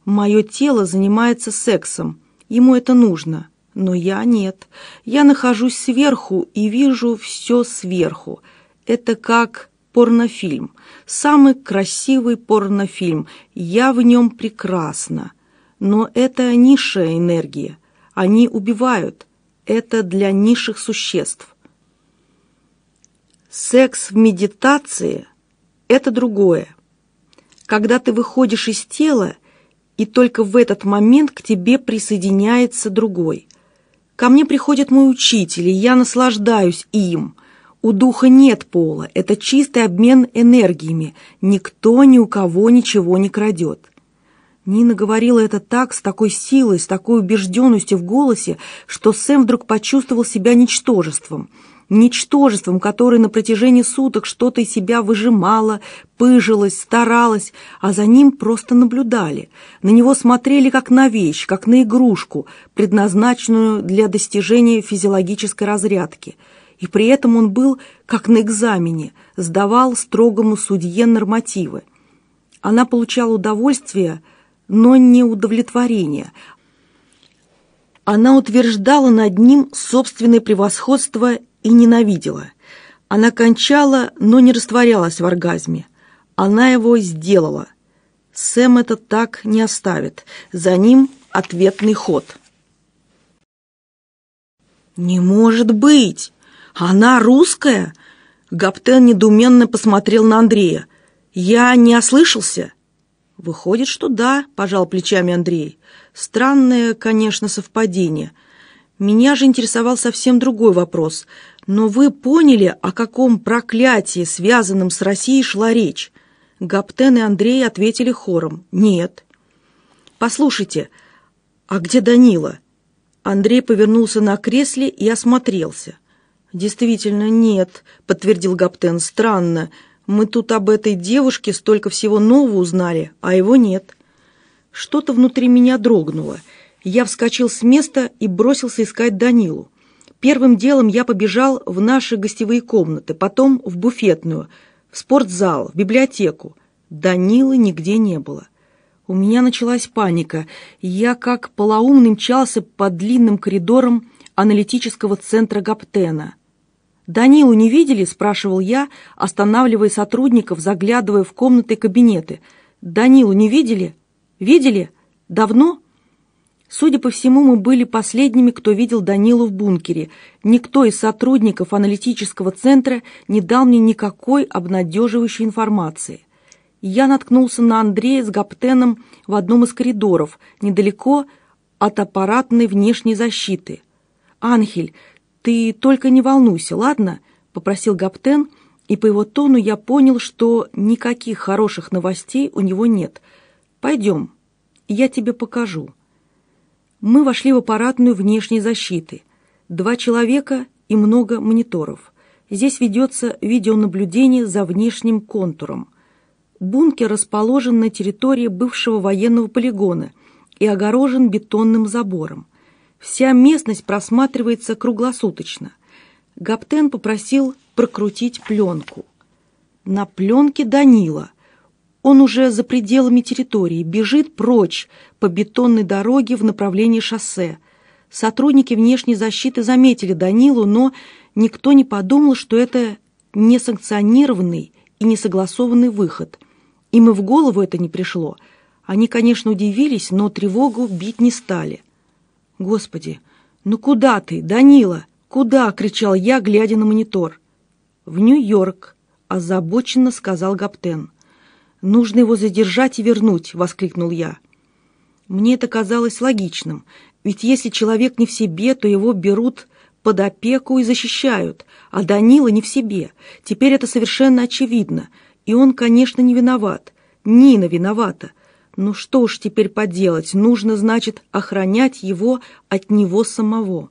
Мое тело занимается сексом. Ему это нужно. Но я нет. Я нахожусь сверху и вижу все сверху. Это как порнофильм. Самый красивый порнофильм. Я в нем прекрасна. Но это низшая энергия. Они убивают. Это для низших существ. Секс в медитации – это другое. Когда ты выходишь из тела, и только в этот момент к тебе присоединяется другой. Ко мне приходит мой учитель, и я наслаждаюсь им. У духа нет пола, это чистый обмен энергиями, никто ни у кого ничего не крадет. Нина говорила это так, с такой силой, с такой убежденностью в голосе, что Сэм вдруг почувствовал себя ничтожеством. Ничтожеством, которое на протяжении суток что-то из себя выжимало, пыжилось, старалось, а за ним просто наблюдали. На него смотрели как на вещь, как на игрушку, предназначенную для достижения физиологической разрядки – и при этом он был, как на экзамене, сдавал строгому судье нормативы. Она получала удовольствие, но не удовлетворение. Она утверждала над ним собственное превосходство и ненавидела. Она кончала, но не растворялась в оргазме. Она его сделала. Сэм это так не оставит. За ним ответный ход. «Не может быть!» «Она русская?» Гаптен недуменно посмотрел на Андрея. «Я не ослышался?» «Выходит, что да», — пожал плечами Андрей. «Странное, конечно, совпадение. Меня же интересовал совсем другой вопрос. Но вы поняли, о каком проклятии, связанном с Россией, шла речь?» Гаптен и Андрей ответили хором. «Нет». «Послушайте, а где Данила?» Андрей повернулся на кресле и осмотрелся. «Действительно, нет», — подтвердил Гаптен. «Странно. Мы тут об этой девушке столько всего нового узнали, а его нет». Что-то внутри меня дрогнуло. Я вскочил с места и бросился искать Данилу. Первым делом я побежал в наши гостевые комнаты, потом в буфетную, в спортзал, в библиотеку. Данилы нигде не было. У меня началась паника. Я как полоумный мчался по длинным коридорам аналитического центра Гаптена. «Данилу не видели?» – спрашивал я, останавливая сотрудников, заглядывая в комнаты и кабинеты. «Данилу не видели? Видели? Давно?» Судя по всему, мы были последними, кто видел Данилу в бункере. Никто из сотрудников аналитического центра не дал мне никакой обнадеживающей информации. Я наткнулся на Андрея с Гаптеном в одном из коридоров, недалеко от аппаратной внешней защиты. «Анхель, «Ты только не волнуйся, ладно?» — попросил Гаптен, и по его тону я понял, что никаких хороших новостей у него нет. «Пойдем, я тебе покажу». Мы вошли в аппаратную внешней защиты. Два человека и много мониторов. Здесь ведется видеонаблюдение за внешним контуром. Бункер расположен на территории бывшего военного полигона и огорожен бетонным забором. Вся местность просматривается круглосуточно. Гаптен попросил прокрутить пленку. На пленке Данила. Он уже за пределами территории, бежит прочь по бетонной дороге в направлении шоссе. Сотрудники внешней защиты заметили Данилу, но никто не подумал, что это несанкционированный и несогласованный выход. Им и в голову это не пришло. Они, конечно, удивились, но тревогу бить не стали. «Господи, ну куда ты, Данила? Куда?» — кричал я, глядя на монитор. «В Нью-Йорк», — озабоченно сказал Гаптен. «Нужно его задержать и вернуть», — воскликнул я. Мне это казалось логичным, ведь если человек не в себе, то его берут под опеку и защищают, а Данила не в себе. Теперь это совершенно очевидно, и он, конечно, не виноват. Нина виновата. Ну что уж теперь поделать, нужно, значит, охранять его от него самого.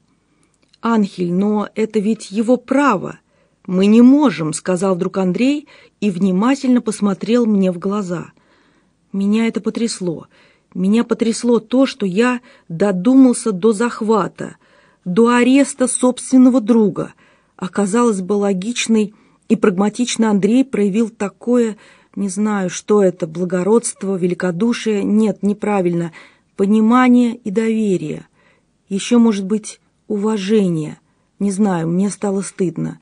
«Анхель, но это ведь его право. Мы не можем», — сказал вдруг Андрей и внимательно посмотрел мне в глаза. Меня это потрясло. Меня потрясло то, что я додумался до захвата, до ареста собственного друга. Оказалось бы логичный и прагматично Андрей проявил такое не знаю, что это, благородство, великодушие, нет, неправильно, понимание и доверие. Еще, может быть, уважение. Не знаю, мне стало стыдно.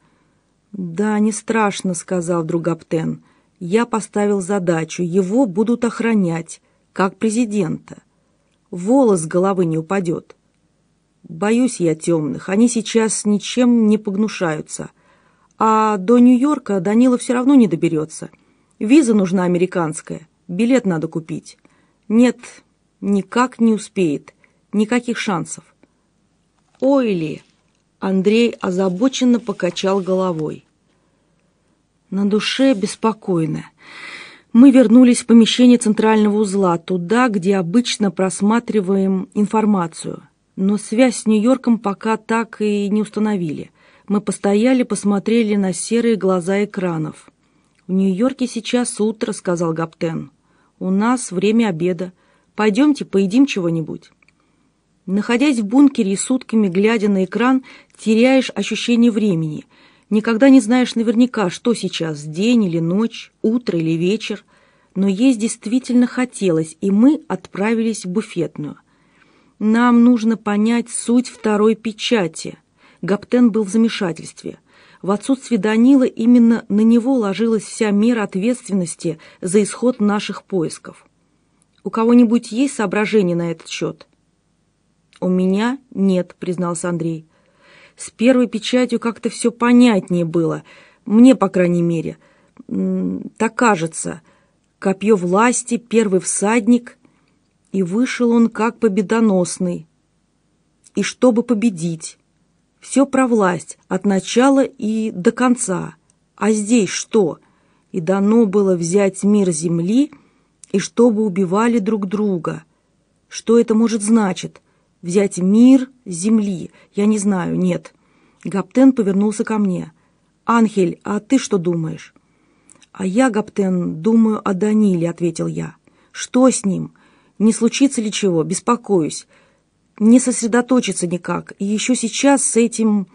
«Да, не страшно», — сказал друг Аптен. «Я поставил задачу, его будут охранять, как президента. Волос с головы не упадет. Боюсь я темных, они сейчас ничем не погнушаются. А до Нью-Йорка Данила все равно не доберется». Виза нужна американская, билет надо купить. Нет, никак не успеет, никаких шансов. Ой ли! Андрей озабоченно покачал головой. На душе беспокойно. Мы вернулись в помещение центрального узла, туда, где обычно просматриваем информацию. Но связь с Нью-Йорком пока так и не установили. Мы постояли, посмотрели на серые глаза экранов. «В Нью-Йорке сейчас утро», — сказал Гаптен. «У нас время обеда. Пойдемте поедим чего-нибудь». Находясь в бункере и сутками глядя на экран, теряешь ощущение времени. Никогда не знаешь наверняка, что сейчас, день или ночь, утро или вечер. Но есть действительно хотелось, и мы отправились в буфетную. Нам нужно понять суть второй печати. Гаптен был в замешательстве — в отсутствие Данила именно на него ложилась вся мера ответственности за исход наших поисков. У кого-нибудь есть соображения на этот счет? У меня нет, признался Андрей. С первой печатью как-то все понятнее было. Мне, по крайней мере. Так кажется. Копье власти, первый всадник. И вышел он как победоносный. И чтобы победить. Все про власть, от начала и до конца. А здесь что? И дано было взять мир земли, и чтобы убивали друг друга. Что это может значить? Взять мир земли? Я не знаю, нет. Гаптен повернулся ко мне. «Анхель, а ты что думаешь?» «А я, Гаптен, думаю о Даниле», — ответил я. «Что с ним? Не случится ли чего? Беспокоюсь не сосредоточиться никак. И еще сейчас с этим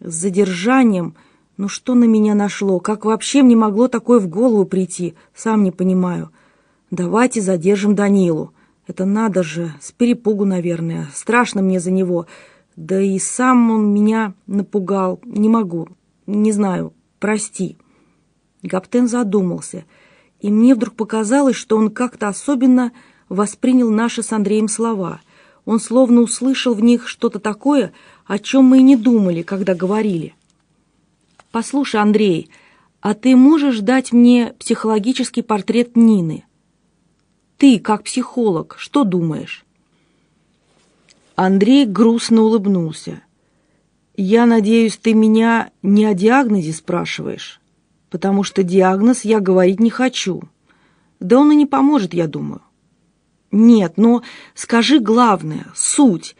задержанием, ну что на меня нашло? Как вообще мне могло такое в голову прийти? Сам не понимаю. Давайте задержим Данилу. Это надо же, с перепугу, наверное. Страшно мне за него. Да и сам он меня напугал. Не могу. Не знаю. Прости. Гаптен задумался. И мне вдруг показалось, что он как-то особенно воспринял наши с Андреем слова — он словно услышал в них что-то такое, о чем мы и не думали, когда говорили. «Послушай, Андрей, а ты можешь дать мне психологический портрет Нины? Ты, как психолог, что думаешь?» Андрей грустно улыбнулся. «Я надеюсь, ты меня не о диагнозе спрашиваешь, потому что диагноз я говорить не хочу. Да он и не поможет, я думаю. «Нет, но скажи главное, суть.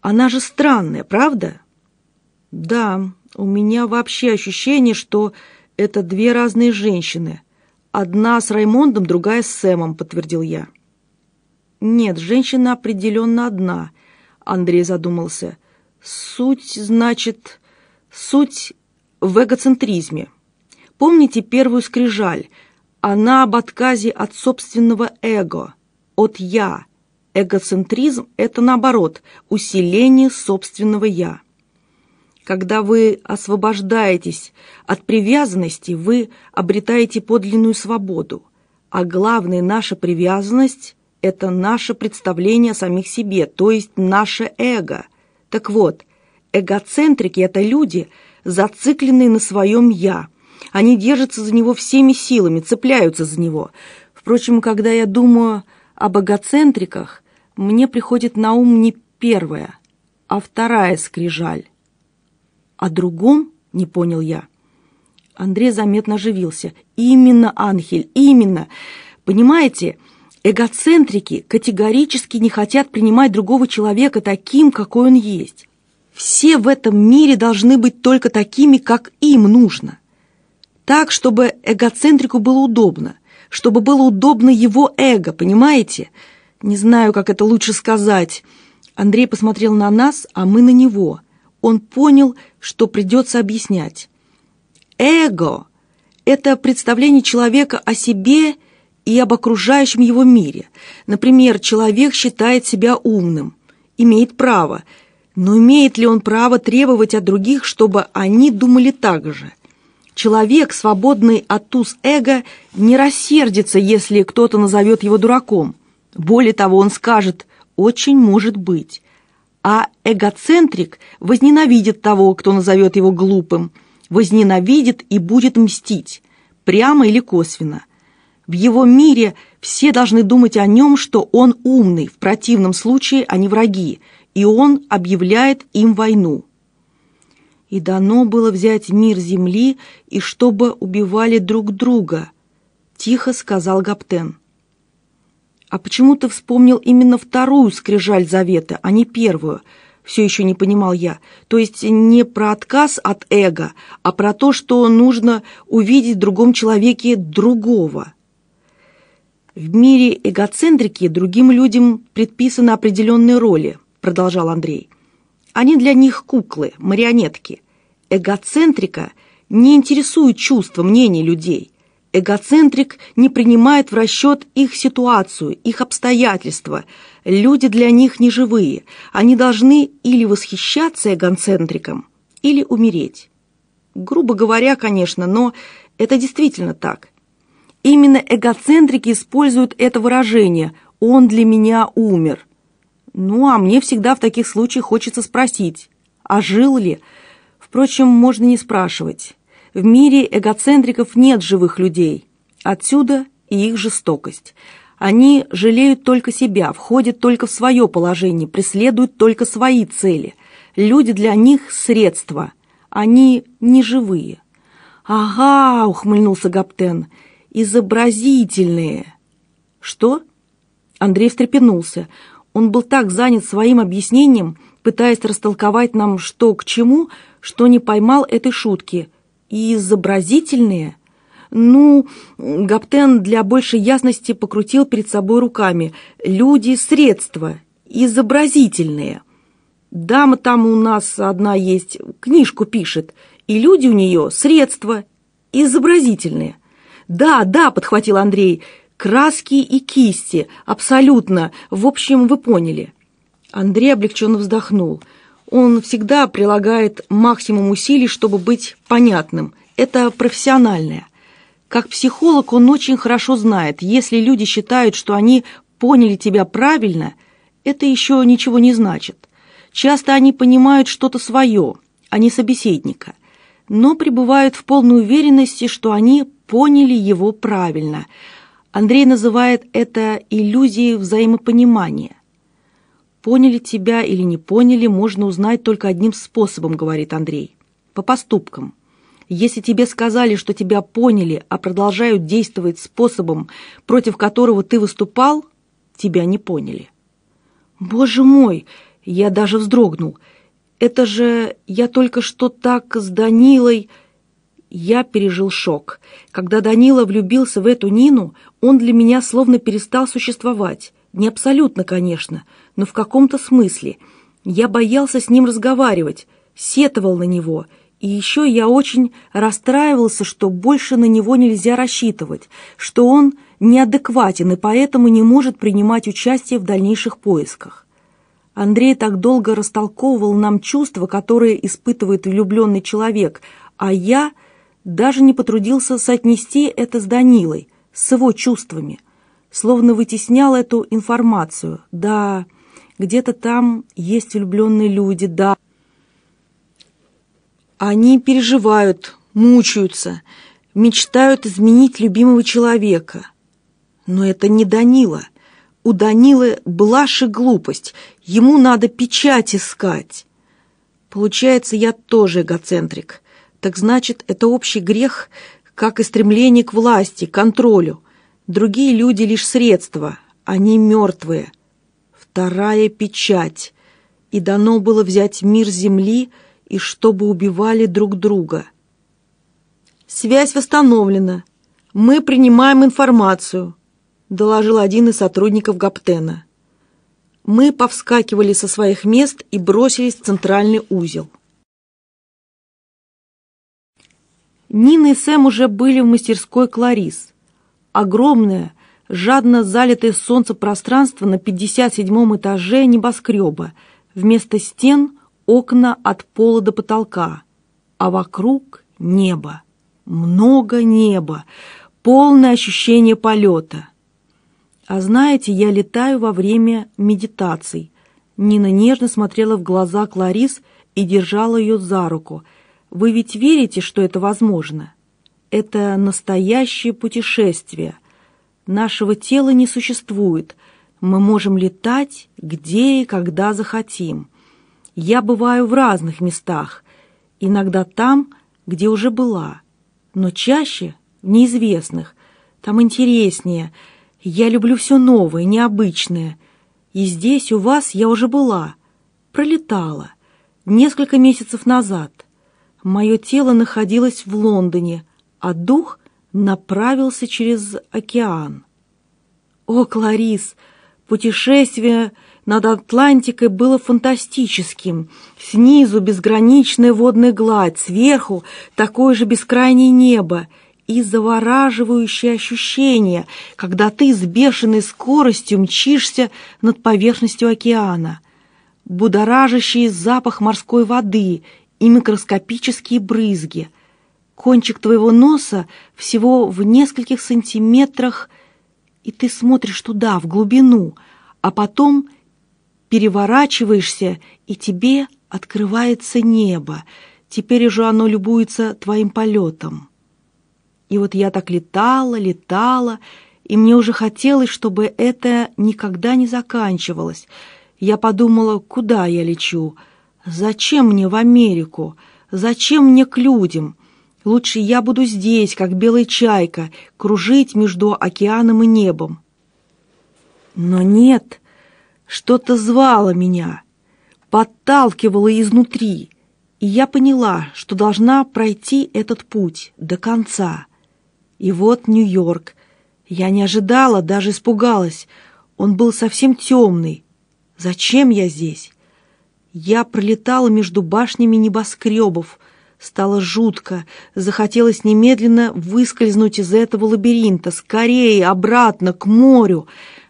Она же странная, правда?» «Да, у меня вообще ощущение, что это две разные женщины. Одна с Раймондом, другая с Сэмом», — подтвердил я. «Нет, женщина определенно одна», — Андрей задумался. «Суть, значит, суть в эгоцентризме. Помните первую скрижаль? Она об отказе от собственного эго» от «я». Эгоцентризм – это, наоборот, усиление собственного «я». Когда вы освобождаетесь от привязанности, вы обретаете подлинную свободу. А главное, наша привязанность – это наше представление о самих себе, то есть наше эго. Так вот, эгоцентрики – это люди, зацикленные на своем «я». Они держатся за него всеми силами, цепляются за него. Впрочем, когда я думаю о богоцентриках мне приходит на ум не первая, а вторая скрижаль. О другом не понял я. Андрей заметно оживился. Именно, Анхель, именно. Понимаете, эгоцентрики категорически не хотят принимать другого человека таким, какой он есть. Все в этом мире должны быть только такими, как им нужно. Так, чтобы эгоцентрику было удобно – чтобы было удобно его эго, понимаете? Не знаю, как это лучше сказать. Андрей посмотрел на нас, а мы на него. Он понял, что придется объяснять. Эго – это представление человека о себе и об окружающем его мире. Например, человек считает себя умным, имеет право, но имеет ли он право требовать от других, чтобы они думали так же – Человек, свободный от туз эго, не рассердится, если кто-то назовет его дураком. Более того, он скажет «очень может быть». А эгоцентрик возненавидит того, кто назовет его глупым, возненавидит и будет мстить, прямо или косвенно. В его мире все должны думать о нем, что он умный, в противном случае они враги, и он объявляет им войну и дано было взять мир земли, и чтобы убивали друг друга», — тихо сказал Гаптен. «А почему ты вспомнил именно вторую скрижаль завета, а не первую?» Все еще не понимал я. То есть не про отказ от эго, а про то, что нужно увидеть в другом человеке другого. В мире эгоцентрики другим людям предписаны определенные роли, продолжал Андрей. Они для них куклы, марионетки. Эгоцентрика не интересует чувства, мнений людей. Эгоцентрик не принимает в расчет их ситуацию, их обстоятельства. Люди для них не живые. Они должны или восхищаться эгоцентриком, или умереть. Грубо говоря, конечно, но это действительно так. Именно эгоцентрики используют это выражение «он для меня умер», ну, а мне всегда в таких случаях хочется спросить, а жил ли? Впрочем, можно не спрашивать. В мире эгоцентриков нет живых людей. Отсюда и их жестокость. Они жалеют только себя, входят только в свое положение, преследуют только свои цели. Люди для них – средства. Они не живые. «Ага», – ухмыльнулся Гаптен, – «изобразительные». «Что?» Андрей встрепенулся – он был так занят своим объяснением, пытаясь растолковать нам что к чему, что не поймал этой шутки. И изобразительные. Ну, Гаптен для большей ясности покрутил перед собой руками. Люди – средства, изобразительные. Дама там у нас одна есть, книжку пишет, и люди у нее – средства, изобразительные. «Да, да», – подхватил Андрей, краски и кисти, абсолютно, в общем, вы поняли». Андрей облегченно вздохнул. Он всегда прилагает максимум усилий, чтобы быть понятным. Это профессиональное. Как психолог он очень хорошо знает, если люди считают, что они поняли тебя правильно, это еще ничего не значит. Часто они понимают что-то свое, а не собеседника, но пребывают в полной уверенности, что они поняли его правильно – Андрей называет это иллюзией взаимопонимания. «Поняли тебя или не поняли, можно узнать только одним способом», — говорит Андрей. «По поступкам. Если тебе сказали, что тебя поняли, а продолжают действовать способом, против которого ты выступал, тебя не поняли». «Боже мой!» — я даже вздрогнул. «Это же я только что так с Данилой...» Я пережил шок. Когда Данила влюбился в эту Нину, он для меня словно перестал существовать. Не абсолютно, конечно, но в каком-то смысле. Я боялся с ним разговаривать, сетовал на него. И еще я очень расстраивался, что больше на него нельзя рассчитывать, что он неадекватен и поэтому не может принимать участие в дальнейших поисках. Андрей так долго растолковывал нам чувства, которые испытывает влюбленный человек, а я – даже не потрудился соотнести это с Данилой, с его чувствами, словно вытеснял эту информацию. Да, где-то там есть влюбленные люди, да. Они переживают, мучаются, мечтают изменить любимого человека. Но это не Данила. У Данилы блажь глупость. Ему надо печать искать. Получается, я тоже эгоцентрик. Так значит, это общий грех, как и стремление к власти, контролю. Другие люди лишь средства, они мертвые. Вторая печать. И дано было взять мир земли, и чтобы убивали друг друга. Связь восстановлена. Мы принимаем информацию, доложил один из сотрудников Гаптена. Мы повскакивали со своих мест и бросились в центральный узел. Нина и Сэм уже были в мастерской Кларис. Огромное, жадно залитое солнце пространство на 57-м этаже небоскреба. Вместо стен – окна от пола до потолка, а вокруг – небо. Много неба, полное ощущение полета. А знаете, я летаю во время медитаций. Нина нежно смотрела в глаза Кларис и держала ее за руку – вы ведь верите, что это возможно? Это настоящее путешествие. Нашего тела не существует. Мы можем летать где и когда захотим. Я бываю в разных местах, иногда там, где уже была, но чаще в неизвестных. Там интереснее. Я люблю все новое, необычное. И здесь у вас я уже была, пролетала несколько месяцев назад. Мое тело находилось в Лондоне, а дух направился через океан. О, Кларис, путешествие над Атлантикой было фантастическим. Снизу безграничная водная гладь, сверху такое же бескрайнее небо и завораживающее ощущение, когда ты с бешеной скоростью мчишься над поверхностью океана. Будоражащий запах морской воды и микроскопические брызги. Кончик твоего носа всего в нескольких сантиметрах, и ты смотришь туда, в глубину, а потом переворачиваешься, и тебе открывается небо. Теперь уже оно любуется твоим полетом. И вот я так летала, летала, и мне уже хотелось, чтобы это никогда не заканчивалось. Я подумала, куда я лечу — «Зачем мне в Америку? Зачем мне к людям? Лучше я буду здесь, как белая чайка, кружить между океаном и небом». Но нет, что-то звало меня, подталкивало изнутри, и я поняла, что должна пройти этот путь до конца. И вот Нью-Йорк. Я не ожидала, даже испугалась. Он был совсем темный. Зачем я здесь? Я пролетала между башнями небоскребов. Стало жутко. Захотелось немедленно выскользнуть из этого лабиринта. Скорее, обратно, к морю.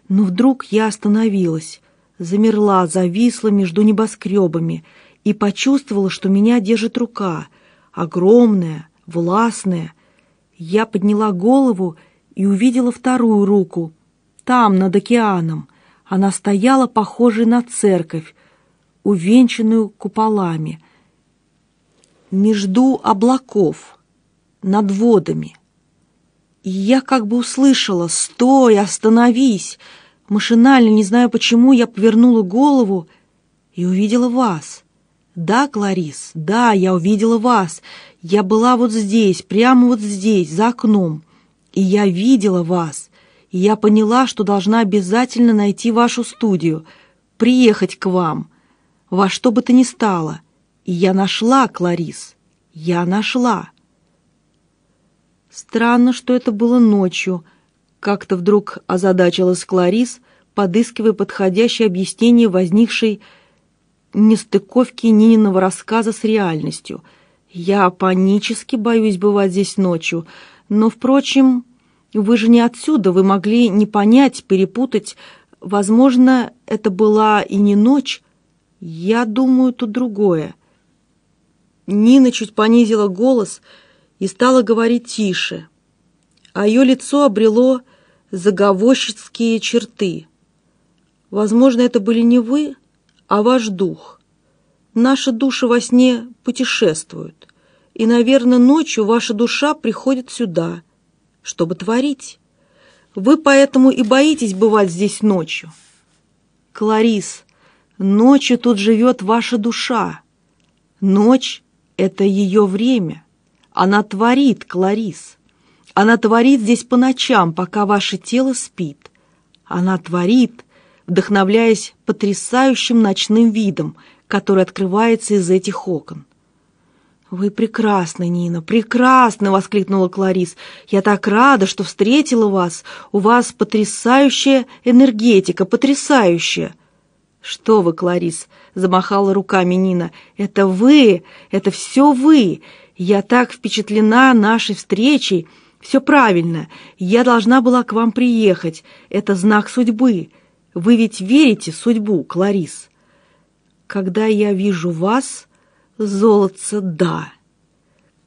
Но вдруг я остановилась. Замерла, зависла между небоскребами. И почувствовала, что меня держит рука. Огромная, властная. Я подняла голову и увидела вторую руку. Там, над океаном. Она стояла, похожей на церковь увенчанную куполами, между облаков, над водами. И я как бы услышала «Стой, остановись!» Машинально, не знаю почему, я повернула голову и увидела вас. Да, Кларис, да, я увидела вас. Я была вот здесь, прямо вот здесь, за окном. И я видела вас. И я поняла, что должна обязательно найти вашу студию, приехать к вам во что бы то ни стало. И я нашла, Кларис, я нашла. Странно, что это было ночью. Как-то вдруг озадачилась Кларис, подыскивая подходящее объяснение возникшей нестыковки Нининого рассказа с реальностью. Я панически боюсь бывать здесь ночью, но, впрочем, вы же не отсюда, вы могли не понять, перепутать. Возможно, это была и не ночь, «Я думаю, тут другое». Нина чуть понизила голос и стала говорить тише, а ее лицо обрело заговорщицкие черты. «Возможно, это были не вы, а ваш дух. Наши души во сне путешествуют, и, наверное, ночью ваша душа приходит сюда, чтобы творить. Вы поэтому и боитесь бывать здесь ночью». «Кларис», Ночью тут живет ваша душа. Ночь — это ее время. Она творит, Кларис. Она творит здесь по ночам, пока ваше тело спит. Она творит, вдохновляясь потрясающим ночным видом, который открывается из этих окон. «Вы прекрасны, Нина, прекрасны!» — воскликнула Кларис. «Я так рада, что встретила вас! У вас потрясающая энергетика, потрясающая!» «Что вы, Кларис?» – замахала руками Нина. «Это вы! Это все вы! Я так впечатлена нашей встречей! Все правильно! Я должна была к вам приехать! Это знак судьбы! Вы ведь верите в судьбу, Кларис?» «Когда я вижу вас, золотце, да!»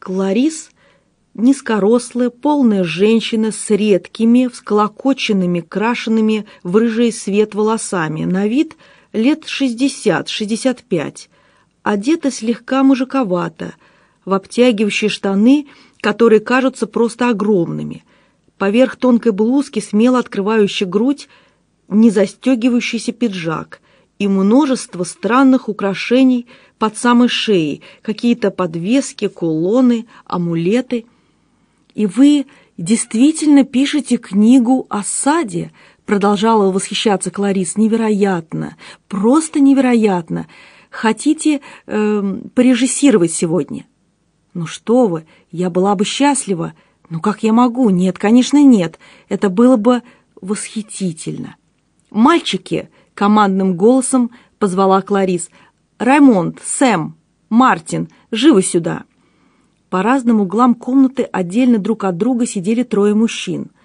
Кларис – низкорослая, полная женщина с редкими, всколокоченными, крашенными в рыжий свет волосами, на вид – лет 60-65, одета слегка мужиковато, в обтягивающие штаны, которые кажутся просто огромными, поверх тонкой блузки, смело открывающей грудь, не застегивающийся пиджак и множество странных украшений под самой шеей, какие-то подвески, кулоны, амулеты. И вы действительно пишете книгу о саде, продолжала восхищаться Кларис, невероятно, просто невероятно. Хотите э, порежиссировать сегодня? Ну что вы, я была бы счастлива. Ну как я могу? Нет, конечно, нет. Это было бы восхитительно. Мальчики, командным голосом позвала Кларис. Раймонд, Сэм, Мартин, живо сюда. По разным углам комнаты отдельно друг от друга сидели трое мужчин –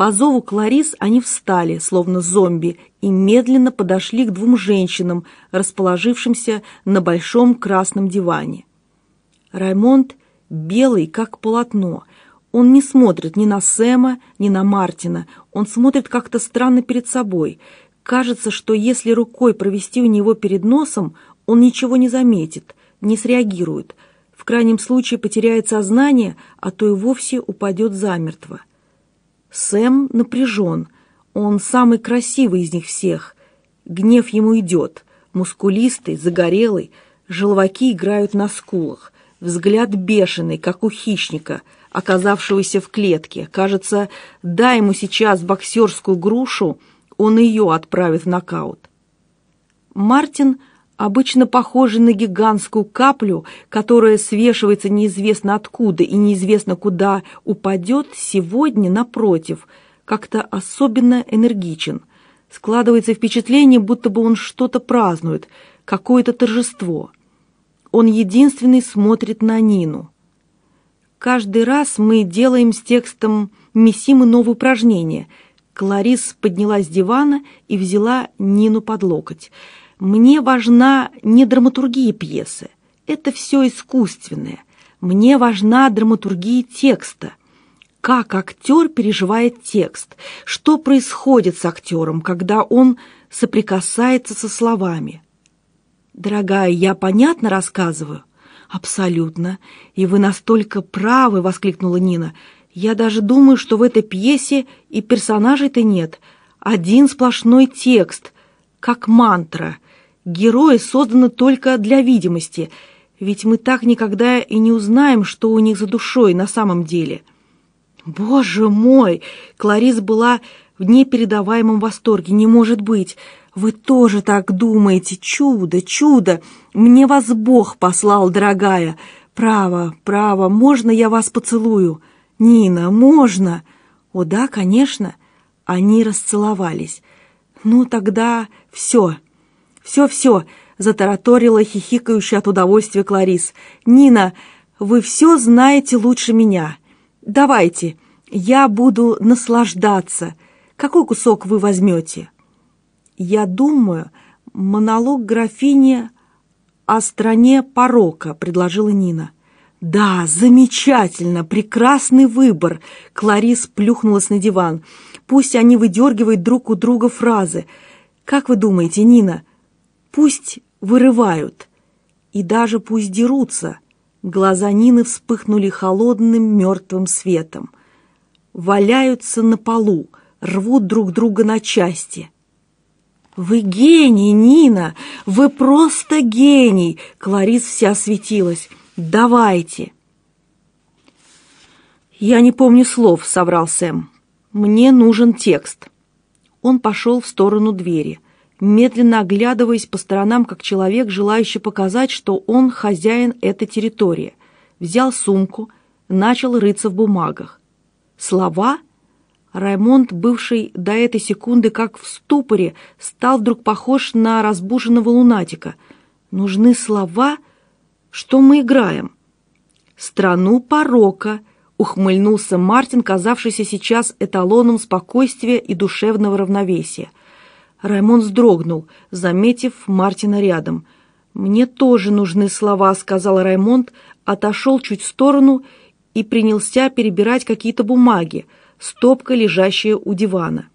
по зову Кларис они встали, словно зомби, и медленно подошли к двум женщинам, расположившимся на большом красном диване. Раймонд белый, как полотно. Он не смотрит ни на Сэма, ни на Мартина. Он смотрит как-то странно перед собой. Кажется, что если рукой провести у него перед носом, он ничего не заметит, не среагирует. В крайнем случае потеряет сознание, а то и вовсе упадет замертво. Сэм напряжен. Он самый красивый из них всех. Гнев ему идет. Мускулистый, загорелый. Желваки играют на скулах. Взгляд бешеный, как у хищника, оказавшегося в клетке. Кажется, дай ему сейчас боксерскую грушу, он ее отправит в нокаут. Мартин обычно похожий на гигантскую каплю, которая свешивается неизвестно откуда и неизвестно куда упадет, сегодня, напротив, как-то особенно энергичен. Складывается впечатление, будто бы он что-то празднует, какое-то торжество. Он единственный смотрит на Нину. Каждый раз мы делаем с текстом Мисимы новое упражнение – Кларис поднялась с дивана и взяла Нину под локоть. Мне важна не драматургия пьесы, это все искусственное. Мне важна драматургия текста, как актер переживает текст, что происходит с актером, когда он соприкасается со словами. «Дорогая, я понятно рассказываю?» «Абсолютно. И вы настолько правы!» — воскликнула Нина. «Я даже думаю, что в этой пьесе и персонажей-то нет. Один сплошной текст, как мантра». Герои созданы только для видимости, ведь мы так никогда и не узнаем, что у них за душой на самом деле. Боже мой! Кларис была в непередаваемом восторге. Не может быть! Вы тоже так думаете? Чудо, чудо! Мне вас Бог послал, дорогая! Право, право, можно я вас поцелую? Нина, можно? О да, конечно! Они расцеловались. Ну тогда все. «Все-все», — затараторила хихикающая от удовольствия Кларис. «Нина, вы все знаете лучше меня. Давайте, я буду наслаждаться. Какой кусок вы возьмете?» «Я думаю, монолог графини о стране порока», — предложила Нина. «Да, замечательно, прекрасный выбор!» Кларис плюхнулась на диван. «Пусть они выдергивают друг у друга фразы. Как вы думаете, Нина, Пусть вырывают. И даже пусть дерутся. Глаза Нины вспыхнули холодным мертвым светом. Валяются на полу, рвут друг друга на части. «Вы гений, Нина! Вы просто гений!» Кларис вся светилась. «Давайте!» «Я не помню слов», — соврал Сэм. «Мне нужен текст». Он пошел в сторону двери — медленно оглядываясь по сторонам, как человек, желающий показать, что он хозяин этой территории. Взял сумку, начал рыться в бумагах. Слова? Раймонд, бывший до этой секунды как в ступоре, стал вдруг похож на разбуженного лунатика. Нужны слова? Что мы играем? «Страну порока», — ухмыльнулся Мартин, казавшийся сейчас эталоном спокойствия и душевного равновесия — Раймон вздрогнул, заметив Мартина рядом. «Мне тоже нужны слова», — сказал Раймонд, отошел чуть в сторону и принялся перебирать какие-то бумаги, стопка, лежащая у дивана.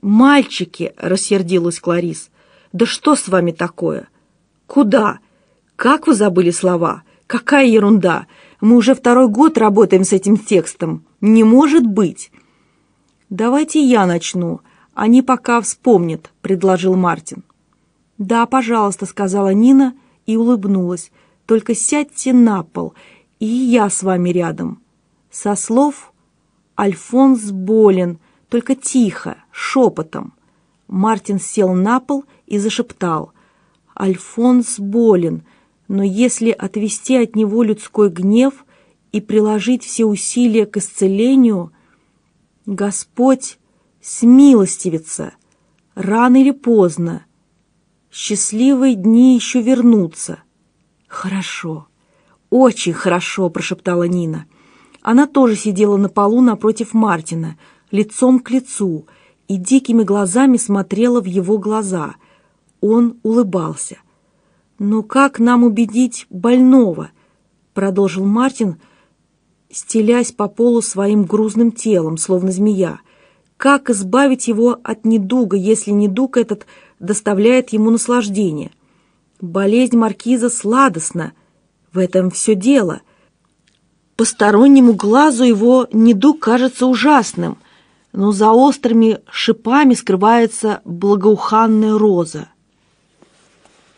«Мальчики!» — рассердилась Кларис. «Да что с вами такое?» «Куда? Как вы забыли слова? Какая ерунда! Мы уже второй год работаем с этим текстом. Не может быть!» «Давайте я начну», они пока вспомнят», — предложил Мартин. «Да, пожалуйста», — сказала Нина и улыбнулась. «Только сядьте на пол, и я с вами рядом». Со слов «Альфонс болен, только тихо, шепотом». Мартин сел на пол и зашептал. «Альфонс болен, но если отвести от него людской гнев и приложить все усилия к исцелению...» Господь смилостивиться, рано или поздно. Счастливые дни еще вернутся. Хорошо, очень хорошо, прошептала Нина. Она тоже сидела на полу напротив Мартина, лицом к лицу, и дикими глазами смотрела в его глаза. Он улыбался. «Но как нам убедить больного?» — продолжил Мартин, стелясь по полу своим грузным телом, словно змея как избавить его от недуга, если недуг этот доставляет ему наслаждение. Болезнь маркиза сладостна, в этом все дело. Постороннему глазу его недуг кажется ужасным, но за острыми шипами скрывается благоуханная роза.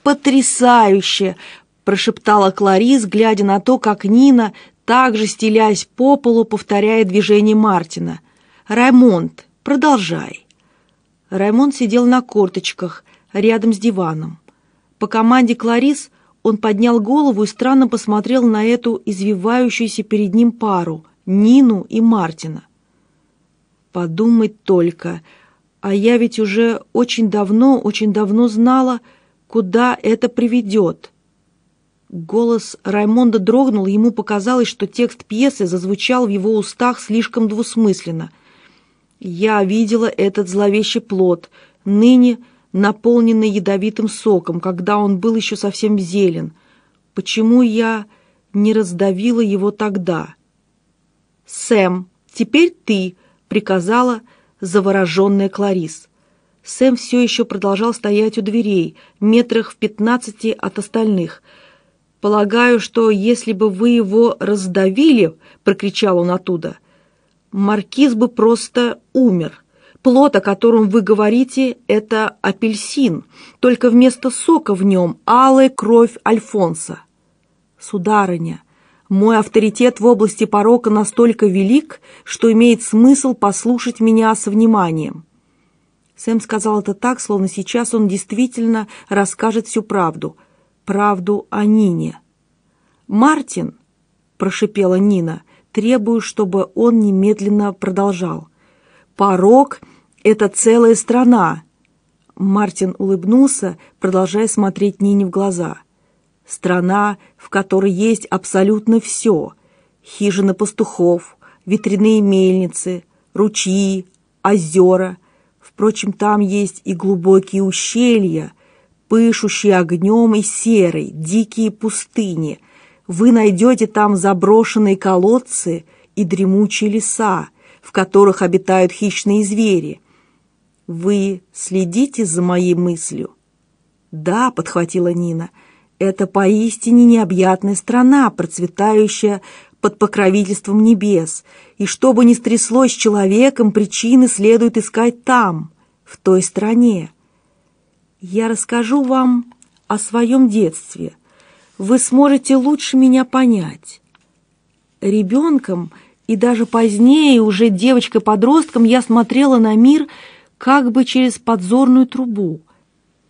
«Потрясающе!» – прошептала Кларис, глядя на то, как Нина, также стелясь по полу, повторяет движение Мартина. «Раймонд, Продолжай». Раймон сидел на корточках, рядом с диваном. По команде Кларис он поднял голову и странно посмотрел на эту извивающуюся перед ним пару, Нину и Мартина. «Подумать только, а я ведь уже очень давно, очень давно знала, куда это приведет». Голос Раймонда дрогнул, ему показалось, что текст пьесы зазвучал в его устах слишком двусмысленно – я видела этот зловещий плод, ныне наполненный ядовитым соком, когда он был еще совсем зелен. Почему я не раздавила его тогда? «Сэм, теперь ты!» — приказала завороженная Кларис. Сэм все еще продолжал стоять у дверей, метрах в пятнадцати от остальных. «Полагаю, что если бы вы его раздавили!» — прокричал он оттуда маркиз бы просто умер. Плод, о котором вы говорите, это апельсин, только вместо сока в нем алая кровь Альфонса. Сударыня, мой авторитет в области порока настолько велик, что имеет смысл послушать меня с вниманием. Сэм сказал это так, словно сейчас он действительно расскажет всю правду. Правду о Нине. «Мартин», — прошипела Нина, — требую, чтобы он немедленно продолжал. «Порог — это целая страна!» Мартин улыбнулся, продолжая смотреть Нине в глаза. «Страна, в которой есть абсолютно все. Хижины пастухов, ветряные мельницы, ручьи, озера. Впрочем, там есть и глубокие ущелья, пышущие огнем и серой, дикие пустыни — вы найдете там заброшенные колодцы и дремучие леса, в которых обитают хищные звери. Вы следите за моей мыслью? Да, подхватила Нина. Это поистине необъятная страна, процветающая под покровительством небес, и что бы ни стряслось с человеком, причины следует искать там, в той стране. Я расскажу вам о своем детстве – вы сможете лучше меня понять. Ребенком и даже позднее, уже девочкой-подростком, я смотрела на мир как бы через подзорную трубу,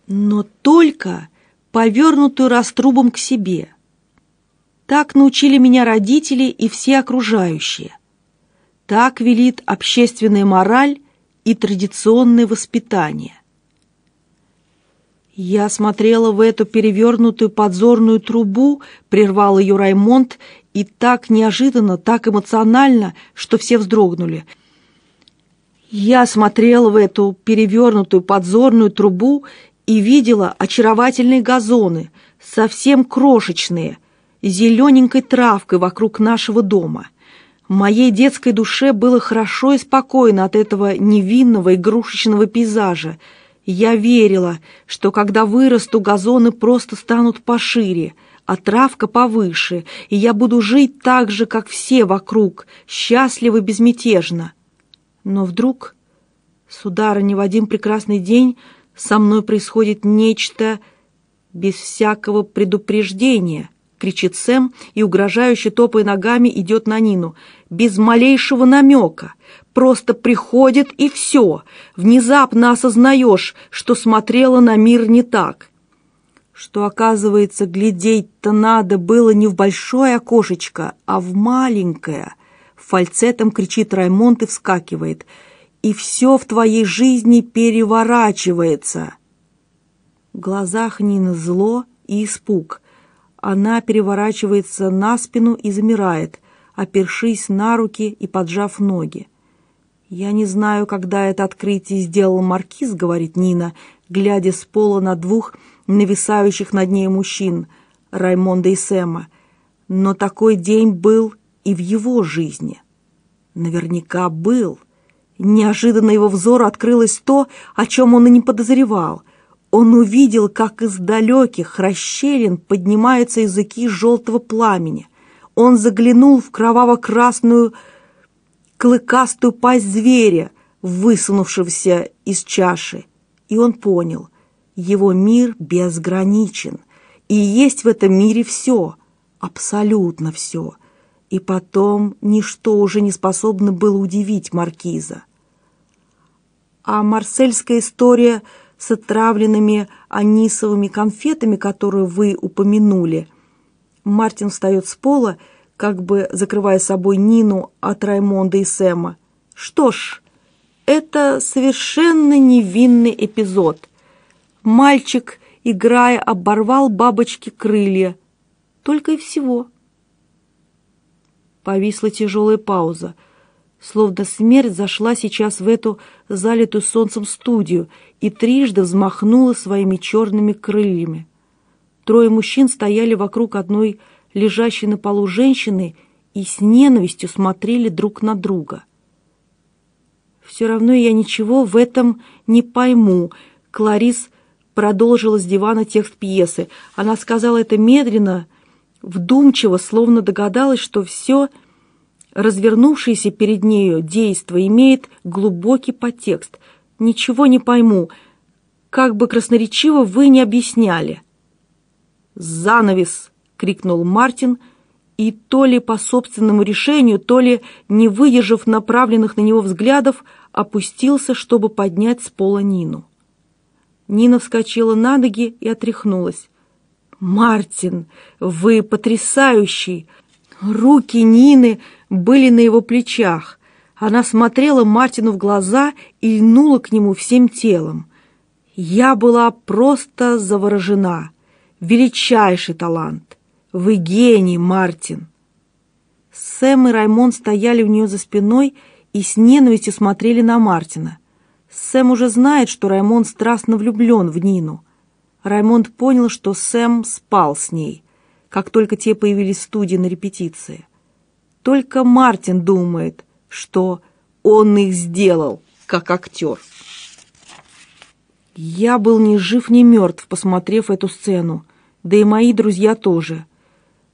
но только повернутую раструбом к себе. Так научили меня родители и все окружающие. Так велит общественная мораль и традиционное воспитание. «Я смотрела в эту перевернутую подзорную трубу», — прервал ее Раймонд, и так неожиданно, так эмоционально, что все вздрогнули. «Я смотрела в эту перевернутую подзорную трубу и видела очаровательные газоны, совсем крошечные, зелененькой травкой вокруг нашего дома. Моей детской душе было хорошо и спокойно от этого невинного игрушечного пейзажа, я верила, что когда вырасту, газоны просто станут пошире, а травка повыше, и я буду жить так же, как все вокруг, счастливо и безмятежно. Но вдруг, сударыня, в один прекрасный день со мной происходит нечто без всякого предупреждения, кричит Сэм и, угрожающе топая ногами, идет на Нину, без малейшего намека, просто приходит и все. Внезапно осознаешь, что смотрела на мир не так. Что, оказывается, глядеть-то надо было не в большое окошечко, а в маленькое. Фальцетом кричит Раймонд и вскакивает. И все в твоей жизни переворачивается. В глазах Нины зло и испуг. Она переворачивается на спину и замирает, опершись на руки и поджав ноги. «Я не знаю, когда это открытие сделал маркиз», — говорит Нина, глядя с пола на двух нависающих над ней мужчин, Раймонда и Сэма. «Но такой день был и в его жизни». «Наверняка был». Неожиданно его взору открылось то, о чем он и не подозревал. Он увидел, как из далеких расщелин поднимаются языки желтого пламени. Он заглянул в кроваво-красную клыкастую пасть зверя, высунувшегося из чаши. И он понял, его мир безграничен, и есть в этом мире все, абсолютно все. И потом ничто уже не способно было удивить маркиза. А марсельская история с отравленными анисовыми конфетами, которую вы упомянули. Мартин встает с пола и как бы закрывая собой Нину от Раймонда и Сэма. Что ж, это совершенно невинный эпизод. Мальчик, играя, оборвал бабочки крылья. Только и всего. Повисла тяжелая пауза. Словно смерть зашла сейчас в эту залитую солнцем студию и трижды взмахнула своими черными крыльями. Трое мужчин стояли вокруг одной лежащей на полу женщины и с ненавистью смотрели друг на друга. «Все равно я ничего в этом не пойму», — Кларис продолжила с дивана текст пьесы. Она сказала это медленно, вдумчиво, словно догадалась, что все развернувшееся перед нею действие имеет глубокий подтекст. «Ничего не пойму, как бы красноречиво вы не объясняли». «Занавес!» крикнул Мартин, и то ли по собственному решению, то ли, не выдержав направленных на него взглядов, опустился, чтобы поднять с пола Нину. Нина вскочила на ноги и отряхнулась. «Мартин, вы потрясающий!» Руки Нины были на его плечах. Она смотрела Мартину в глаза и льнула к нему всем телом. Я была просто заворожена. Величайший талант. Вы гений, Мартин!» Сэм и Раймон стояли у нее за спиной и с ненавистью смотрели на Мартина. Сэм уже знает, что Раймон страстно влюблен в Нину. Раймонд понял, что Сэм спал с ней, как только те появились в студии на репетиции. Только Мартин думает, что он их сделал, как актер. Я был ни жив, ни мертв, посмотрев эту сцену, да и мои друзья тоже –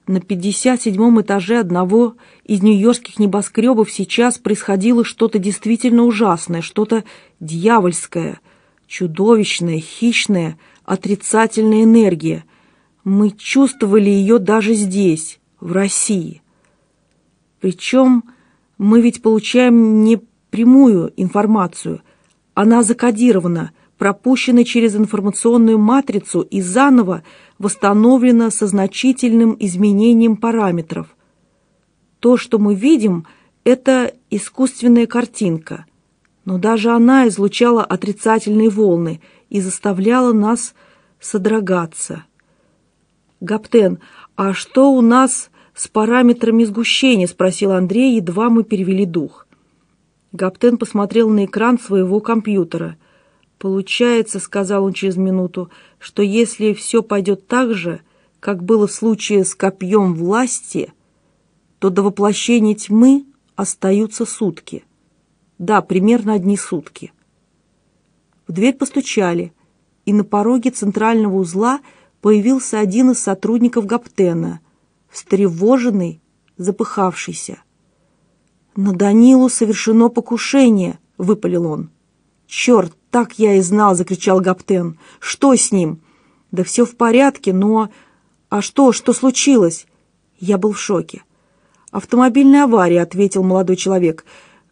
на 57-м этаже одного из нью-йоркских небоскребов сейчас происходило что-то действительно ужасное, что-то дьявольское, чудовищное, хищное, отрицательная энергия. Мы чувствовали ее даже здесь, в России. Причем мы ведь получаем не прямую информацию, она закодирована – Пропущена через информационную матрицу и заново восстановлена со значительным изменением параметров. То, что мы видим, это искусственная картинка, но даже она излучала отрицательные волны и заставляла нас содрогаться. «Гаптен, а что у нас с параметрами сгущения?» – спросил Андрей, едва мы перевели дух. Гаптен посмотрел на экран своего компьютера – «Получается, — сказал он через минуту, — что если все пойдет так же, как было в случае с копьем власти, то до воплощения тьмы остаются сутки. Да, примерно одни сутки». В дверь постучали, и на пороге центрального узла появился один из сотрудников Гаптена, встревоженный, запыхавшийся. «На Данилу совершено покушение», — выпалил он. «Черт, «Так я и знал!» — закричал Гаптен. «Что с ним?» «Да все в порядке, но...» «А что, что случилось?» Я был в шоке. «Автомобильная авария», — ответил молодой человек.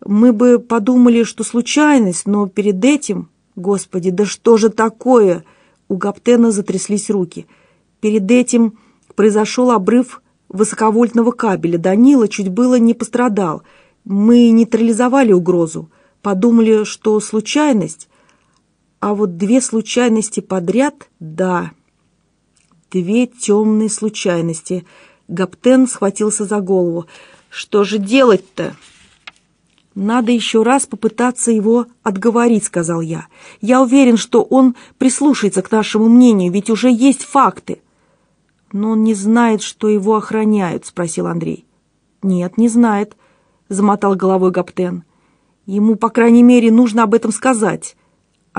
«Мы бы подумали, что случайность, но перед этим...» «Господи, да что же такое?» У Гаптена затряслись руки. Перед этим произошел обрыв высоковольтного кабеля. Данила чуть было не пострадал. Мы нейтрализовали угрозу. Подумали, что случайность, а вот две случайности подряд — да. Две темные случайности. Гаптен схватился за голову. «Что же делать-то?» «Надо еще раз попытаться его отговорить», — сказал я. «Я уверен, что он прислушается к нашему мнению, ведь уже есть факты». «Но он не знает, что его охраняют», — спросил Андрей. «Нет, не знает», — замотал головой Гаптен. «Ему, по крайней мере, нужно об этом сказать».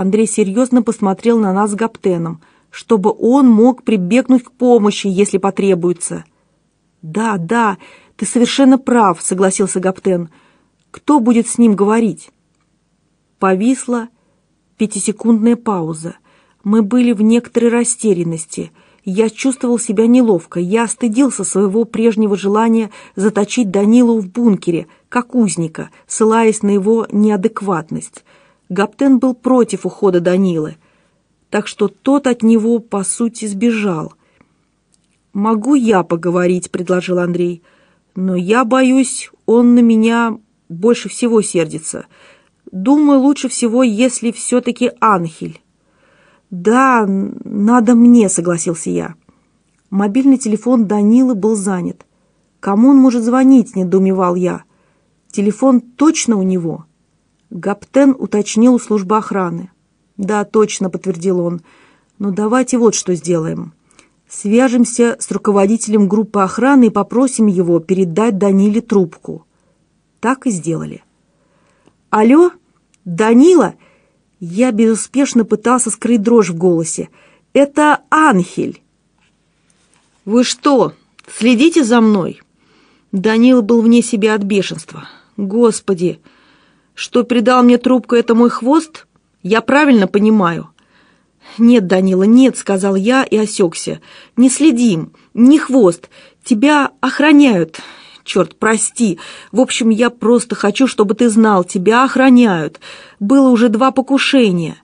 Андрей серьезно посмотрел на нас с Гаптеном, чтобы он мог прибегнуть к помощи, если потребуется. «Да, да, ты совершенно прав», — согласился Гаптен. «Кто будет с ним говорить?» Повисла пятисекундная пауза. Мы были в некоторой растерянности. Я чувствовал себя неловко. Я стыдился своего прежнего желания заточить Данилу в бункере, как узника, ссылаясь на его неадекватность. Гаптен был против ухода Данилы, так что тот от него, по сути, сбежал. «Могу я поговорить», — предложил Андрей, — «но я боюсь, он на меня больше всего сердится. Думаю, лучше всего, если все-таки Анхель». «Да, надо мне», — согласился я. Мобильный телефон Данилы был занят. «Кому он может звонить?» — недоумевал я. «Телефон точно у него?» Гаптен уточнил у службы охраны. «Да, точно», — подтвердил он. «Но «Ну, давайте вот что сделаем. Свяжемся с руководителем группы охраны и попросим его передать Даниле трубку». Так и сделали. «Алло, Данила?» Я безуспешно пытался скрыть дрожь в голосе. «Это Анхель!» «Вы что, следите за мной?» Данила был вне себя от бешенства. «Господи!» что придал мне трубку, это мой хвост? Я правильно понимаю?» «Нет, Данила, нет», — сказал я и осекся. «Не следим, не хвост, тебя охраняют». «Черт, прости. В общем, я просто хочу, чтобы ты знал, тебя охраняют. Было уже два покушения».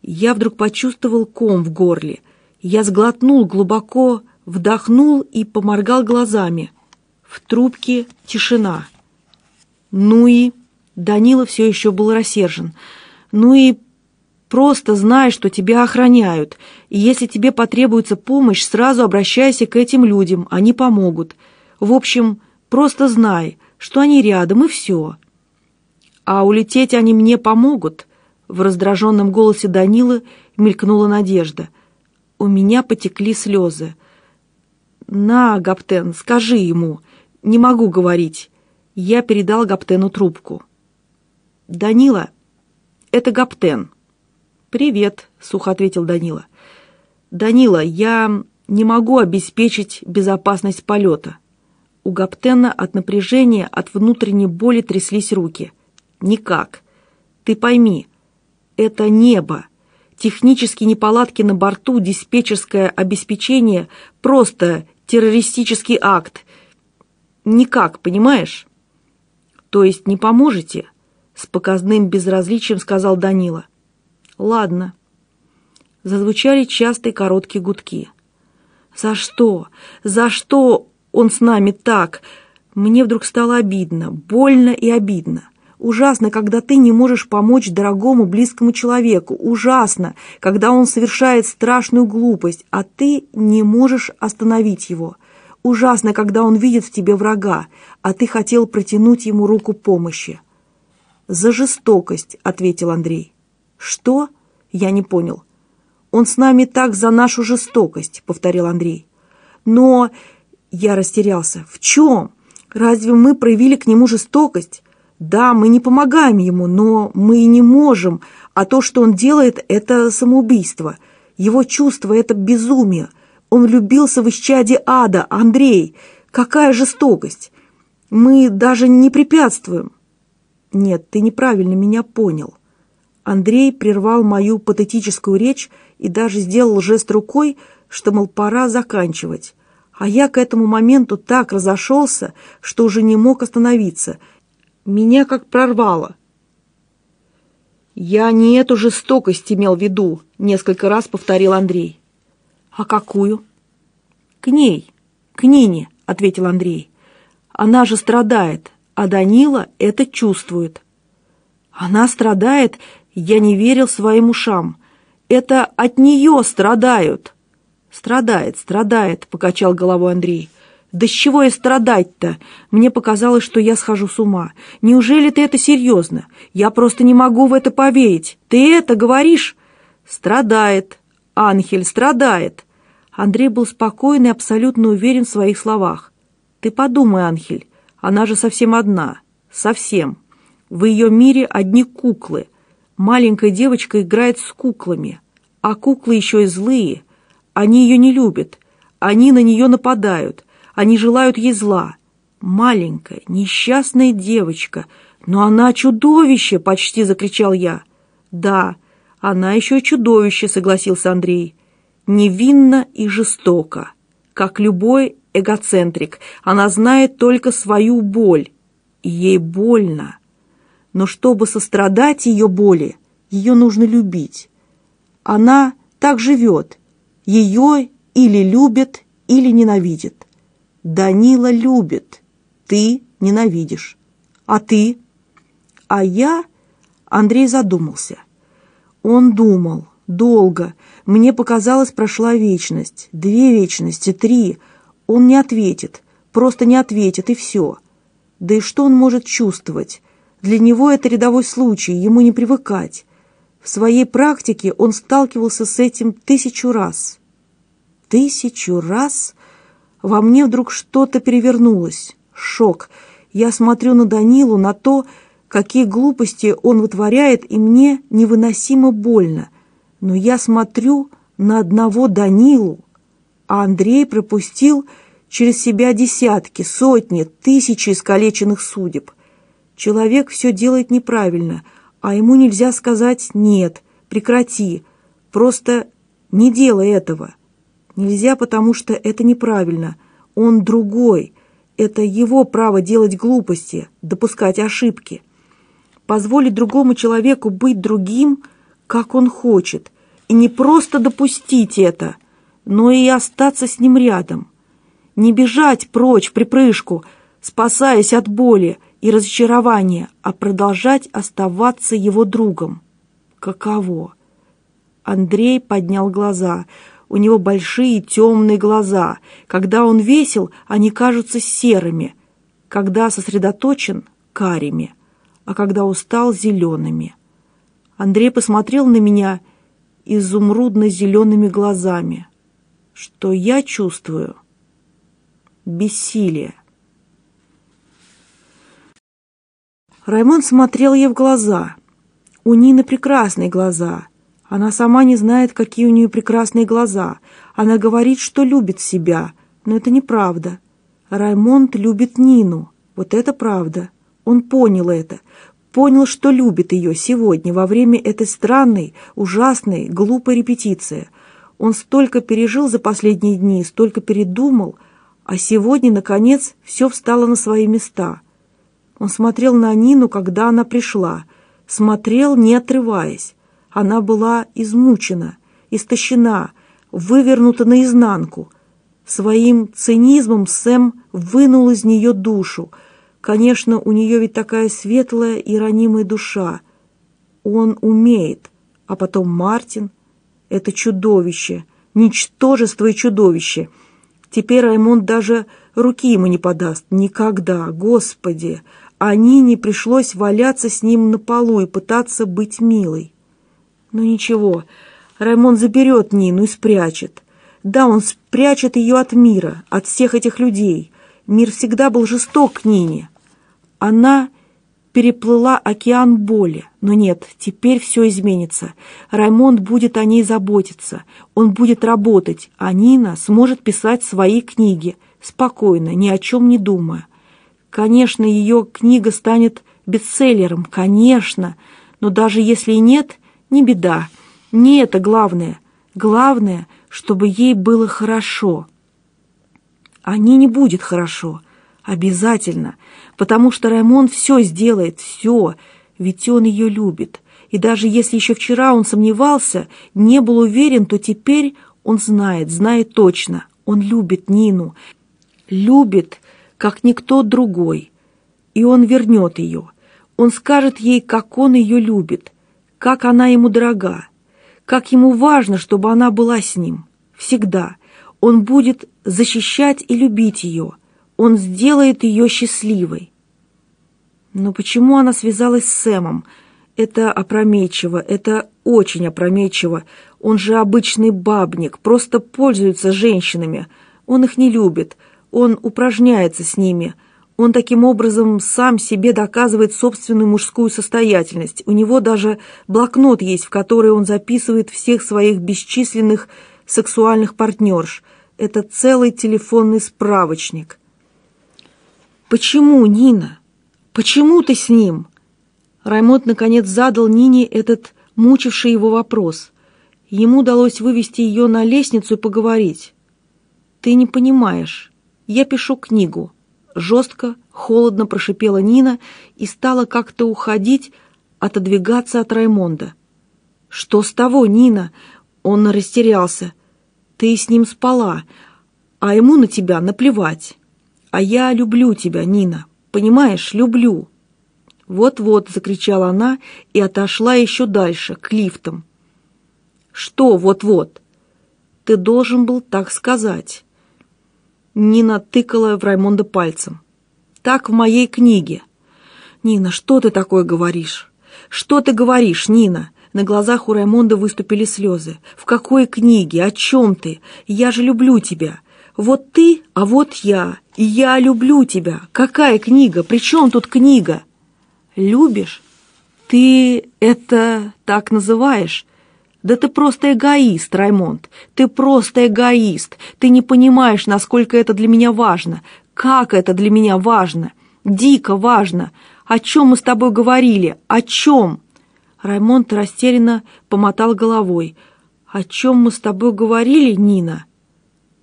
Я вдруг почувствовал ком в горле. Я сглотнул глубоко, вдохнул и поморгал глазами. В трубке тишина. «Ну и...» Данила все еще был рассержен. «Ну и просто знай, что тебя охраняют, и если тебе потребуется помощь, сразу обращайся к этим людям, они помогут. В общем, просто знай, что они рядом, и все». «А улететь они мне помогут?» В раздраженном голосе Данилы мелькнула надежда. У меня потекли слезы. «На, Гаптен, скажи ему. Не могу говорить». Я передал Гаптену трубку. «Данила, это Гаптен». «Привет», — сухо ответил Данила. «Данила, я не могу обеспечить безопасность полета». У Гаптена от напряжения, от внутренней боли тряслись руки. «Никак. Ты пойми, это небо. Технические неполадки на борту, диспетчерское обеспечение — просто террористический акт. Никак, понимаешь?» «То есть не поможете?» с показным безразличием сказал Данила. «Ладно». Зазвучали частые короткие гудки. «За что? За что он с нами так?» Мне вдруг стало обидно, больно и обидно. Ужасно, когда ты не можешь помочь дорогому, близкому человеку. Ужасно, когда он совершает страшную глупость, а ты не можешь остановить его. Ужасно, когда он видит в тебе врага, а ты хотел протянуть ему руку помощи. «За жестокость», — ответил Андрей. «Что?» — я не понял. «Он с нами так за нашу жестокость», — повторил Андрей. «Но...» — я растерялся. «В чем? Разве мы проявили к нему жестокость? Да, мы не помогаем ему, но мы и не можем, а то, что он делает, — это самоубийство. Его чувство — это безумие. Он влюбился в исчадие ада, Андрей. Какая жестокость! Мы даже не препятствуем». «Нет, ты неправильно меня понял». Андрей прервал мою патетическую речь и даже сделал жест рукой, что, мол, пора заканчивать. А я к этому моменту так разошелся, что уже не мог остановиться. Меня как прорвало. «Я не эту жестокость имел в виду», — несколько раз повторил Андрей. «А какую?» «К ней, к Нине», — ответил Андрей. «Она же страдает, а Данила это чувствует. Она страдает, я не верил своим ушам. Это от нее страдают. Страдает, страдает, покачал головой Андрей. Да с чего и страдать-то? Мне показалось, что я схожу с ума. Неужели ты это серьезно? Я просто не могу в это поверить. Ты это говоришь? Страдает. Анхель страдает. Андрей был спокойный, и абсолютно уверен в своих словах. Ты подумай, Анхель. Она же совсем одна. Совсем. В ее мире одни куклы. Маленькая девочка играет с куклами. А куклы еще и злые. Они ее не любят. Они на нее нападают. Они желают ей зла. Маленькая, несчастная девочка. Но она чудовище, почти закричал я. Да, она еще и чудовище, согласился Андрей. Невинно и жестоко, как любой эгоцентрик. Она знает только свою боль. ей больно. Но чтобы сострадать ее боли, ее нужно любить. Она так живет. Ее или любят, или ненавидят. Данила любит, ты ненавидишь. А ты? А я? Андрей задумался. Он думал, долго. Мне показалось, прошла вечность. Две вечности, три. Он не ответит, просто не ответит, и все. Да и что он может чувствовать? Для него это рядовой случай, ему не привыкать. В своей практике он сталкивался с этим тысячу раз. Тысячу раз? Во мне вдруг что-то перевернулось. Шок. Я смотрю на Данилу, на то, какие глупости он вытворяет, и мне невыносимо больно. Но я смотрю на одного Данилу, а Андрей пропустил через себя десятки, сотни, тысячи искалеченных судеб. Человек все делает неправильно, а ему нельзя сказать «нет», «прекрати», просто «не делай этого». Нельзя, потому что это неправильно, он другой, это его право делать глупости, допускать ошибки. Позволить другому человеку быть другим, как он хочет, и не просто допустить это, но и остаться с ним рядом не бежать прочь в прыжку, спасаясь от боли и разочарования, а продолжать оставаться его другом. Каково? Андрей поднял глаза. У него большие темные глаза. Когда он весел, они кажутся серыми. Когда сосредоточен — карими. А когда устал — зелеными. Андрей посмотрел на меня изумрудно-зелеными глазами. Что я чувствую? бессилие. Раймон смотрел ей в глаза. У Нины прекрасные глаза. Она сама не знает, какие у нее прекрасные глаза. Она говорит, что любит себя, но это неправда. Раймонд любит Нину. Вот это правда. Он понял это. Понял, что любит ее сегодня, во время этой странной, ужасной, глупой репетиции. Он столько пережил за последние дни, столько передумал – а сегодня, наконец, все встало на свои места. Он смотрел на Нину, когда она пришла. Смотрел, не отрываясь. Она была измучена, истощена, вывернута наизнанку. Своим цинизмом Сэм вынул из нее душу. Конечно, у нее ведь такая светлая и ранимая душа. Он умеет. А потом Мартин. Это чудовище. Ничтожество и чудовище. Теперь Раймонд даже руки ему не подаст. Никогда, Господи! А не пришлось валяться с ним на полу и пытаться быть милой. Но ну, ничего, Раймонд заберет Нину и спрячет. Да, он спрячет ее от мира, от всех этих людей. Мир всегда был жесток к Нине. Она переплыла океан боли. Но нет, теперь все изменится. Раймонд будет о ней заботиться. Он будет работать, а Нина сможет писать свои книги, спокойно, ни о чем не думая. Конечно, ее книга станет бестселлером, конечно. Но даже если и нет, не беда. Не это главное. Главное, чтобы ей было хорошо. А не будет хорошо. Обязательно потому что Раймон все сделает, все, ведь он ее любит. И даже если еще вчера он сомневался, не был уверен, то теперь он знает, знает точно. Он любит Нину, любит, как никто другой. И он вернет ее. Он скажет ей, как он ее любит, как она ему дорога, как ему важно, чтобы она была с ним. Всегда. Он будет защищать и любить ее – он сделает ее счастливой. Но почему она связалась с Сэмом? Это опрометчиво, это очень опрометчиво. Он же обычный бабник, просто пользуется женщинами. Он их не любит, он упражняется с ними. Он таким образом сам себе доказывает собственную мужскую состоятельность. У него даже блокнот есть, в который он записывает всех своих бесчисленных сексуальных партнерш. Это целый телефонный справочник. Почему, Нина? Почему ты с ним?» Раймонд, наконец, задал Нине этот мучивший его вопрос. Ему удалось вывести ее на лестницу и поговорить. «Ты не понимаешь. Я пишу книгу». Жестко, холодно прошипела Нина и стала как-то уходить, отодвигаться от Раймонда. «Что с того, Нина?» Он растерялся. «Ты с ним спала, а ему на тебя наплевать». А я люблю тебя, Нина. Понимаешь, люблю. Вот-вот, закричала она и отошла еще дальше, к лифтам. Что вот-вот? Ты должен был так сказать. Нина тыкала в Раймонда пальцем. Так в моей книге. Нина, что ты такое говоришь? Что ты говоришь, Нина? На глазах у Раймонда выступили слезы. «В какой книге? О чем ты? Я же люблю тебя. Вот ты, а вот я. И я люблю тебя. Какая книга? При чем тут книга? Любишь? Ты это так называешь? Да ты просто эгоист, Раймонд. Ты просто эгоист. Ты не понимаешь, насколько это для меня важно. Как это для меня важно. Дико важно. О чем мы с тобой говорили? О чем? Раймонд растерянно помотал головой. О чем мы с тобой говорили, Нина?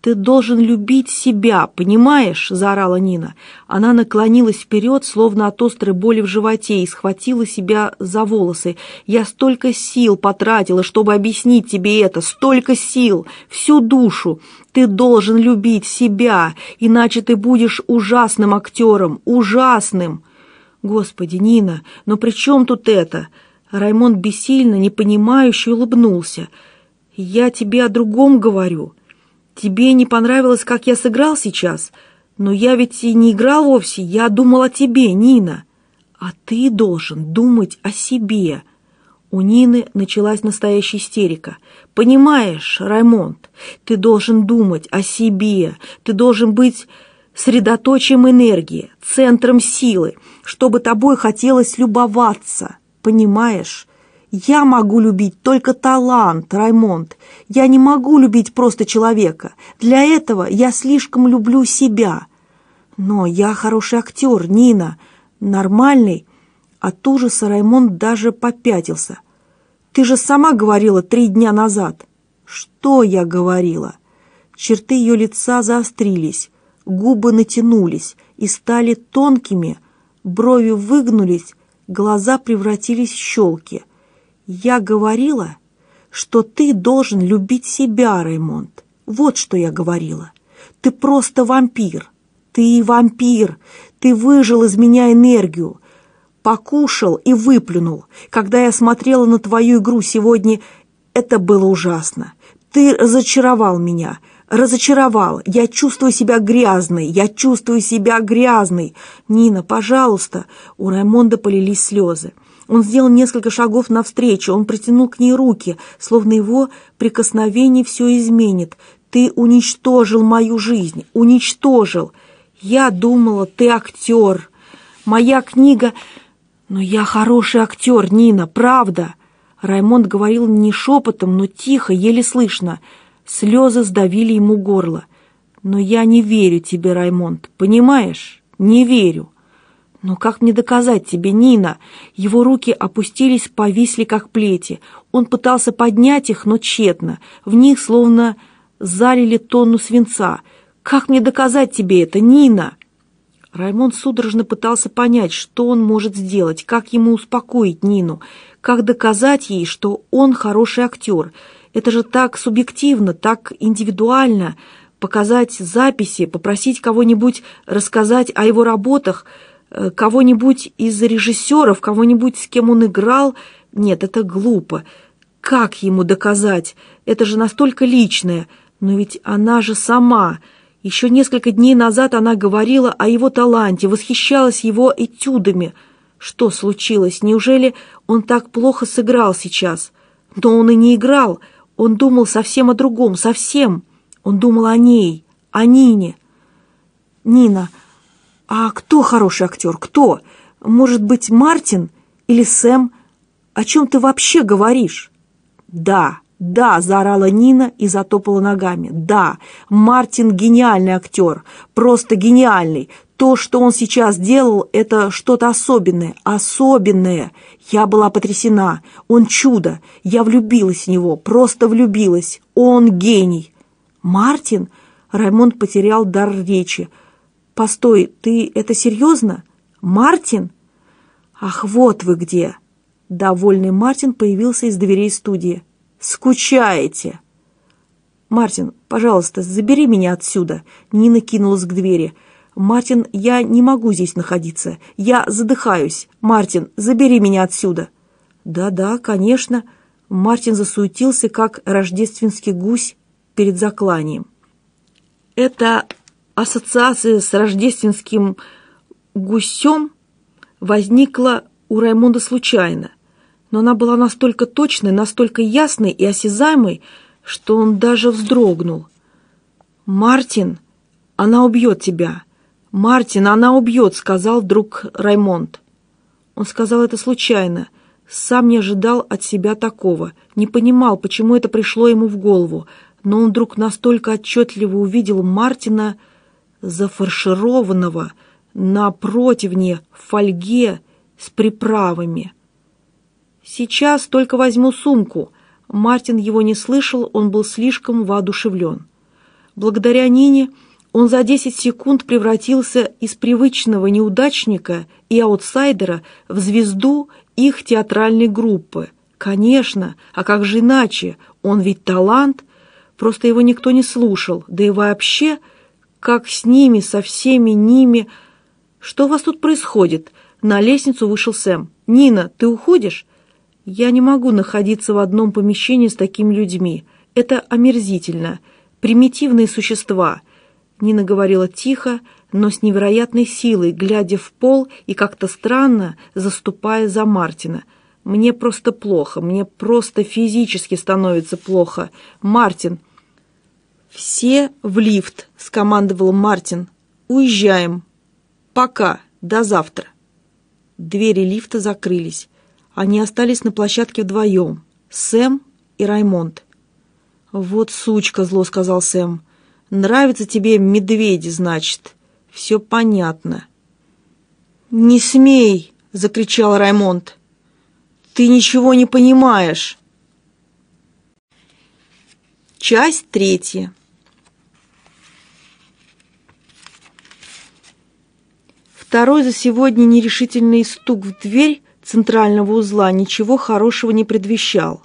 «Ты должен любить себя, понимаешь?» – заорала Нина. Она наклонилась вперед, словно от острой боли в животе, и схватила себя за волосы. «Я столько сил потратила, чтобы объяснить тебе это, столько сил, всю душу. Ты должен любить себя, иначе ты будешь ужасным актером, ужасным!» «Господи, Нина, но при чем тут это?» Раймонд бессильно, непонимающе улыбнулся. «Я тебе о другом говорю». Тебе не понравилось, как я сыграл сейчас? Но я ведь и не играл вовсе, я думал о тебе, Нина. А ты должен думать о себе. У Нины началась настоящая истерика. Понимаешь, Раймонд, ты должен думать о себе, ты должен быть средоточием энергии, центром силы, чтобы тобой хотелось любоваться. Понимаешь? Я могу любить только талант, Раймонд. Я не могу любить просто человека. Для этого я слишком люблю себя. Но я хороший актер, Нина. Нормальный. От ужаса Раймонд даже попятился. Ты же сама говорила три дня назад. Что я говорила? Черты ее лица заострились, губы натянулись и стали тонкими, брови выгнулись, глаза превратились в щелки. «Я говорила, что ты должен любить себя, Раймонд. Вот что я говорила. Ты просто вампир. Ты вампир. Ты выжил из меня энергию. Покушал и выплюнул. Когда я смотрела на твою игру сегодня, это было ужасно. Ты разочаровал меня» разочаровал. Я чувствую себя грязной, я чувствую себя грязной. Нина, пожалуйста. У Раймонда полились слезы. Он сделал несколько шагов навстречу, он протянул к ней руки, словно его прикосновение все изменит. «Ты уничтожил мою жизнь, уничтожил! Я думала, ты актер! Моя книга...» «Но я хороший актер, Нина, правда!» Раймонд говорил не шепотом, но тихо, еле слышно. Слезы сдавили ему горло. «Но я не верю тебе, Раймонд, понимаешь? Не верю!» Но как мне доказать тебе, Нина? Его руки опустились, повисли, как плети. Он пытался поднять их, но тщетно. В них словно залили тонну свинца. Как мне доказать тебе это, Нина? Раймонд судорожно пытался понять, что он может сделать, как ему успокоить Нину, как доказать ей, что он хороший актер. Это же так субъективно, так индивидуально. Показать записи, попросить кого-нибудь рассказать о его работах – Э, кого-нибудь из режиссеров, кого-нибудь, с кем он играл. Нет, это глупо. Как ему доказать? Это же настолько личное. Но ведь она же сама. Еще несколько дней назад она говорила о его таланте, восхищалась его этюдами. Что случилось? Неужели он так плохо сыграл сейчас? Но он и не играл. Он думал совсем о другом, совсем. Он думал о ней, о Нине. Нина... «А кто хороший актер? Кто? Может быть, Мартин или Сэм? О чем ты вообще говоришь?» «Да, да!» – заорала Нина и затопала ногами. «Да, Мартин – гениальный актер, просто гениальный. То, что он сейчас делал, это что-то особенное, особенное. Я была потрясена. Он чудо. Я влюбилась в него, просто влюбилась. Он гений. Мартин? Раймонд потерял дар речи. Постой, ты это серьезно? Мартин? Ах, вот вы где! Довольный Мартин появился из дверей студии. Скучаете? Мартин, пожалуйста, забери меня отсюда. Нина кинулась к двери. Мартин, я не могу здесь находиться. Я задыхаюсь. Мартин, забери меня отсюда. Да-да, конечно. Мартин засуетился, как рождественский гусь перед закланием. Это ассоциация с рождественским гусем возникла у Раймонда случайно, но она была настолько точной, настолько ясной и осязаемой, что он даже вздрогнул. «Мартин, она убьет тебя!» «Мартин, она убьет!» — сказал друг Раймонд. Он сказал это случайно, сам не ожидал от себя такого, не понимал, почему это пришло ему в голову, но он вдруг настолько отчетливо увидел Мартина, зафаршированного на противне в фольге с приправами. «Сейчас только возьму сумку». Мартин его не слышал, он был слишком воодушевлен. Благодаря Нине он за 10 секунд превратился из привычного неудачника и аутсайдера в звезду их театральной группы. Конечно, а как же иначе? Он ведь талант. Просто его никто не слушал, да и вообще как с ними, со всеми ними. Что у вас тут происходит? На лестницу вышел Сэм. Нина, ты уходишь? Я не могу находиться в одном помещении с такими людьми. Это омерзительно. Примитивные существа. Нина говорила тихо, но с невероятной силой, глядя в пол и как-то странно заступая за Мартина. Мне просто плохо, мне просто физически становится плохо. Мартин, «Все в лифт!» – скомандовал Мартин. «Уезжаем! Пока! До завтра!» Двери лифта закрылись. Они остались на площадке вдвоем. Сэм и Раймонд. «Вот сучка!» – зло сказал Сэм. «Нравится тебе медведи, значит. Все понятно». «Не смей!» – закричал Раймонд. «Ты ничего не понимаешь!» Часть третья. Второй за сегодня нерешительный стук в дверь центрального узла ничего хорошего не предвещал.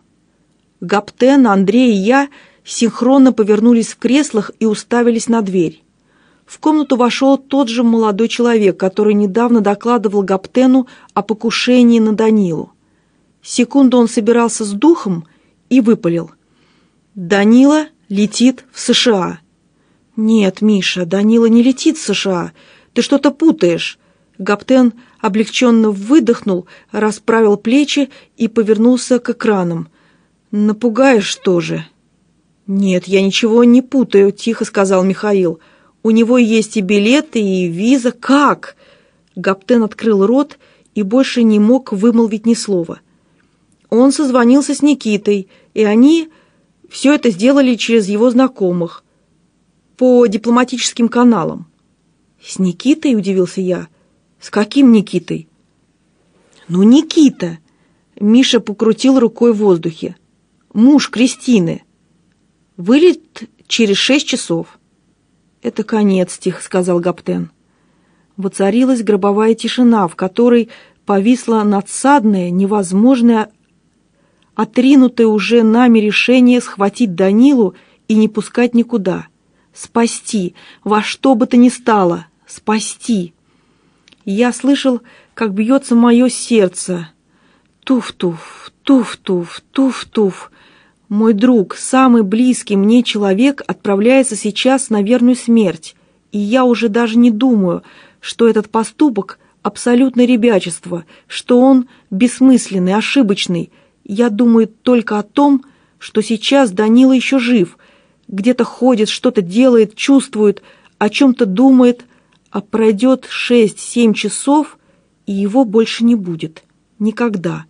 Гаптен, Андрей и я синхронно повернулись в креслах и уставились на дверь. В комнату вошел тот же молодой человек, который недавно докладывал Гаптену о покушении на Данилу. Секунду он собирался с духом и выпалил. «Данила летит в США». «Нет, Миша, Данила не летит в США», ты что-то путаешь!» Гаптен облегченно выдохнул, расправил плечи и повернулся к экранам. «Напугаешь тоже!» «Нет, я ничего не путаю», — тихо сказал Михаил. «У него есть и билеты, и виза. Как?» Гаптен открыл рот и больше не мог вымолвить ни слова. Он созвонился с Никитой, и они все это сделали через его знакомых по дипломатическим каналам. «С Никитой?» – удивился я. «С каким Никитой?» «Ну, Никита!» – Миша покрутил рукой в воздухе. «Муж Кристины. Вылет через шесть часов». «Это конец», – тихо сказал Гаптен. Воцарилась гробовая тишина, в которой повисло надсадное, невозможное, отринутое уже нами решение схватить Данилу и не пускать никуда. Спасти, во что бы то ни стало спасти. Я слышал, как бьется мое сердце. Туф-туф, туф-туф, туф-туф. Мой друг, самый близкий мне человек, отправляется сейчас на верную смерть. И я уже даже не думаю, что этот поступок – абсолютное ребячество, что он бессмысленный, ошибочный. Я думаю только о том, что сейчас Данила еще жив, где-то ходит, что-то делает, чувствует, о чем-то думает – а пройдет 6-7 часов, и его больше не будет. Никогда.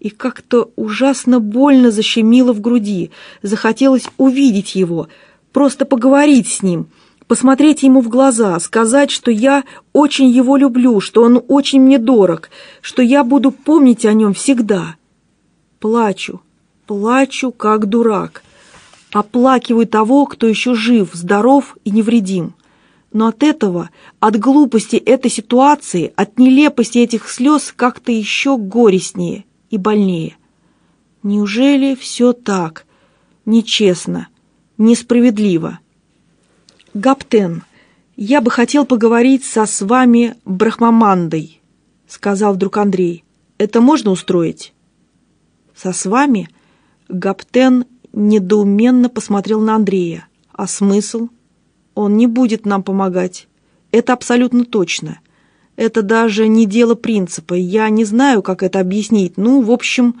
И как-то ужасно больно защемило в груди. Захотелось увидеть его, просто поговорить с ним, посмотреть ему в глаза, сказать, что я очень его люблю, что он очень мне дорог, что я буду помнить о нем всегда. Плачу, плачу, как дурак. Оплакиваю того, кто еще жив, здоров и невредим. Но от этого, от глупости этой ситуации, от нелепости этих слез как-то еще горестнее и больнее. Неужели все так? Нечестно, несправедливо. Гаптен, я бы хотел поговорить со с вами Брахмамандой, сказал вдруг Андрей. Это можно устроить? Со с вами? Гаптен недоуменно посмотрел на Андрея. А смысл? — он не будет нам помогать. Это абсолютно точно. Это даже не дело принципа. Я не знаю, как это объяснить. Ну, в общем,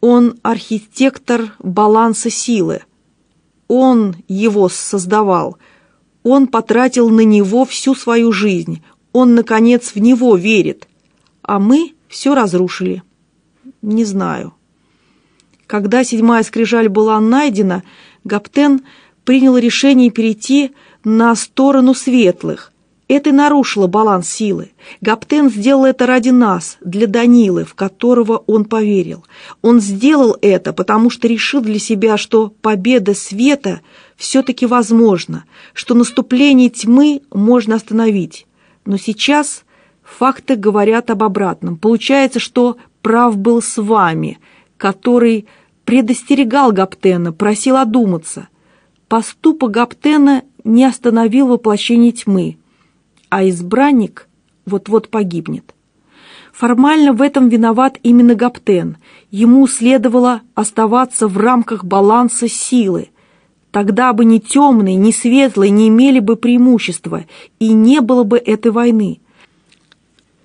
он архитектор баланса силы. Он его создавал. Он потратил на него всю свою жизнь. Он, наконец, в него верит. А мы все разрушили. Не знаю. Когда седьмая скрижаль была найдена, Гаптен принял решение перейти к на сторону светлых. Это и нарушило баланс силы. Гаптен сделал это ради нас, для Данилы, в которого он поверил. Он сделал это, потому что решил для себя, что победа света все-таки возможна, что наступление тьмы можно остановить. Но сейчас факты говорят об обратном. Получается, что прав был с вами, который предостерегал Гаптена, просил одуматься. Поступок Гаптена не остановил воплощение тьмы, а избранник вот-вот погибнет. Формально в этом виноват именно Гаптен. Ему следовало оставаться в рамках баланса силы. Тогда бы ни темные, ни светлые не имели бы преимущества, и не было бы этой войны.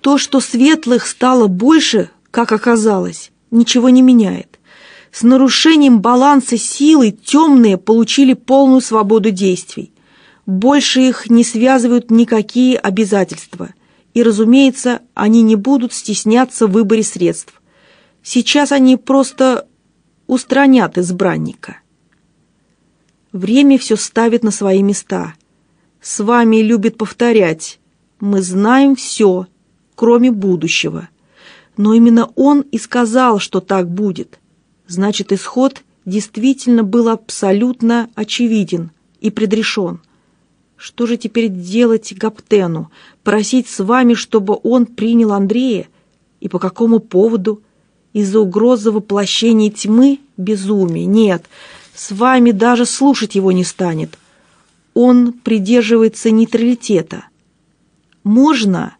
То, что светлых стало больше, как оказалось, ничего не меняет. С нарушением баланса силы темные получили полную свободу действий больше их не связывают никакие обязательства. И, разумеется, они не будут стесняться в выборе средств. Сейчас они просто устранят избранника. Время все ставит на свои места. С вами любит повторять. Мы знаем все, кроме будущего. Но именно он и сказал, что так будет. Значит, исход действительно был абсолютно очевиден и предрешен. Что же теперь делать Гаптену? Просить с вами, чтобы он принял Андрея? И по какому поводу? Из-за угрозы воплощения тьмы? Безумие. Нет, с вами даже слушать его не станет. Он придерживается нейтралитета. «Можно?»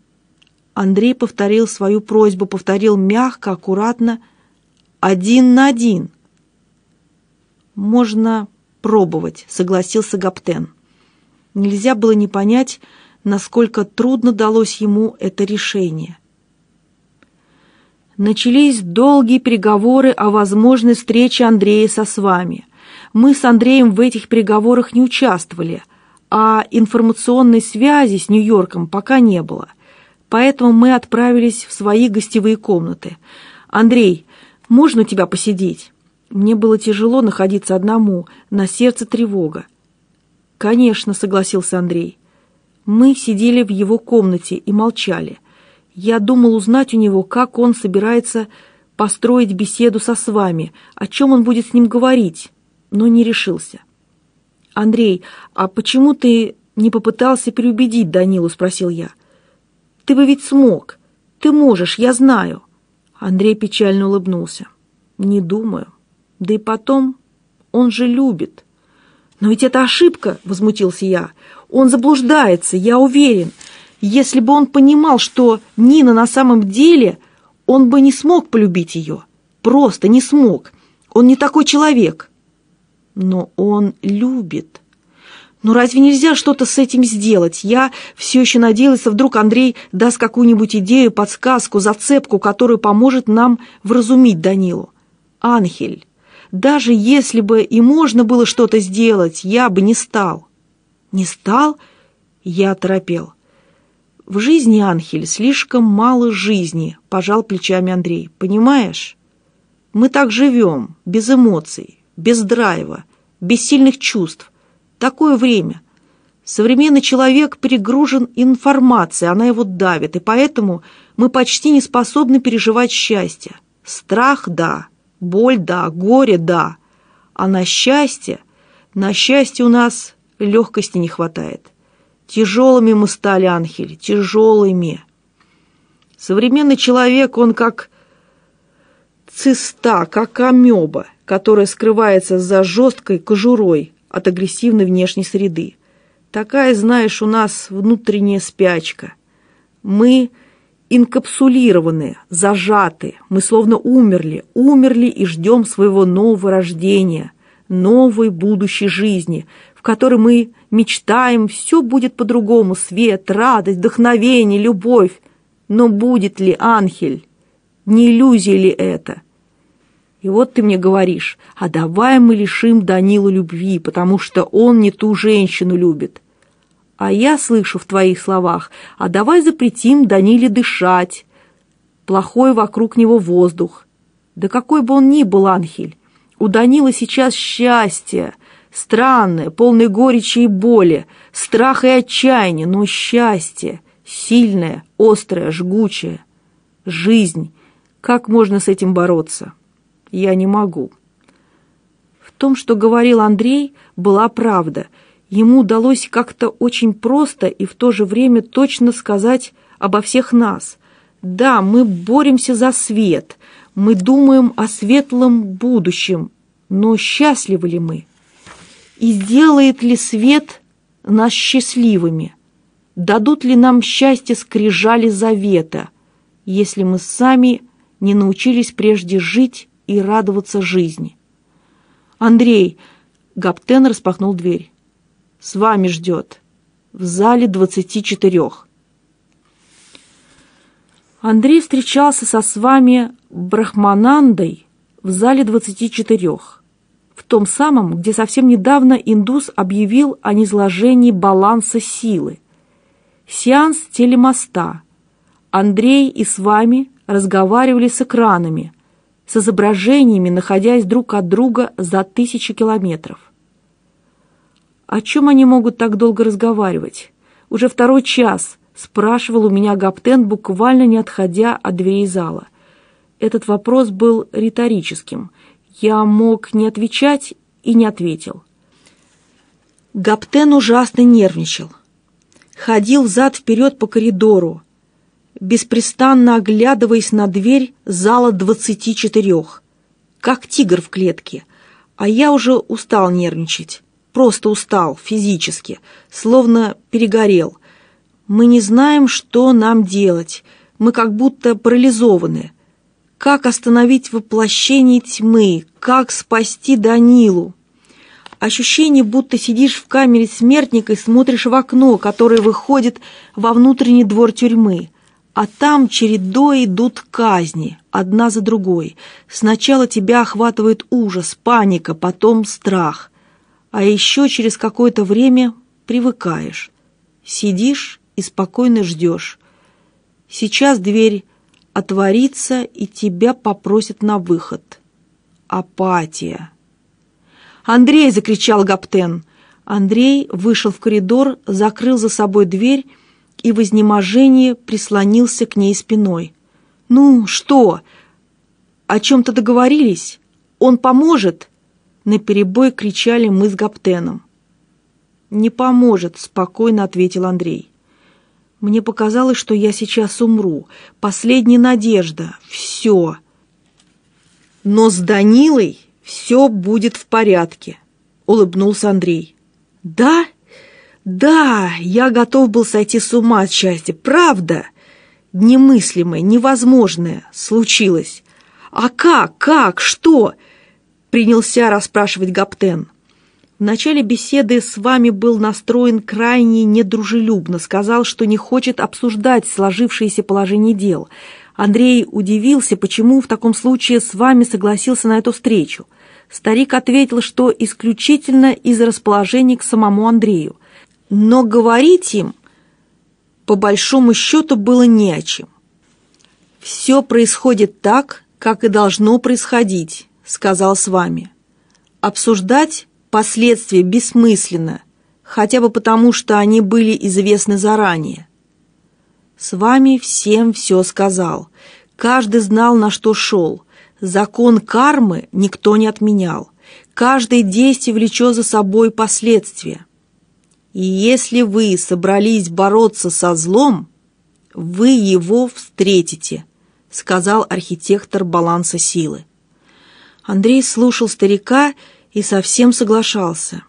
Андрей повторил свою просьбу, повторил мягко, аккуратно, один на один. «Можно пробовать», — согласился Гаптен. Нельзя было не понять, насколько трудно далось ему это решение. Начались долгие переговоры о возможной встрече Андрея со с вами. Мы с Андреем в этих переговорах не участвовали, а информационной связи с Нью-Йорком пока не было. Поэтому мы отправились в свои гостевые комнаты. «Андрей, можно у тебя посидеть?» Мне было тяжело находиться одному, на сердце тревога. «Конечно», — согласился Андрей. Мы сидели в его комнате и молчали. Я думал узнать у него, как он собирается построить беседу со с вами, о чем он будет с ним говорить, но не решился. «Андрей, а почему ты не попытался переубедить Данилу?» — спросил я. «Ты бы ведь смог. Ты можешь, я знаю». Андрей печально улыбнулся. «Не думаю. Да и потом, он же любит. «Но ведь это ошибка!» – возмутился я. «Он заблуждается, я уверен. Если бы он понимал, что Нина на самом деле, он бы не смог полюбить ее. Просто не смог. Он не такой человек». «Но он любит». «Ну разве нельзя что-то с этим сделать? Я все еще надеялся, вдруг Андрей даст какую-нибудь идею, подсказку, зацепку, которая поможет нам вразумить Данилу. Анхель». Даже если бы и можно было что-то сделать, я бы не стал. Не стал? Я торопел. В жизни, Анхель, слишком мало жизни, пожал плечами Андрей. Понимаешь? Мы так живем, без эмоций, без драйва, без сильных чувств. Такое время. Современный человек перегружен информацией, она его давит, и поэтому мы почти не способны переживать счастье. Страх – да, Боль – да, горе – да. А на счастье? На счастье у нас легкости не хватает. Тяжелыми мы стали, Анхель, тяжелыми. Современный человек, он как циста, как амеба, которая скрывается за жесткой кожурой от агрессивной внешней среды. Такая, знаешь, у нас внутренняя спячка. Мы – инкапсулированы, зажаты, мы словно умерли, умерли и ждем своего нового рождения, новой будущей жизни, в которой мы мечтаем, все будет по-другому, свет, радость, вдохновение, любовь. Но будет ли, ангель? Не иллюзия ли это? И вот ты мне говоришь, а давай мы лишим Данила любви, потому что он не ту женщину любит. А я слышу в твоих словах, а давай запретим Даниле дышать. Плохой вокруг него воздух. Да какой бы он ни был, Анхель, у Данила сейчас счастье, странное, полное горечи и боли, страха и отчаяния, но счастье, сильное, острое, жгучее. Жизнь. Как можно с этим бороться? Я не могу. В том, что говорил Андрей, была правда – ему удалось как-то очень просто и в то же время точно сказать обо всех нас. Да, мы боремся за свет, мы думаем о светлом будущем, но счастливы ли мы? И сделает ли свет нас счастливыми? Дадут ли нам счастье скрижали завета, если мы сами не научились прежде жить и радоваться жизни? Андрей, Гаптен распахнул дверь с вами ждет. В зале двадцати четырех. Андрей встречался со с вами Брахманандой в зале двадцати четырех, в том самом, где совсем недавно индус объявил о низложении баланса силы. Сеанс телемоста. Андрей и с вами разговаривали с экранами, с изображениями, находясь друг от друга за тысячи километров. О чем они могут так долго разговаривать? Уже второй час, спрашивал у меня Гаптен, буквально не отходя от дверей зала. Этот вопрос был риторическим. Я мог не отвечать и не ответил. Гаптен ужасно нервничал. Ходил взад-вперед по коридору, беспрестанно оглядываясь на дверь зала двадцати четырех, как тигр в клетке, а я уже устал нервничать просто устал физически, словно перегорел. Мы не знаем, что нам делать. Мы как будто парализованы. Как остановить воплощение тьмы? Как спасти Данилу? Ощущение, будто сидишь в камере смертника и смотришь в окно, которое выходит во внутренний двор тюрьмы. А там чередой идут казни, одна за другой. Сначала тебя охватывает ужас, паника, потом страх а еще через какое-то время привыкаешь. Сидишь и спокойно ждешь. Сейчас дверь отворится, и тебя попросят на выход. Апатия. «Андрей!» — закричал Гаптен. Андрей вышел в коридор, закрыл за собой дверь и в изнеможении прислонился к ней спиной. «Ну, что? О чем-то договорились? Он поможет?» наперебой кричали мы с Гаптеном. «Не поможет», — спокойно ответил Андрей. «Мне показалось, что я сейчас умру. Последняя надежда. Все. Но с Данилой все будет в порядке», — улыбнулся Андрей. «Да? Да, я готов был сойти с ума от счастья. Правда? Немыслимое, невозможное случилось. А как, как, что?» принялся расспрашивать Гаптен. В начале беседы с вами был настроен крайне недружелюбно, сказал, что не хочет обсуждать сложившееся положение дел. Андрей удивился, почему в таком случае с вами согласился на эту встречу. Старик ответил, что исключительно из расположения к самому Андрею. Но говорить им, по большому счету, было не о чем. Все происходит так, как и должно происходить сказал с вами. Обсуждать последствия бессмысленно, хотя бы потому, что они были известны заранее. С вами всем все сказал. Каждый знал, на что шел. Закон кармы никто не отменял. Каждое действие влечет за собой последствия. И если вы собрались бороться со злом, вы его встретите, сказал архитектор баланса силы. Андрей слушал старика и совсем соглашался.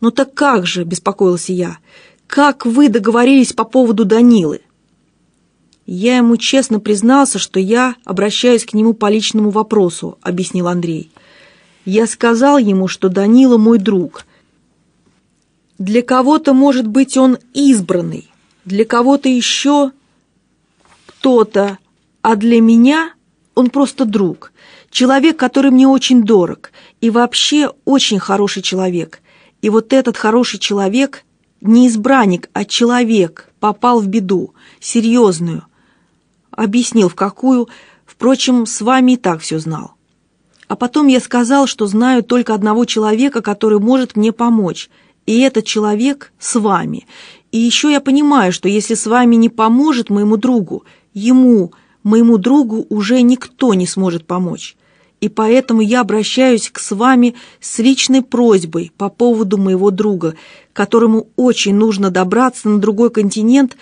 «Ну так как же?» – беспокоился я. «Как вы договорились по поводу Данилы?» «Я ему честно признался, что я обращаюсь к нему по личному вопросу», – объяснил Андрей. «Я сказал ему, что Данила мой друг. Для кого-то, может быть, он избранный, для кого-то еще кто-то, а для меня он просто друг. Человек, который мне очень дорог, и вообще очень хороший человек. И вот этот хороший человек, не избранник, а человек, попал в беду, серьезную. Объяснил, в какую, впрочем, с вами и так все знал. А потом я сказал, что знаю только одного человека, который может мне помочь, и этот человек с вами. И еще я понимаю, что если с вами не поможет моему другу, ему, моему другу уже никто не сможет помочь и поэтому я обращаюсь к с вами с личной просьбой по поводу моего друга, которому очень нужно добраться на другой континент,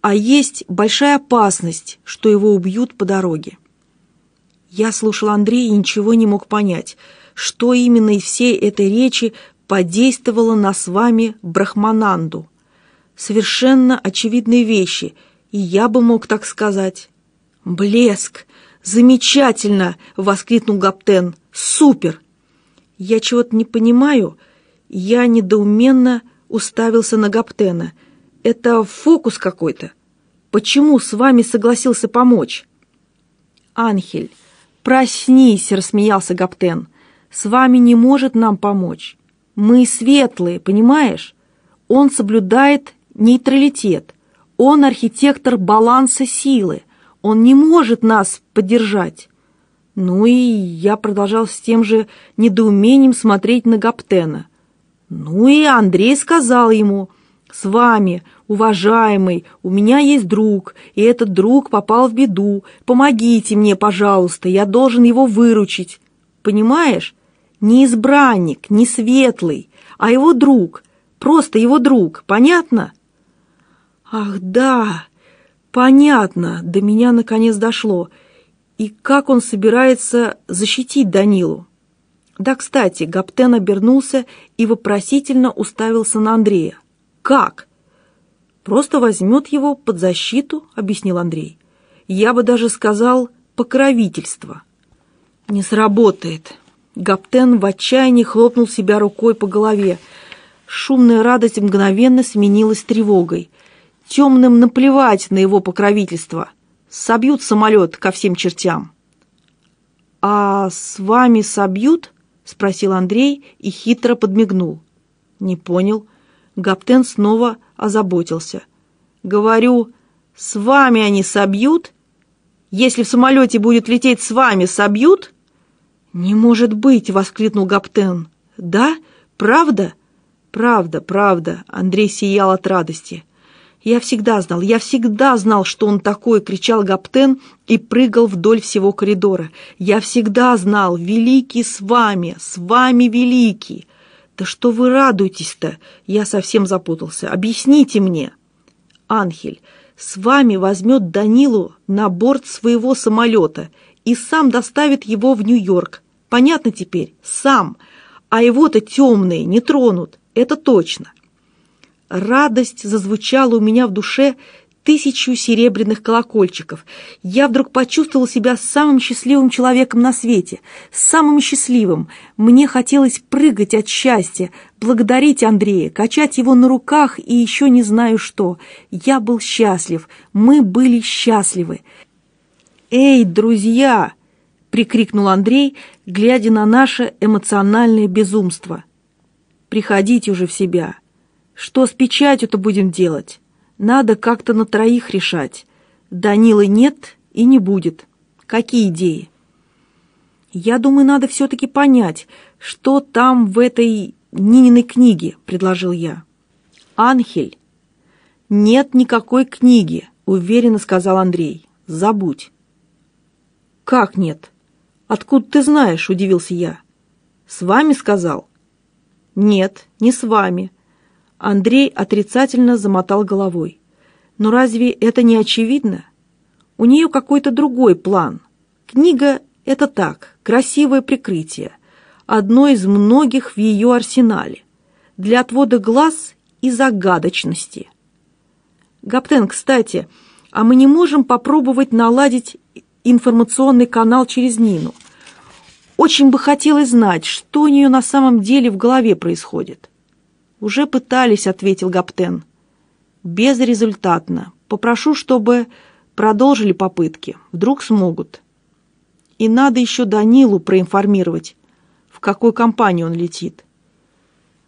а есть большая опасность, что его убьют по дороге. Я слушал Андрея и ничего не мог понять, что именно из всей этой речи подействовало на с вами Брахмананду. Совершенно очевидные вещи, и я бы мог так сказать. Блеск! «Замечательно!» — воскликнул Гаптен. «Супер!» «Я чего-то не понимаю». Я недоуменно уставился на Гаптена. «Это фокус какой-то. Почему с вами согласился помочь?» «Анхель, проснись!» — рассмеялся Гаптен. «С вами не может нам помочь. Мы светлые, понимаешь? Он соблюдает нейтралитет. Он архитектор баланса силы. Он не может нас поддержать. Ну и я продолжал с тем же недоумением смотреть на Гаптена. Ну и Андрей сказал ему, «С вами, уважаемый, у меня есть друг, и этот друг попал в беду. Помогите мне, пожалуйста, я должен его выручить». Понимаешь? Не избранник, не светлый, а его друг, просто его друг, понятно? «Ах, да!» Понятно, до меня наконец дошло. И как он собирается защитить Данилу? Да, кстати, Гаптен обернулся и вопросительно уставился на Андрея. Как? Просто возьмет его под защиту, объяснил Андрей. Я бы даже сказал покровительство. Не сработает. Гаптен в отчаянии хлопнул себя рукой по голове. Шумная радость мгновенно сменилась тревогой – Темным наплевать на его покровительство. Собьют самолет ко всем чертям. «А с вами собьют?» — спросил Андрей и хитро подмигнул. «Не понял». Гаптен снова озаботился. «Говорю, с вами они собьют? Если в самолете будет лететь с вами, собьют?» «Не может быть!» — воскликнул Гаптен. «Да? Правда?» «Правда, правда!» — Андрей сиял от радости. «Я всегда знал, я всегда знал, что он такой!» — кричал Гаптен и прыгал вдоль всего коридора. «Я всегда знал! Великий с вами! С вами великий!» «Да что вы радуетесь-то?» Я совсем запутался. «Объясните мне!» «Анхель, с вами возьмет Данилу на борт своего самолета и сам доставит его в Нью-Йорк. Понятно теперь? Сам. А его-то темные не тронут. Это точно. Радость зазвучала у меня в душе тысячу серебряных колокольчиков. Я вдруг почувствовал себя самым счастливым человеком на свете, самым счастливым. Мне хотелось прыгать от счастья, благодарить Андрея, качать его на руках и еще не знаю что. Я был счастлив, мы были счастливы. «Эй, друзья!» — прикрикнул Андрей, глядя на наше эмоциональное безумство. «Приходите уже в себя!» Что с печатью-то будем делать? Надо как-то на троих решать. Данилы нет и не будет. Какие идеи? Я думаю, надо все-таки понять, что там в этой Нининой книге, предложил я. Анхель. Нет никакой книги, уверенно сказал Андрей. Забудь. Как нет? Откуда ты знаешь, удивился я. С вами сказал? Нет, не с вами. Андрей отрицательно замотал головой. Но разве это не очевидно? У нее какой-то другой план. Книга — это так, красивое прикрытие, одно из многих в ее арсенале, для отвода глаз и загадочности. Гаптен, кстати, а мы не можем попробовать наладить информационный канал через Нину. Очень бы хотелось знать, что у нее на самом деле в голове происходит. «Уже пытались», — ответил Гаптен. «Безрезультатно. Попрошу, чтобы продолжили попытки. Вдруг смогут. И надо еще Данилу проинформировать, в какой компании он летит».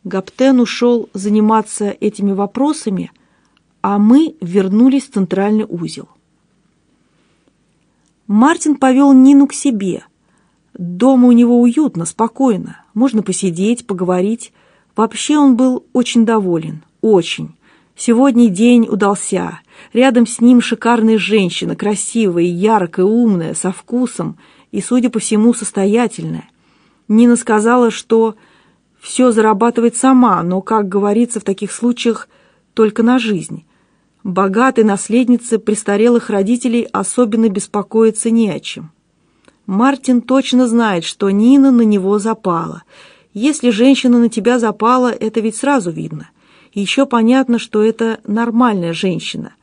Гаптен ушел заниматься этими вопросами, а мы вернулись в центральный узел. Мартин повел Нину к себе. Дома у него уютно, спокойно. Можно посидеть, поговорить, Вообще он был очень доволен, очень. Сегодня день удался. Рядом с ним шикарная женщина, красивая, яркая, умная, со вкусом и, судя по всему, состоятельная. Нина сказала, что все зарабатывает сама, но, как говорится в таких случаях, только на жизнь. Богатые наследницы престарелых родителей особенно беспокоиться не о чем. Мартин точно знает, что Нина на него запала – если женщина на тебя запала, это ведь сразу видно. еще понятно, что это нормальная женщина.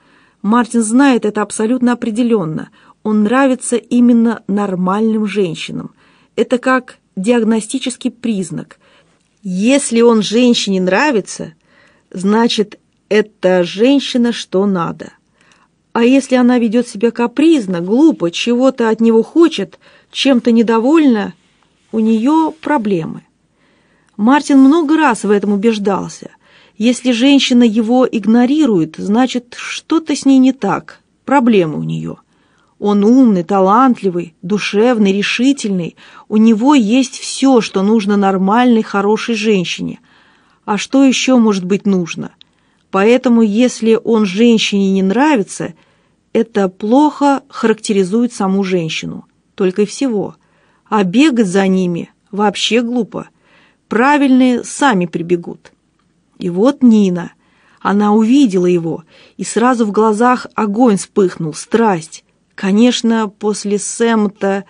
Мартин знает это абсолютно определенно. Он нравится именно нормальным женщинам. Это как диагностический признак. Если он женщине нравится, значит, это женщина что надо. А если она ведет себя капризно, глупо, чего-то от него хочет, чем-то недовольна, у нее проблемы. Мартин много раз в этом убеждался. Если женщина его игнорирует, значит, что-то с ней не так, проблемы у нее. Он умный, талантливый, душевный, решительный. У него есть все, что нужно нормальной, хорошей женщине. А что еще может быть нужно? Поэтому, если он женщине не нравится, это плохо характеризует саму женщину. Только и всего. А бегать за ними вообще глупо – правильные сами прибегут. И вот Нина. Она увидела его, и сразу в глазах огонь вспыхнул, страсть. Конечно, после Сэма-то...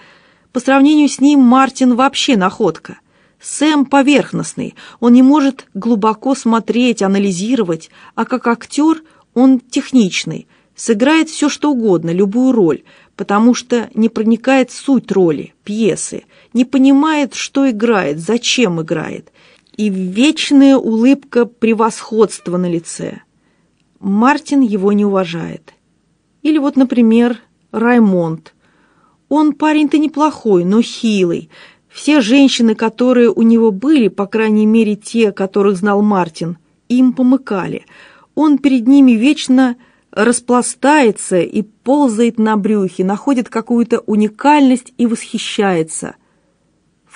По сравнению с ним Мартин вообще находка. Сэм поверхностный, он не может глубоко смотреть, анализировать, а как актер он техничный, сыграет все что угодно, любую роль, потому что не проникает суть роли, пьесы – не понимает, что играет, зачем играет, и вечная улыбка превосходства на лице. Мартин его не уважает. Или вот, например, Раймонд. Он парень-то неплохой, но хилый. Все женщины, которые у него были, по крайней мере те, которых знал Мартин, им помыкали. Он перед ними вечно распластается и ползает на брюхе, находит какую-то уникальность и восхищается –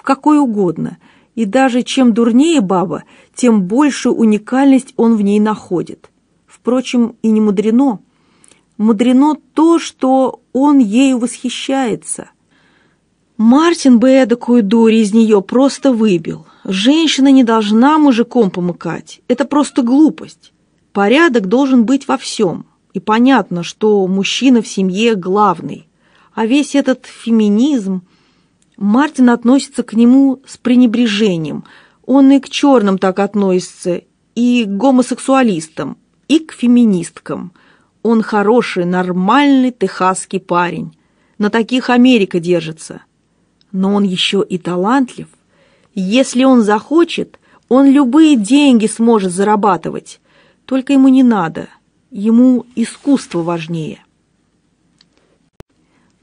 в какой угодно, и даже чем дурнее баба, тем больше уникальность он в ней находит. Впрочем, и не мудрено. Мудрено то, что он ею восхищается. Мартин бы эдакую дурь из нее просто выбил. Женщина не должна мужиком помыкать. Это просто глупость. Порядок должен быть во всем. И понятно, что мужчина в семье главный. А весь этот феминизм, Мартин относится к нему с пренебрежением. Он и к черным так относится, и к гомосексуалистам, и к феминисткам. Он хороший, нормальный техасский парень. На таких Америка держится. Но он еще и талантлив. Если он захочет, он любые деньги сможет зарабатывать. Только ему не надо. Ему искусство важнее.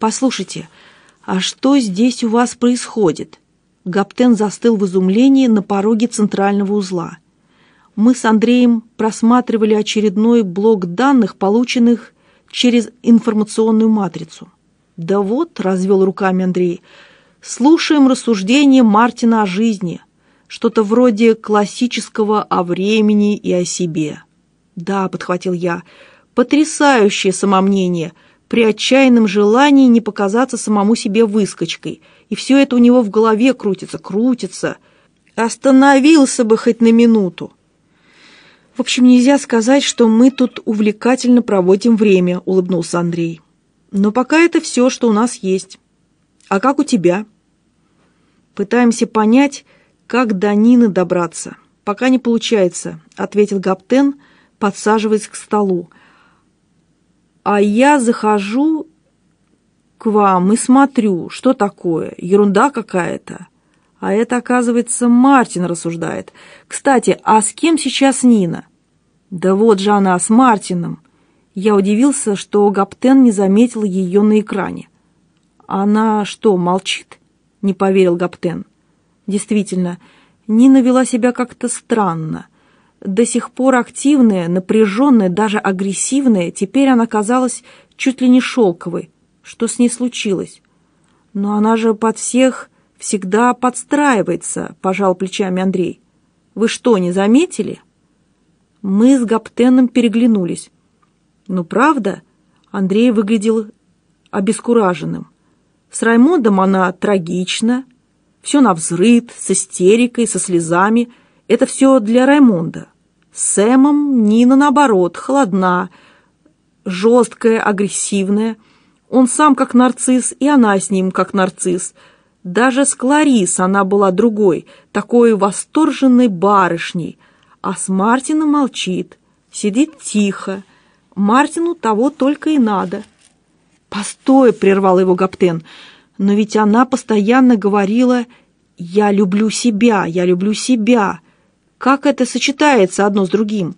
Послушайте, «А что здесь у вас происходит?» Гаптен застыл в изумлении на пороге центрального узла. Мы с Андреем просматривали очередной блок данных, полученных через информационную матрицу. «Да вот», — развел руками Андрей, — «слушаем рассуждения Мартина о жизни, что-то вроде классического о времени и о себе». «Да», — подхватил я, — «потрясающее самомнение», — при отчаянном желании не показаться самому себе выскочкой. И все это у него в голове крутится, крутится. Остановился бы хоть на минуту. В общем, нельзя сказать, что мы тут увлекательно проводим время, улыбнулся Андрей. Но пока это все, что у нас есть. А как у тебя? Пытаемся понять, как до Нины добраться. Пока не получается, ответил Гаптен, подсаживаясь к столу а я захожу к вам и смотрю, что такое, ерунда какая-то. А это, оказывается, Мартин рассуждает. Кстати, а с кем сейчас Нина? Да вот же она, с Мартином. Я удивился, что Гаптен не заметил ее на экране. Она что, молчит? Не поверил Гаптен. Действительно, Нина вела себя как-то странно – до сих пор активная, напряженная, даже агрессивная, теперь она казалась чуть ли не шелковой. Что с ней случилось? Но она же под всех всегда подстраивается, пожал плечами Андрей. Вы что, не заметили? Мы с Гаптеном переглянулись. Ну, правда, Андрей выглядел обескураженным. С Раймондом она трагична, все на взрыв, с истерикой, со слезами — это все для Раймонда. С Сэмом Нина, наоборот, холодна, жесткая, агрессивная. Он сам как нарцисс, и она с ним как нарцисс. Даже с Кларис она была другой, такой восторженной барышней. А с Мартином молчит, сидит тихо. Мартину того только и надо. «Постой!» — прервал его Гаптен. «Но ведь она постоянно говорила, я люблю себя, я люблю себя». Как это сочетается одно с другим?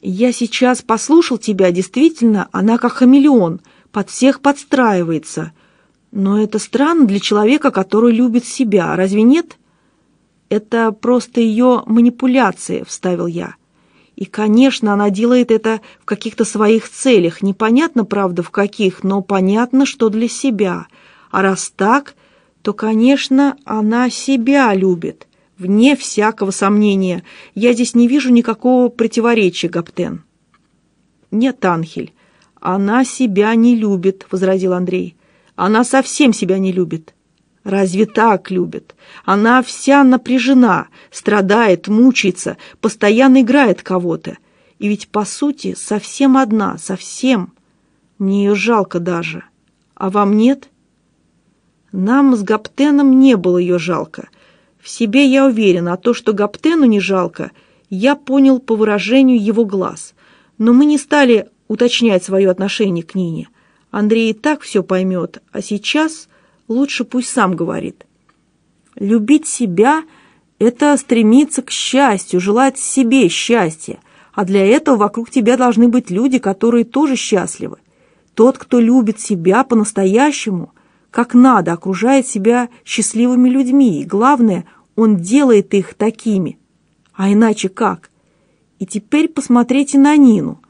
Я сейчас послушал тебя, действительно, она как хамелеон, под всех подстраивается. Но это странно для человека, который любит себя, разве нет? Это просто ее манипуляции, вставил я. И, конечно, она делает это в каких-то своих целях. Непонятно, правда, в каких, но понятно, что для себя. А раз так, то, конечно, она себя любит вне всякого сомнения. Я здесь не вижу никакого противоречия, Гаптен». «Нет, Анхель, она себя не любит», — возразил Андрей. «Она совсем себя не любит». «Разве так любит? Она вся напряжена, страдает, мучается, постоянно играет кого-то. И ведь, по сути, совсем одна, совсем. Мне ее жалко даже. А вам нет?» Нам с Гаптеном не было ее жалко. В себе я уверен, а то, что Гаптену не жалко, я понял по выражению его глаз. Но мы не стали уточнять свое отношение к Нине. Андрей и так все поймет, а сейчас лучше пусть сам говорит. Любить себя – это стремиться к счастью, желать себе счастья, а для этого вокруг тебя должны быть люди, которые тоже счастливы. Тот, кто любит себя по-настоящему, как надо, окружает себя счастливыми людьми, и главное, он делает их такими. А иначе как? И теперь посмотрите на Нину.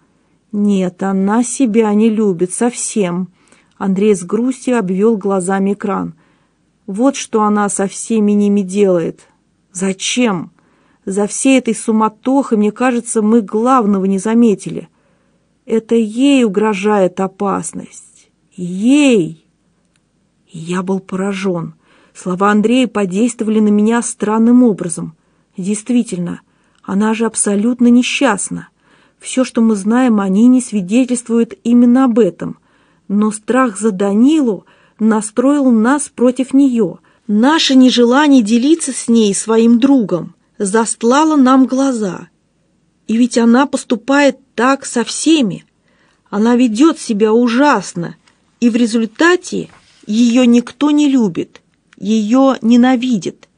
Нет, она себя не любит совсем. Андрей с грустью обвел глазами экран. Вот что она со всеми ними делает. Зачем? За всей этой суматохой, мне кажется, мы главного не заметили. Это ей угрожает опасность. Ей! Я был поражен. Слова Андрея подействовали на меня странным образом. Действительно, она же абсолютно несчастна. Все, что мы знаем о не свидетельствует именно об этом. Но страх за Данилу настроил нас против нее. Наше нежелание делиться с ней своим другом застлало нам глаза. И ведь она поступает так со всеми. Она ведет себя ужасно, и в результате ее никто не любит ее ненавидит,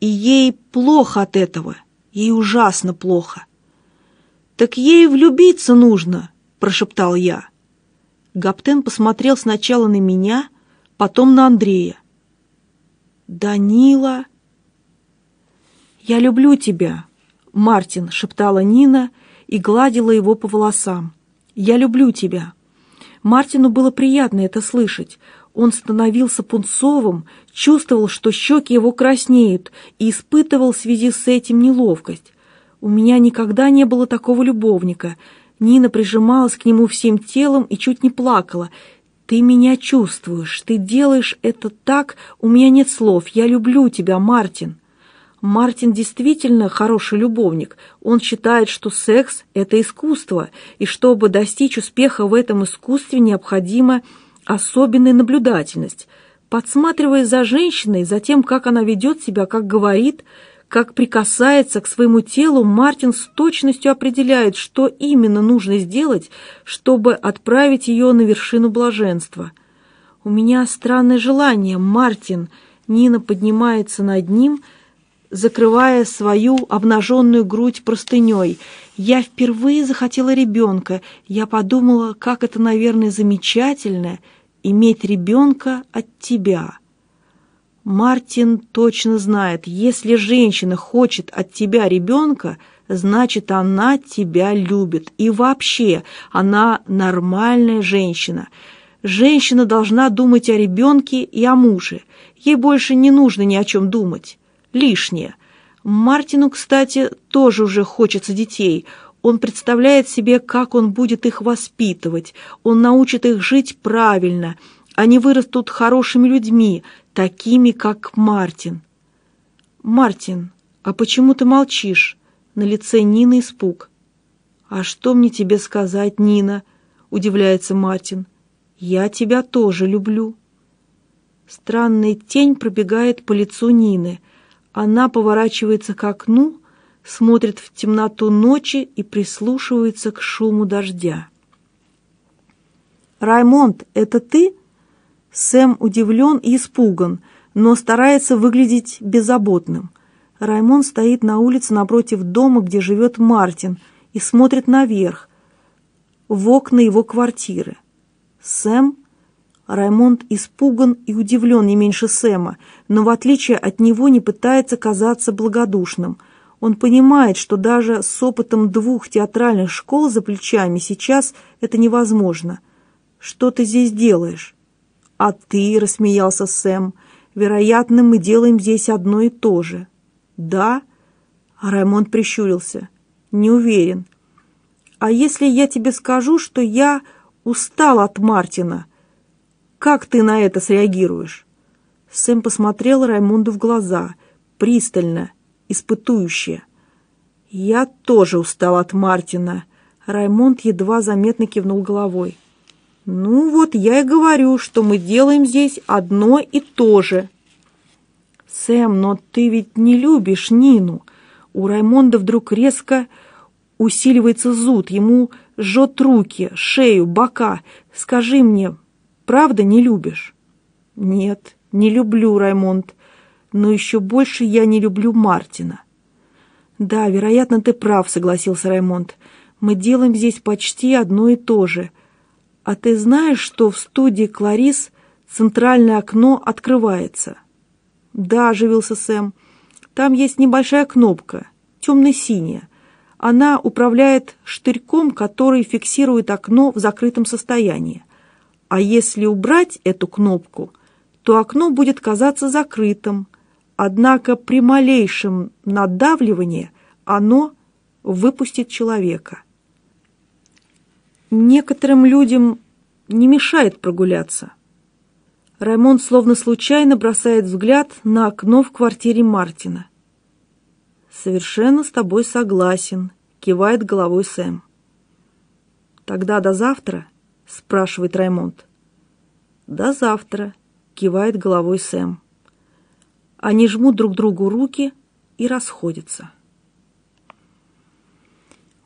и ей плохо от этого, ей ужасно плохо. «Так ей влюбиться нужно», — прошептал я. Гаптен посмотрел сначала на меня, потом на Андрея. «Данила...» «Я люблю тебя», — Мартин шептала Нина и гладила его по волосам. «Я люблю тебя». Мартину было приятно это слышать. Он становился пунцовым, чувствовал, что щеки его краснеют, и испытывал в связи с этим неловкость. У меня никогда не было такого любовника. Нина прижималась к нему всем телом и чуть не плакала. «Ты меня чувствуешь, ты делаешь это так, у меня нет слов, я люблю тебя, Мартин». Мартин действительно хороший любовник. Он считает, что секс – это искусство, и чтобы достичь успеха в этом искусстве, необходимо – особенная наблюдательность, подсматривая за женщиной, за тем, как она ведет себя, как говорит, как прикасается к своему телу, Мартин с точностью определяет, что именно нужно сделать, чтобы отправить ее на вершину блаженства. «У меня странное желание, Мартин!» Нина поднимается над ним, закрывая свою обнаженную грудь простыней. «Я впервые захотела ребенка. Я подумала, как это, наверное, замечательно!» иметь ребенка от тебя. Мартин точно знает, если женщина хочет от тебя ребенка, значит, она тебя любит. И вообще, она нормальная женщина. Женщина должна думать о ребенке и о муже. Ей больше не нужно ни о чем думать. Лишнее. Мартину, кстати, тоже уже хочется детей – он представляет себе, как он будет их воспитывать. Он научит их жить правильно. Они вырастут хорошими людьми, такими, как Мартин. «Мартин, а почему ты молчишь?» На лице Нины испуг. «А что мне тебе сказать, Нина?» – удивляется Мартин. «Я тебя тоже люблю». Странная тень пробегает по лицу Нины. Она поворачивается к окну, смотрит в темноту ночи и прислушивается к шуму дождя. «Раймонд, это ты?» Сэм удивлен и испуган, но старается выглядеть беззаботным. Раймонд стоит на улице напротив дома, где живет Мартин, и смотрит наверх, в окна его квартиры. Сэм Раймонд испуган и удивлен не меньше Сэма, но в отличие от него не пытается казаться благодушным – он понимает, что даже с опытом двух театральных школ за плечами сейчас это невозможно. «Что ты здесь делаешь?» «А ты», — рассмеялся Сэм, — «вероятно, мы делаем здесь одно и то же». «Да?» А Раймонд прищурился. «Не уверен». «А если я тебе скажу, что я устал от Мартина? Как ты на это среагируешь?» Сэм посмотрел Раймонду в глаза, пристально, испытующе. «Я тоже устал от Мартина», — Раймонд едва заметно кивнул головой. «Ну вот я и говорю, что мы делаем здесь одно и то же». «Сэм, но ты ведь не любишь Нину!» У Раймонда вдруг резко усиливается зуд, ему жжет руки, шею, бока. «Скажи мне, правда не любишь?» «Нет, не люблю, Раймонд», но еще больше я не люблю Мартина». «Да, вероятно, ты прав», — согласился Раймонд. «Мы делаем здесь почти одно и то же. А ты знаешь, что в студии Кларис центральное окно открывается?» «Да», — оживился Сэм. «Там есть небольшая кнопка, темно-синяя. Она управляет штырьком, который фиксирует окно в закрытом состоянии. А если убрать эту кнопку, то окно будет казаться закрытым, Однако при малейшем надавливании оно выпустит человека. Некоторым людям не мешает прогуляться. Раймонд словно случайно бросает взгляд на окно в квартире Мартина. «Совершенно с тобой согласен», — кивает головой Сэм. «Тогда до завтра?» — спрашивает Раймонд. «До завтра», — кивает головой Сэм. Они жмут друг другу руки и расходятся.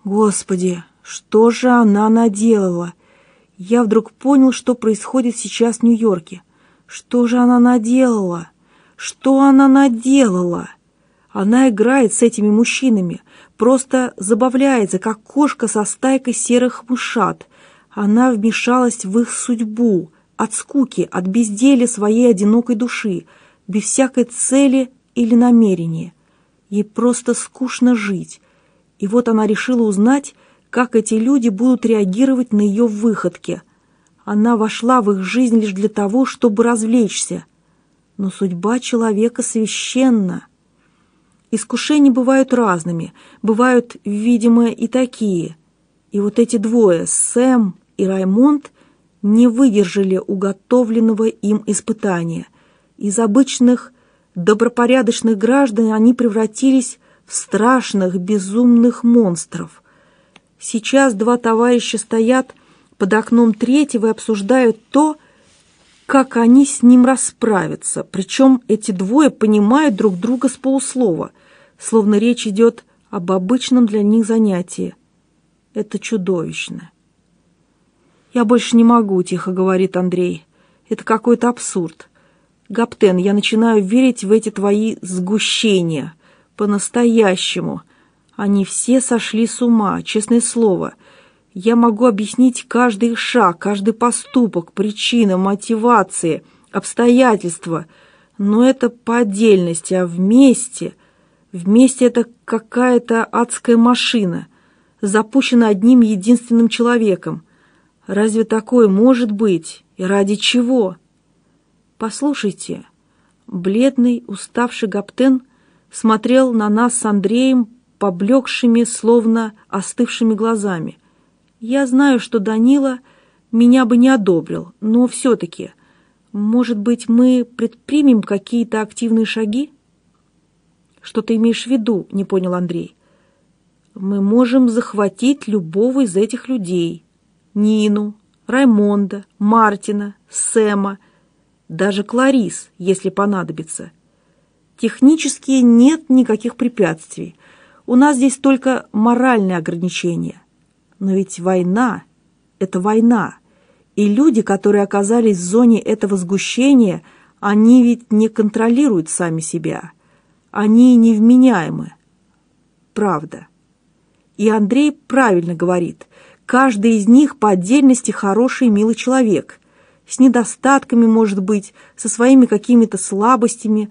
Господи, что же она наделала? Я вдруг понял, что происходит сейчас в Нью-Йорке. Что же она наделала? Что она наделала? Она играет с этими мужчинами, просто забавляется, как кошка со стайкой серых мышат. Она вмешалась в их судьбу, от скуки, от безделия своей одинокой души – без всякой цели или намерения. Ей просто скучно жить. И вот она решила узнать, как эти люди будут реагировать на ее выходки. Она вошла в их жизнь лишь для того, чтобы развлечься. Но судьба человека священна. Искушения бывают разными, бывают, видимо, и такие. И вот эти двое, Сэм и Раймонд, не выдержали уготовленного им испытания – из обычных добропорядочных граждан они превратились в страшных, безумных монстров. Сейчас два товарища стоят под окном третьего и обсуждают то, как они с ним расправятся. Причем эти двое понимают друг друга с полуслова, словно речь идет об обычном для них занятии. Это чудовищно. «Я больше не могу», — тихо говорит Андрей. «Это какой-то абсурд. Гаптен, я начинаю верить в эти твои сгущения. По-настоящему. Они все сошли с ума, честное слово. Я могу объяснить каждый шаг, каждый поступок, причины, мотивации, обстоятельства. Но это по отдельности, а вместе... Вместе это какая-то адская машина, запущена одним единственным человеком. Разве такое может быть? И ради чего?» «Послушайте». Бледный, уставший Гаптен смотрел на нас с Андреем поблекшими, словно остывшими глазами. Я знаю, что Данила меня бы не одобрил, но все-таки, может быть, мы предпримем какие-то активные шаги? Что ты имеешь в виду, не понял Андрей. Мы можем захватить любого из этих людей. Нину, Раймонда, Мартина, Сэма – даже Кларис, если понадобится. Технически нет никаких препятствий. У нас здесь только моральные ограничения. Но ведь война – это война. И люди, которые оказались в зоне этого сгущения, они ведь не контролируют сами себя. Они невменяемы. Правда. И Андрей правильно говорит. Каждый из них по отдельности хороший и милый человек с недостатками, может быть, со своими какими-то слабостями,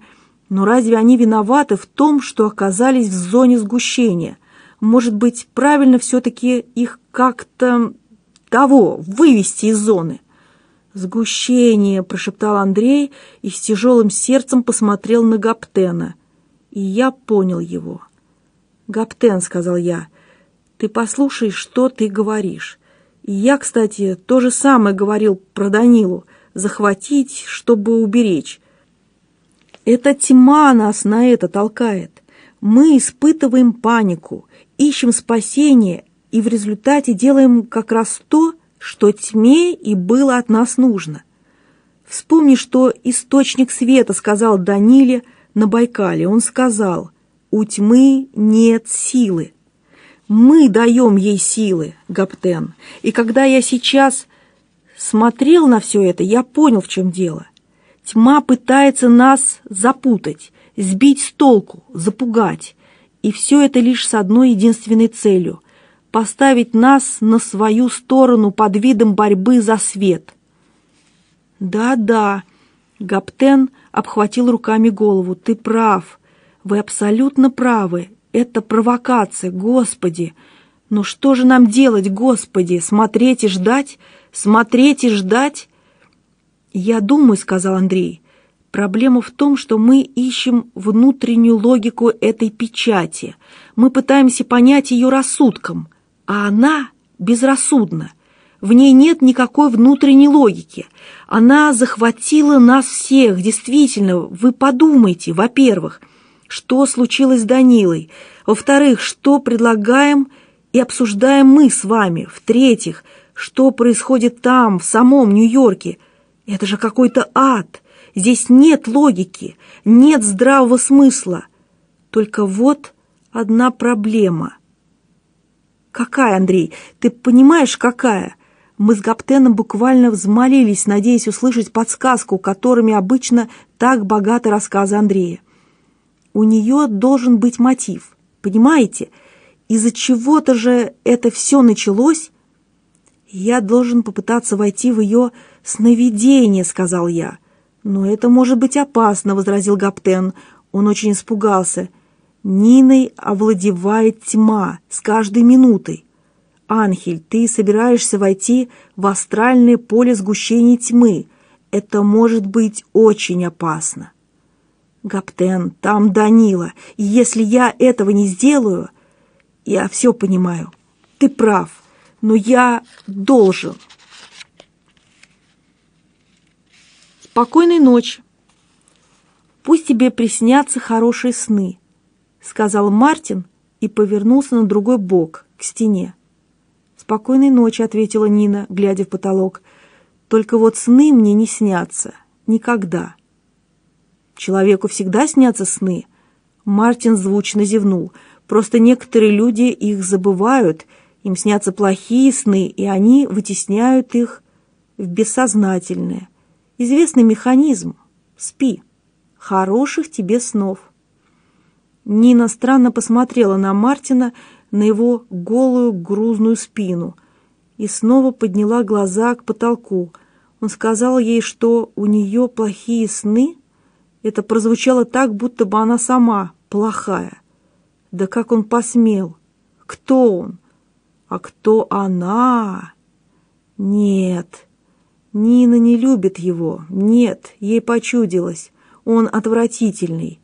но разве они виноваты в том, что оказались в зоне сгущения? Может быть, правильно все-таки их как-то того вывести из зоны? «Сгущение», – прошептал Андрей и с тяжелым сердцем посмотрел на Гаптена. И я понял его. «Гаптен», – сказал я, – «ты послушай, что ты говоришь. И я, кстати, то же самое говорил про Данилу. Захватить, чтобы уберечь. Эта тьма нас на это толкает. Мы испытываем панику, ищем спасение и в результате делаем как раз то, что тьме и было от нас нужно. Вспомни, что источник света сказал Даниле на Байкале. Он сказал, у тьмы нет силы мы даем ей силы, Гаптен. И когда я сейчас смотрел на все это, я понял, в чем дело. Тьма пытается нас запутать, сбить с толку, запугать. И все это лишь с одной единственной целью – поставить нас на свою сторону под видом борьбы за свет. «Да-да», – Гаптен обхватил руками голову, – «ты прав, вы абсолютно правы, это провокация, Господи! Но ну что же нам делать, Господи? Смотреть и ждать? Смотреть и ждать? Я думаю, сказал Андрей. Проблема в том, что мы ищем внутреннюю логику этой печати. Мы пытаемся понять ее рассудком, а она безрассудна. В ней нет никакой внутренней логики. Она захватила нас всех, действительно. Вы подумайте, во-первых, что случилось с Данилой, во-вторых, что предлагаем и обсуждаем мы с вами, в-третьих, что происходит там, в самом Нью-Йорке. Это же какой-то ад. Здесь нет логики, нет здравого смысла. Только вот одна проблема. Какая, Андрей? Ты понимаешь, какая? Мы с Гаптеном буквально взмолились, надеясь услышать подсказку, которыми обычно так богаты рассказы Андрея у нее должен быть мотив. Понимаете, из-за чего-то же это все началось? Я должен попытаться войти в ее сновидение, сказал я. Но это может быть опасно, возразил Гаптен. Он очень испугался. Ниной овладевает тьма с каждой минутой. Анхель, ты собираешься войти в астральное поле сгущения тьмы. Это может быть очень опасно. Гаптен, там Данила, и если я этого не сделаю, я все понимаю. Ты прав, но я должен. Спокойной ночи. Пусть тебе приснятся хорошие сны, сказал Мартин и повернулся на другой бок, к стене. Спокойной ночи, ответила Нина, глядя в потолок. Только вот сны мне не снятся. Никогда. Человеку всегда снятся сны. Мартин звучно зевнул. Просто некоторые люди их забывают. Им снятся плохие сны, и они вытесняют их в бессознательное. Известный механизм. Спи. Хороших тебе снов. Нина странно посмотрела на Мартина, на его голую грузную спину и снова подняла глаза к потолку. Он сказал ей, что у нее плохие сны – это прозвучало так, будто бы она сама плохая. Да как он посмел? Кто он? А кто она? Нет, Нина не любит его. Нет, ей почудилось. Он отвратительный.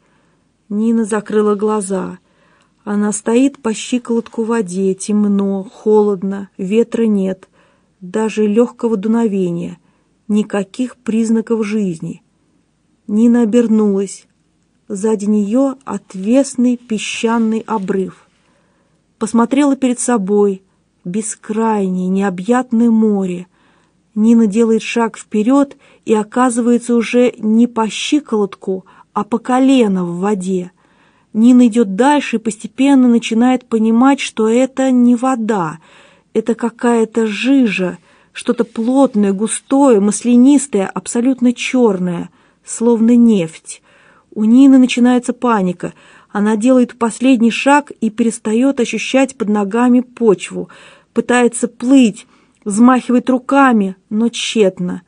Нина закрыла глаза. Она стоит по щиколотку в воде, темно, холодно, ветра нет, даже легкого дуновения, никаких признаков жизни — Нина обернулась. Сзади нее отвесный песчаный обрыв. Посмотрела перед собой бескрайнее, необъятное море. Нина делает шаг вперед и оказывается уже не по щиколотку, а по колено в воде. Нина идет дальше и постепенно начинает понимать, что это не вода, это какая-то жижа, что-то плотное, густое, маслянистое, абсолютно черное словно нефть. У Нины начинается паника. Она делает последний шаг и перестает ощущать под ногами почву. Пытается плыть, взмахивает руками, но тщетно.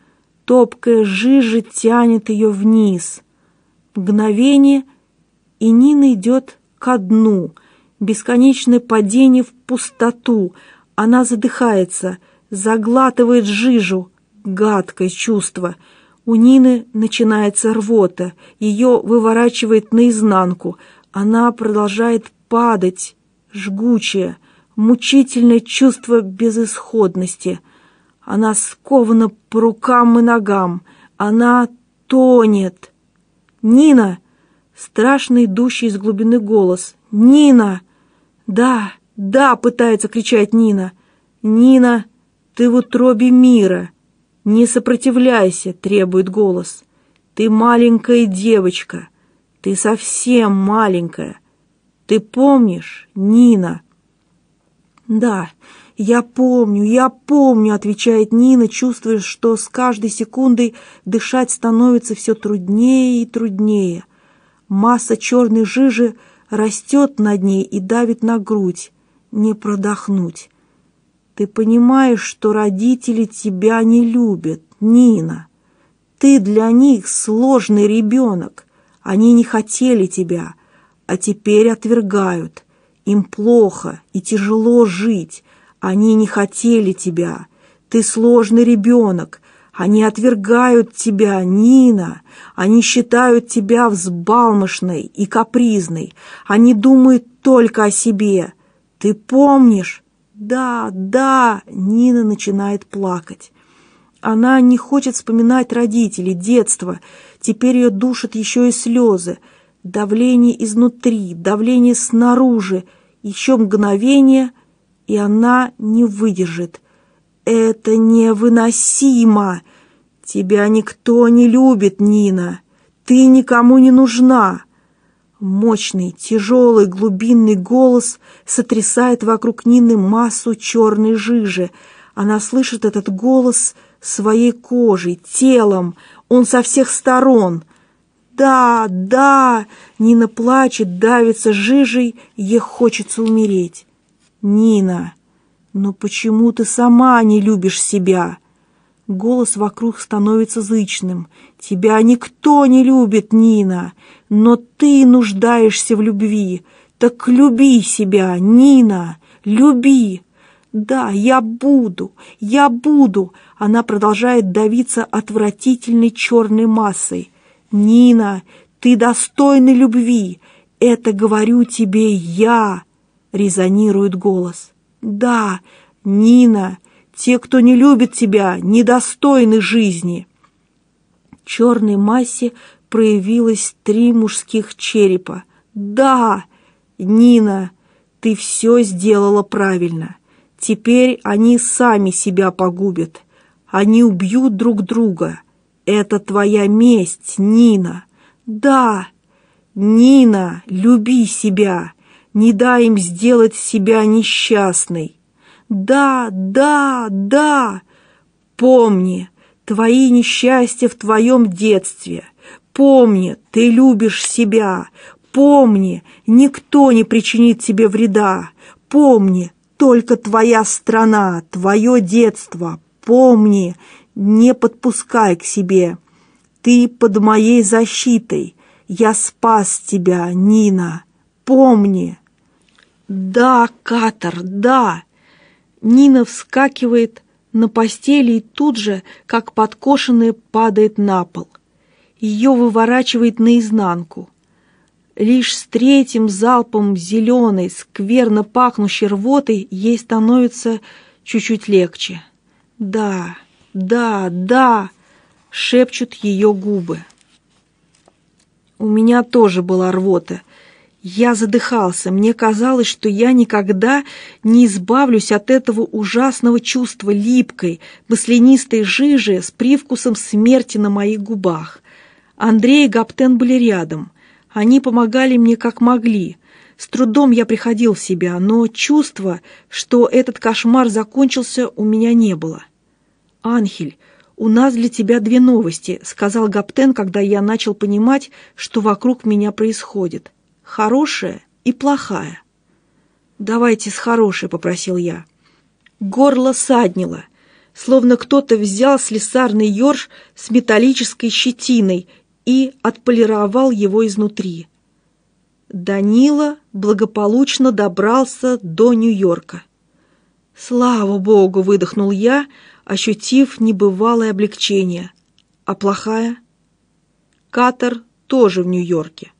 Топкая жижа тянет ее вниз. Мгновение, и Нина идет ко дну. Бесконечное падение в пустоту. Она задыхается, заглатывает жижу. Гадкое чувство — у Нины начинается рвота, ее выворачивает наизнанку. Она продолжает падать, жгучее, мучительное чувство безысходности. Она скована по рукам и ногам, она тонет. «Нина!» — страшный идущий из глубины голос. «Нина!» «Да, да!» — пытается кричать Нина. «Нина, ты в утробе мира!» «Не сопротивляйся!» — требует голос. «Ты маленькая девочка! Ты совсем маленькая! Ты помнишь, Нина?» «Да, я помню, я помню!» — отвечает Нина, чувствуя, что с каждой секундой дышать становится все труднее и труднее. Масса черной жижи растет над ней и давит на грудь. Не продохнуть. Ты понимаешь, что родители тебя не любят, Нина. Ты для них сложный ребенок. Они не хотели тебя, а теперь отвергают. Им плохо и тяжело жить. Они не хотели тебя. Ты сложный ребенок. Они отвергают тебя, Нина. Они считают тебя взбалмошной и капризной. Они думают только о себе. Ты помнишь? да, да!» Нина начинает плакать. Она не хочет вспоминать родителей, детство. Теперь ее душат еще и слезы. Давление изнутри, давление снаружи. Еще мгновение, и она не выдержит. «Это невыносимо! Тебя никто не любит, Нина! Ты никому не нужна!» Мощный, тяжелый, глубинный голос сотрясает вокруг Нины массу черной жижи. Она слышит этот голос своей кожей, телом, он со всех сторон. «Да, да!» Нина плачет, давится жижей, ей хочется умереть. «Нина, но ну почему ты сама не любишь себя?» Голос вокруг становится зычным. «Тебя никто не любит, Нина, но ты нуждаешься в любви. Так люби себя, Нина, люби!» «Да, я буду, я буду!» Она продолжает давиться отвратительной черной массой. «Нина, ты достойна любви! Это говорю тебе я!» — резонирует голос. «Да, Нина, те, кто не любит тебя, недостойны жизни. В черной массе проявилось три мужских черепа. Да, Нина, ты все сделала правильно. Теперь они сами себя погубят. Они убьют друг друга. Это твоя месть, Нина. Да, Нина, люби себя. Не дай им сделать себя несчастной да, да, да. Помни, твои несчастья в твоем детстве. Помни, ты любишь себя. Помни, никто не причинит тебе вреда. Помни, только твоя страна, твое детство. Помни, не подпускай к себе. Ты под моей защитой. Я спас тебя, Нина. Помни. Да, Катар, да. Нина вскакивает на постели и тут же, как подкошенная, падает на пол. Ее выворачивает наизнанку. Лишь с третьим залпом зеленой, скверно пахнущей рвотой ей становится чуть-чуть легче. «Да, да, да!» — шепчут ее губы. «У меня тоже была рвота», я задыхался, мне казалось, что я никогда не избавлюсь от этого ужасного чувства липкой, маслянистой жижи с привкусом смерти на моих губах. Андрей и Гаптен были рядом. Они помогали мне как могли. С трудом я приходил в себя, но чувства, что этот кошмар закончился, у меня не было. «Анхель, у нас для тебя две новости», — сказал Гаптен, когда я начал понимать, что вокруг меня происходит хорошая и плохая. «Давайте с хорошей», — попросил я. Горло саднило, словно кто-то взял слесарный ёрш с металлической щетиной и отполировал его изнутри. Данила благополучно добрался до Нью-Йорка. «Слава Богу!» — выдохнул я, ощутив небывалое облегчение. «А плохая?» «Катер тоже в Нью-Йорке».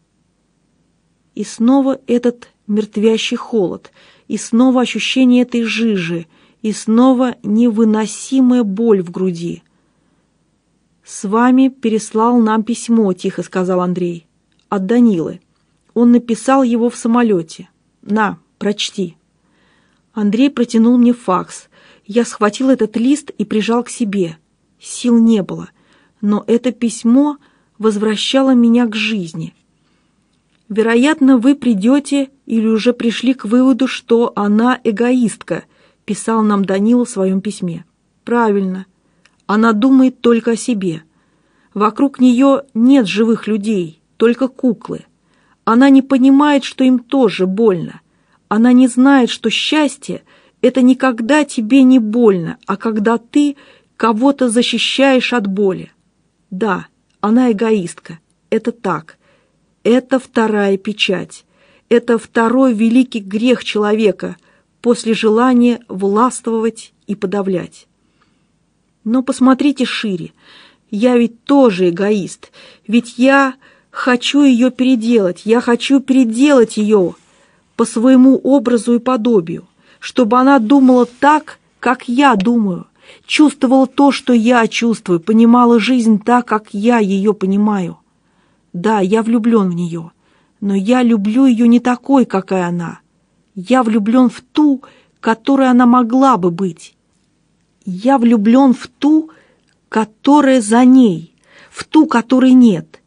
И снова этот мертвящий холод, и снова ощущение этой жижи, и снова невыносимая боль в груди. «С вами переслал нам письмо», — тихо сказал Андрей, — «от Данилы. Он написал его в самолете. На, прочти». Андрей протянул мне факс. Я схватил этот лист и прижал к себе. Сил не было, но это письмо возвращало меня к жизни. Вероятно, вы придете или уже пришли к выводу, что она эгоистка, писал нам Данил в своем письме. Правильно. Она думает только о себе. Вокруг нее нет живых людей, только куклы. Она не понимает, что им тоже больно. Она не знает, что счастье – это никогда тебе не больно, а когда ты кого-то защищаешь от боли. Да, она эгоистка, это так. Это вторая печать. Это второй великий грех человека после желания властвовать и подавлять. Но посмотрите шире. Я ведь тоже эгоист. Ведь я хочу ее переделать. Я хочу переделать ее по своему образу и подобию, чтобы она думала так, как я думаю, чувствовала то, что я чувствую, понимала жизнь так, как я ее понимаю. Да, я влюблен в нее, но я люблю ее не такой, какая она. Я влюблен в ту, которой она могла бы быть. Я влюблен в ту, которая за ней, в ту, которой нет.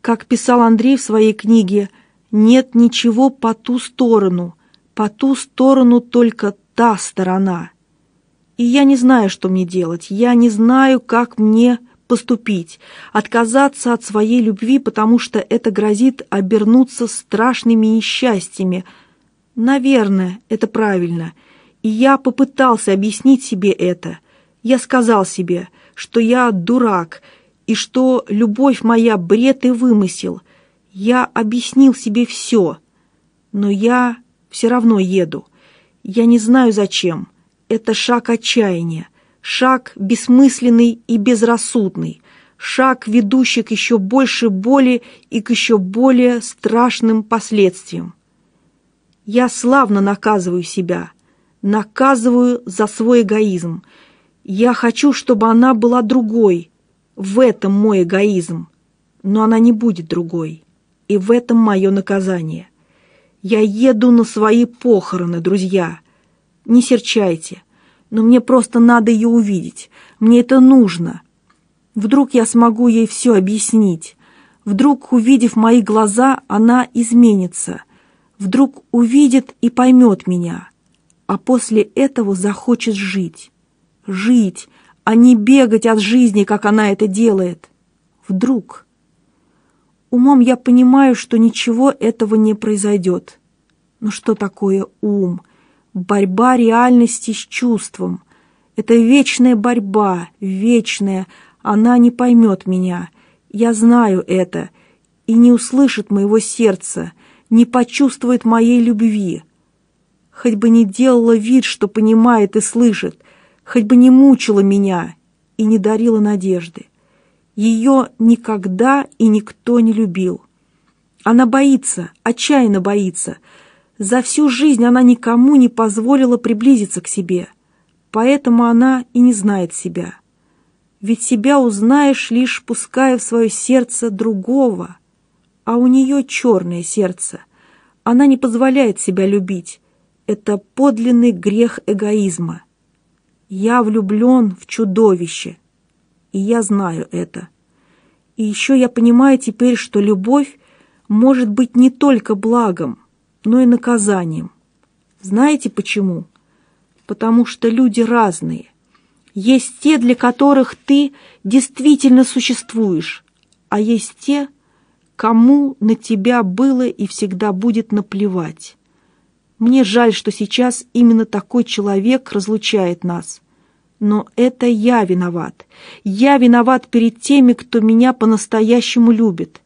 Как писал Андрей в своей книге «Нет ничего по ту сторону, по ту сторону только та сторона». И я не знаю, что мне делать, я не знаю, как мне поступить, отказаться от своей любви, потому что это грозит обернуться страшными несчастьями. Наверное, это правильно. И я попытался объяснить себе это. Я сказал себе, что я дурак, и что любовь моя бред и вымысел. Я объяснил себе все, но я все равно еду. Я не знаю зачем. Это шаг отчаяния. Шаг бессмысленный и безрассудный, шаг, ведущий к еще большей боли и к еще более страшным последствиям. Я славно наказываю себя, наказываю за свой эгоизм. Я хочу, чтобы она была другой. В этом мой эгоизм. Но она не будет другой. И в этом мое наказание. Я еду на свои похороны, друзья. Не серчайте но мне просто надо ее увидеть. Мне это нужно. Вдруг я смогу ей все объяснить. Вдруг, увидев мои глаза, она изменится. Вдруг увидит и поймет меня. А после этого захочет жить. Жить, а не бегать от жизни, как она это делает. Вдруг. Умом я понимаю, что ничего этого не произойдет. Но ну что такое ум? борьба реальности с чувством. Это вечная борьба, вечная, она не поймет меня. Я знаю это и не услышит моего сердца, не почувствует моей любви. Хоть бы не делала вид, что понимает и слышит, хоть бы не мучила меня и не дарила надежды. Ее никогда и никто не любил. Она боится, отчаянно боится — за всю жизнь она никому не позволила приблизиться к себе, поэтому она и не знает себя. Ведь себя узнаешь, лишь пуская в свое сердце другого, а у нее черное сердце. Она не позволяет себя любить. Это подлинный грех эгоизма. Я влюблен в чудовище, и я знаю это. И еще я понимаю теперь, что любовь может быть не только благом, но и наказанием. Знаете почему? Потому что люди разные. Есть те, для которых ты действительно существуешь, а есть те, кому на тебя было и всегда будет наплевать. Мне жаль, что сейчас именно такой человек разлучает нас. Но это я виноват. Я виноват перед теми, кто меня по-настоящему любит.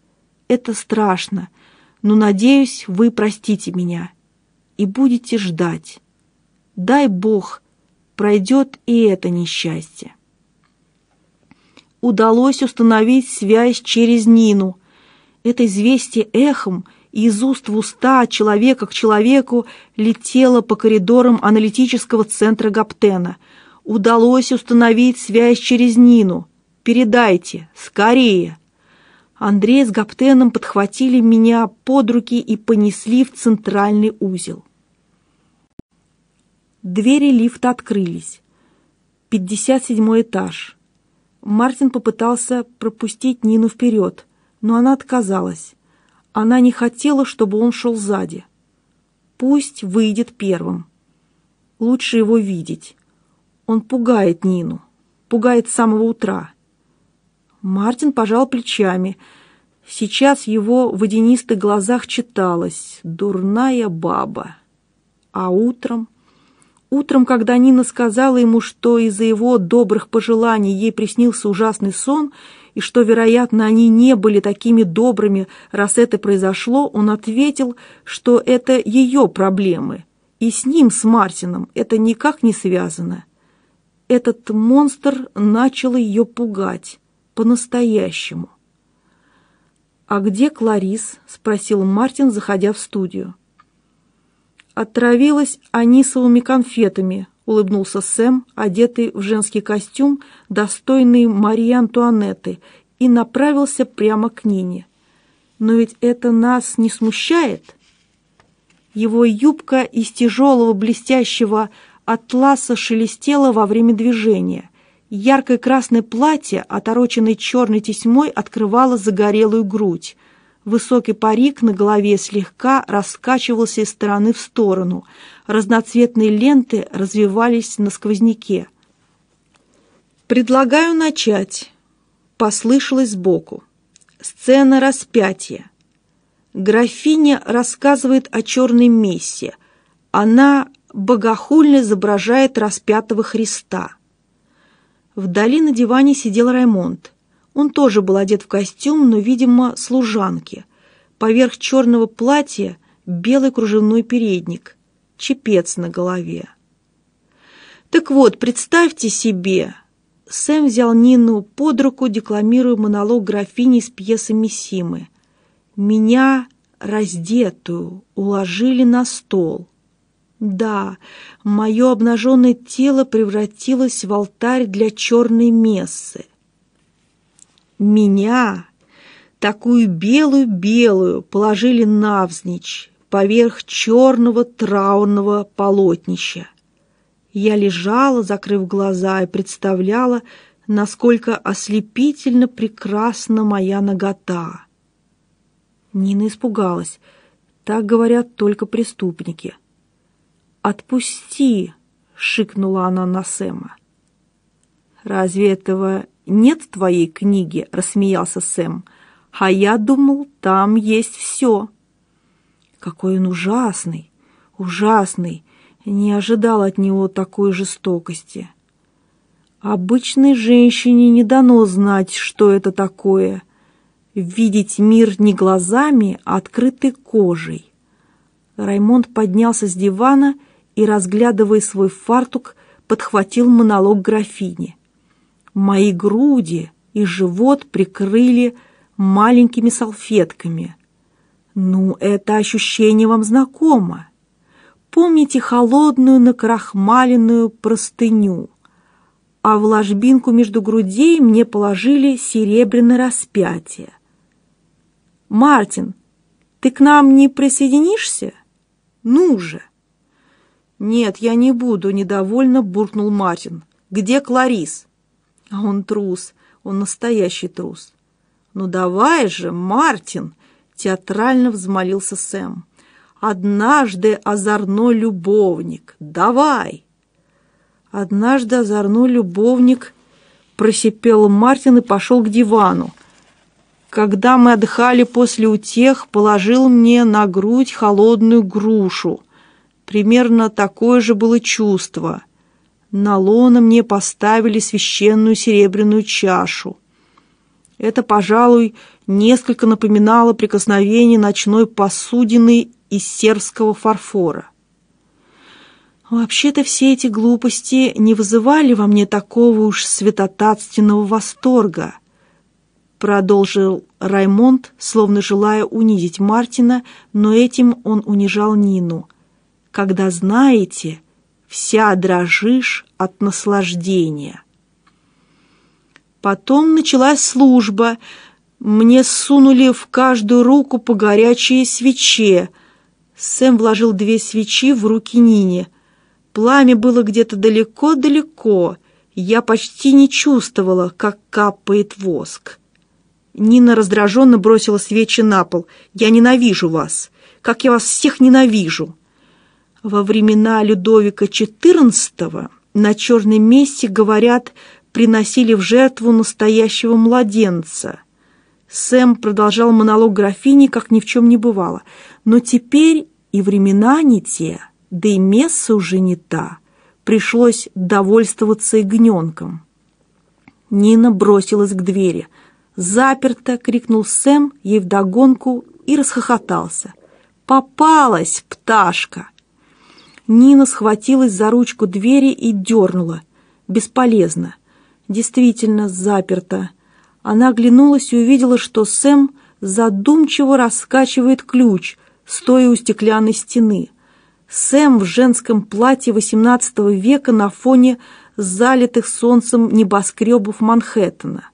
Это страшно — но, надеюсь, вы простите меня и будете ждать. Дай Бог, пройдет и это несчастье. Удалось установить связь через Нину. Это известие эхом из уст в уста человека к человеку летело по коридорам аналитического центра Гаптена. Удалось установить связь через Нину. Передайте, скорее. Андрей с Гаптеном подхватили меня под руки и понесли в центральный узел. Двери лифта открылись. 57 этаж. Мартин попытался пропустить Нину вперед, но она отказалась. Она не хотела, чтобы он шел сзади. Пусть выйдет первым. Лучше его видеть. Он пугает Нину, пугает с самого утра. Мартин пожал плечами. Сейчас его в водянистых глазах читалось «Дурная баба». А утром? Утром, когда Нина сказала ему, что из-за его добрых пожеланий ей приснился ужасный сон, и что, вероятно, они не были такими добрыми, раз это произошло, он ответил, что это ее проблемы. И с ним, с Мартином, это никак не связано. Этот монстр начал ее пугать по-настоящему. «А где Кларис?» – спросил Мартин, заходя в студию. «Отравилась анисовыми конфетами», – улыбнулся Сэм, одетый в женский костюм, достойный Марии Антуанетты, и направился прямо к Нине. «Но ведь это нас не смущает?» Его юбка из тяжелого блестящего атласа шелестела во время движения. Яркое красное платье, отороченное черной тесьмой, открывало загорелую грудь. Высокий парик на голове слегка раскачивался из стороны в сторону. Разноцветные ленты развивались на сквозняке. «Предлагаю начать», — послышалось сбоку. Сцена распятия. Графиня рассказывает о черной мессе. Она богохульно изображает распятого Христа. Вдали на диване сидел Раймонд. Он тоже был одет в костюм, но, видимо, служанки. Поверх черного платья белый кружевной передник, чепец на голове. Так вот, представьте себе, Сэм взял Нину под руку, декламируя монолог графини из пьесы Миссимы. «Меня раздетую уложили на стол. Да, мое обнаженное тело превратилось в алтарь для черной мессы. Меня, такую белую-белую, положили навзничь поверх черного траурного полотнища. Я лежала, закрыв глаза, и представляла, насколько ослепительно прекрасна моя нагота. Нина испугалась. Так говорят только преступники. «Отпусти!» — шикнула она на Сэма. «Разве этого нет в твоей книге?» — рассмеялся Сэм. «А я думал, там есть все». «Какой он ужасный! Ужасный! Не ожидал от него такой жестокости!» «Обычной женщине не дано знать, что это такое. Видеть мир не глазами, а открытой кожей». Раймонд поднялся с дивана и и, разглядывая свой фартук, подхватил монолог графини. «Мои груди и живот прикрыли маленькими салфетками. Ну, это ощущение вам знакомо. Помните холодную накрахмаленную простыню, а в ложбинку между грудей мне положили серебряное распятие. «Мартин, ты к нам не присоединишься? Ну же!» «Нет, я не буду», — недовольно буркнул Мартин. «Где Кларис?» «А он трус, он настоящий трус». «Ну давай же, Мартин!» — театрально взмолился Сэм. «Однажды озорной любовник! Давай!» Однажды озорной любовник просипел Мартин и пошел к дивану. Когда мы отдыхали после утех, положил мне на грудь холодную грушу примерно такое же было чувство. На лоно мне поставили священную серебряную чашу. Это, пожалуй, несколько напоминало прикосновение ночной посудины из сербского фарфора. Вообще-то все эти глупости не вызывали во мне такого уж святотатственного восторга, продолжил Раймонд, словно желая унизить Мартина, но этим он унижал Нину – когда знаете, вся дрожишь от наслаждения. Потом началась служба. Мне сунули в каждую руку по горячей свече. Сэм вложил две свечи в руки Нине. Пламя было где-то далеко-далеко. Я почти не чувствовала, как капает воск. Нина раздраженно бросила свечи на пол. «Я ненавижу вас! Как я вас всех ненавижу!» Во времена Людовика XIV на черной месте говорят, приносили в жертву настоящего младенца. Сэм продолжал монолог графини, как ни в чем не бывало. Но теперь и времена не те, да и месса уже не та. Пришлось довольствоваться игненком. Нина бросилась к двери. «Заперто!» — крикнул Сэм ей вдогонку и расхохотался. «Попалась, пташка!» Нина схватилась за ручку двери и дернула. Бесполезно. Действительно, заперто. Она оглянулась и увидела, что Сэм задумчиво раскачивает ключ, стоя у стеклянной стены. Сэм в женском платье XVIII века на фоне залитых солнцем небоскребов Манхэттена.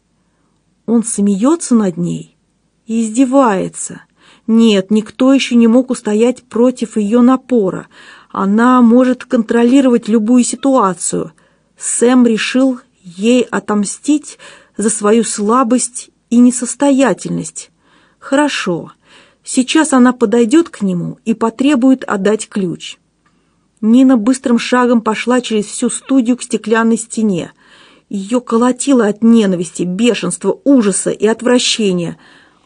Он смеется над ней и издевается. Нет, никто еще не мог устоять против ее напора. Она может контролировать любую ситуацию. Сэм решил ей отомстить за свою слабость и несостоятельность. Хорошо. Сейчас она подойдет к нему и потребует отдать ключ. Нина быстрым шагом пошла через всю студию к стеклянной стене. Ее колотило от ненависти, бешенства, ужаса и отвращения.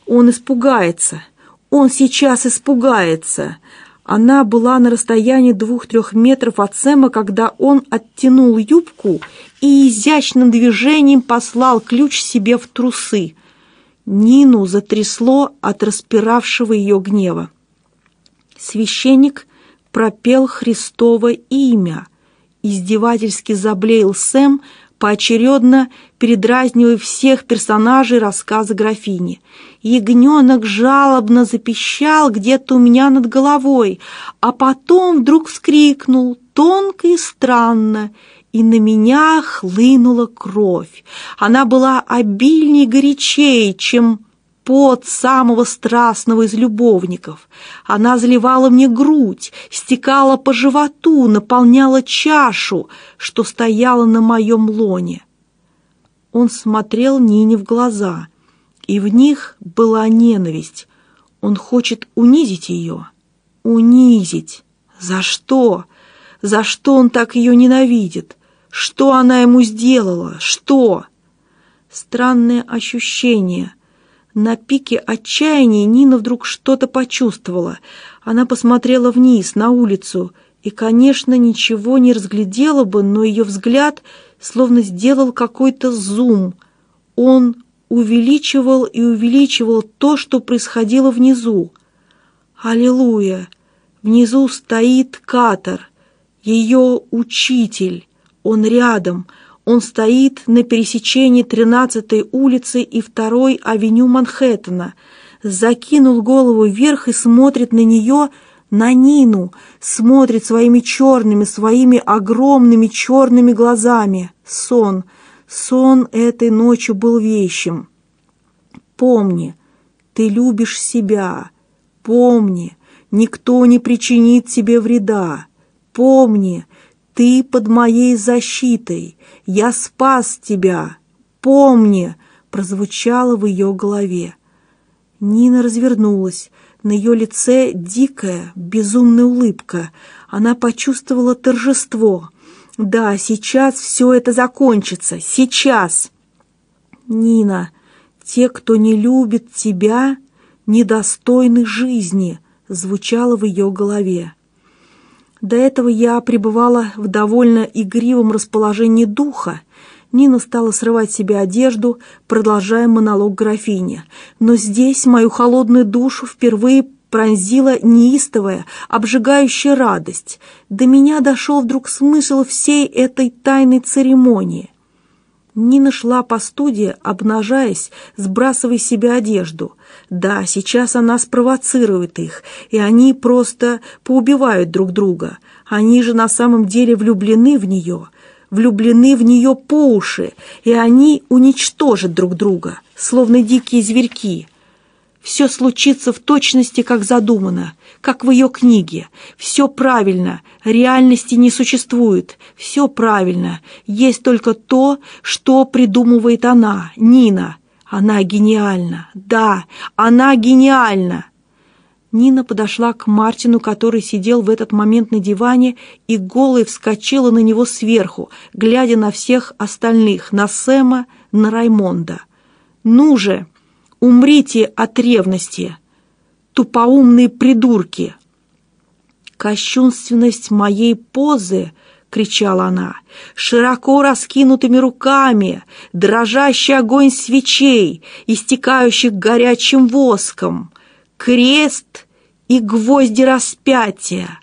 Он испугается. Он сейчас испугается. Она была на расстоянии двух-трех метров от Сэма, когда он оттянул юбку и изящным движением послал ключ себе в трусы. Нину затрясло от распиравшего ее гнева. Священник пропел Христово имя. Издевательски заблеял Сэм, поочередно передразнивая всех персонажей рассказа графини – Ягненок жалобно запищал где-то у меня над головой, а потом вдруг вскрикнул тонко и странно, и на меня хлынула кровь. Она была обильнее горячей, чем пот самого страстного из любовников. Она заливала мне грудь, стекала по животу, наполняла чашу, что стояла на моем лоне. Он смотрел Нине в глаза, и в них была ненависть. Он хочет унизить ее. Унизить. За что? За что он так ее ненавидит? Что она ему сделала? Что? Странное ощущение. На пике отчаяния Нина вдруг что-то почувствовала. Она посмотрела вниз, на улицу, и, конечно, ничего не разглядела бы, но ее взгляд словно сделал какой-то зум. Он увеличивал и увеличивал то, что происходило внизу. Аллилуйя! Внизу стоит Катар, ее учитель. Он рядом, он стоит на пересечении 13-й улицы и 2-й авеню Манхэттена, закинул голову вверх и смотрит на нее, на Нину, смотрит своими черными, своими огромными черными глазами. Сон — Сон этой ночью был вещим. Помни, ты любишь себя. Помни, никто не причинит тебе вреда. Помни, ты под моей защитой. Я спас тебя. Помни, прозвучало в ее голове. Нина развернулась. На ее лице дикая, безумная улыбка. Она почувствовала торжество — да, сейчас все это закончится. Сейчас. Нина, те, кто не любит тебя, недостойны жизни, звучало в ее голове. До этого я пребывала в довольно игривом расположении духа. Нина стала срывать себе одежду, продолжая монолог графини. Но здесь мою холодную душу впервые пронзила неистовая, обжигающая радость. До меня дошел вдруг смысл всей этой тайной церемонии. Нина шла по студии, обнажаясь, сбрасывая себе одежду. Да, сейчас она спровоцирует их, и они просто поубивают друг друга. Они же на самом деле влюблены в нее, влюблены в нее по уши, и они уничтожат друг друга, словно дикие зверьки. Все случится в точности, как задумано, как в ее книге. Все правильно, реальности не существует. Все правильно, есть только то, что придумывает она, Нина. Она гениальна, да, она гениальна. Нина подошла к Мартину, который сидел в этот момент на диване, и голой вскочила на него сверху, глядя на всех остальных, на Сэма, на Раймонда. «Ну же!» Умрите от ревности, тупоумные придурки!» «Кощунственность моей позы!» — кричала она. «Широко раскинутыми руками, дрожащий огонь свечей, истекающих горячим воском, крест и гвозди распятия!»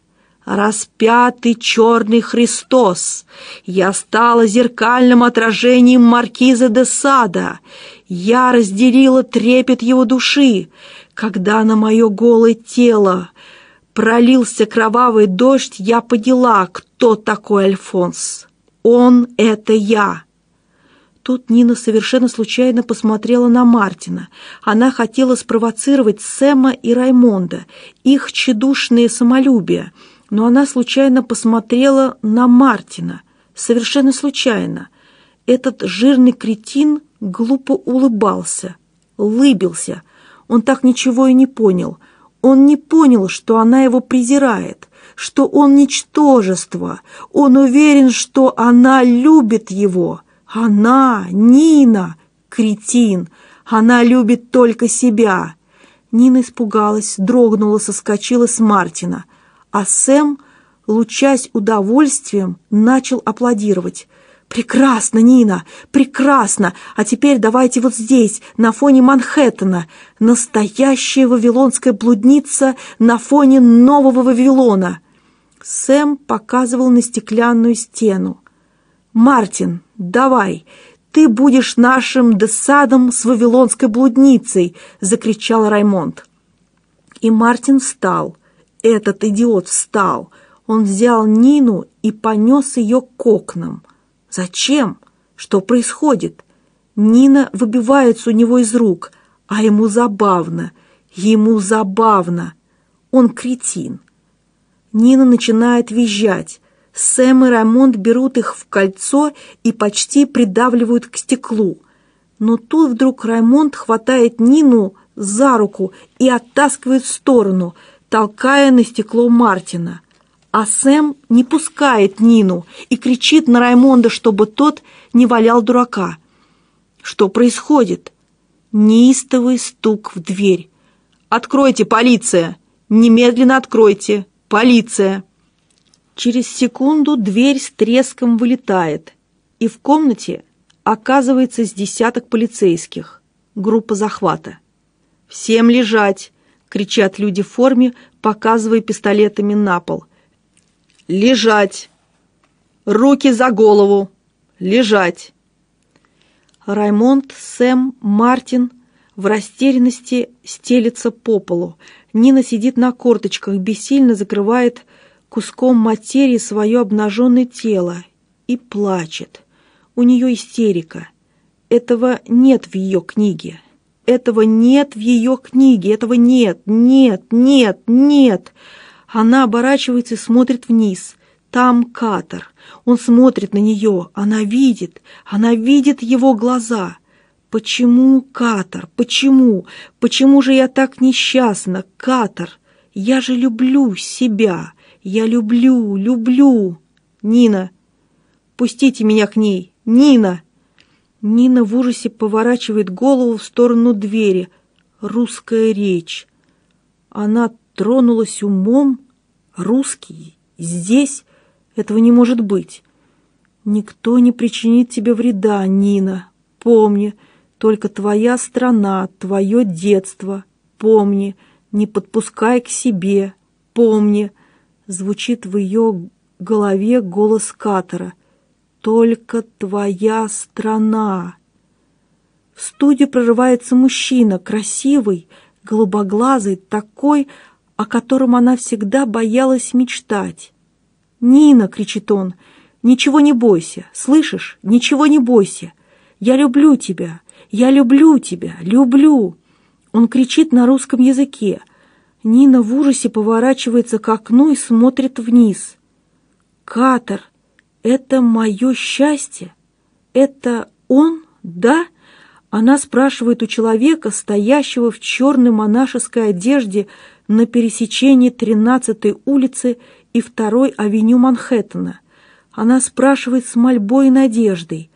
распятый черный Христос. Я стала зеркальным отражением маркиза де Сада, я разделила трепет его души, когда на мое голое тело пролился кровавый дождь, я поняла, кто такой Альфонс. Он — это я. Тут Нина совершенно случайно посмотрела на Мартина. Она хотела спровоцировать Сэма и Раймонда, их тщедушные самолюбия, но она случайно посмотрела на Мартина. Совершенно случайно. Этот жирный кретин — глупо улыбался, лыбился. Он так ничего и не понял. Он не понял, что она его презирает, что он ничтожество. Он уверен, что она любит его. Она, Нина, кретин. Она любит только себя. Нина испугалась, дрогнула, соскочила с Мартина. А Сэм, лучась удовольствием, начал аплодировать. «Прекрасно, Нина, прекрасно! А теперь давайте вот здесь, на фоне Манхэттена. Настоящая вавилонская блудница на фоне нового Вавилона!» Сэм показывал на стеклянную стену. «Мартин, давай! Ты будешь нашим десадом с вавилонской блудницей!» — закричал Раймонд. И Мартин встал. Этот идиот встал. Он взял Нину и понес ее к окнам. Зачем? Что происходит? Нина выбивается у него из рук, а ему забавно. Ему забавно. Он кретин. Нина начинает визжать. Сэм и Раймонд берут их в кольцо и почти придавливают к стеклу. Но тут вдруг Раймонд хватает Нину за руку и оттаскивает в сторону, толкая на стекло Мартина. А Сэм не пускает Нину и кричит на Раймонда, чтобы тот не валял дурака. Что происходит? Неистовый стук в дверь. «Откройте, полиция! Немедленно откройте! Полиция!» Через секунду дверь с треском вылетает, и в комнате оказывается с десяток полицейских. Группа захвата. «Всем лежать!» — кричат люди в форме, показывая пистолетами на пол — Лежать. Руки за голову. Лежать. Раймонд, Сэм, Мартин в растерянности стелется по полу. Нина сидит на корточках, бессильно закрывает куском материи свое обнаженное тело и плачет. У нее истерика. Этого нет в ее книге. Этого нет в ее книге. Этого нет, нет, нет, нет. Она оборачивается и смотрит вниз. Там катер. Он смотрит на нее. Она видит. Она видит его глаза. Почему катер? Почему? Почему же я так несчастна? Катер. Я же люблю себя. Я люблю, люблю. Нина. Пустите меня к ней. Нина. Нина в ужасе поворачивает голову в сторону двери. Русская речь. Она тронулась умом. русский здесь этого не может быть. Никто не причинит тебе вреда, Нина. Помни, только твоя страна, твое детство. Помни, не подпускай к себе. Помни, звучит в ее голове голос Катара. Только твоя страна. В студию прорывается мужчина, красивый, голубоглазый, такой, о котором она всегда боялась мечтать. «Нина!» — кричит он. «Ничего не бойся! Слышишь? Ничего не бойся! Я люблю тебя! Я люблю тебя! Люблю!» Он кричит на русском языке. Нина в ужасе поворачивается к окну и смотрит вниз. «Катер! Это мое счастье! Это он, да?» Она спрашивает у человека, стоящего в черной монашеской одежде, на пересечении 13-й улицы и 2-й авеню Манхэттена. Она спрашивает с мольбой и надеждой.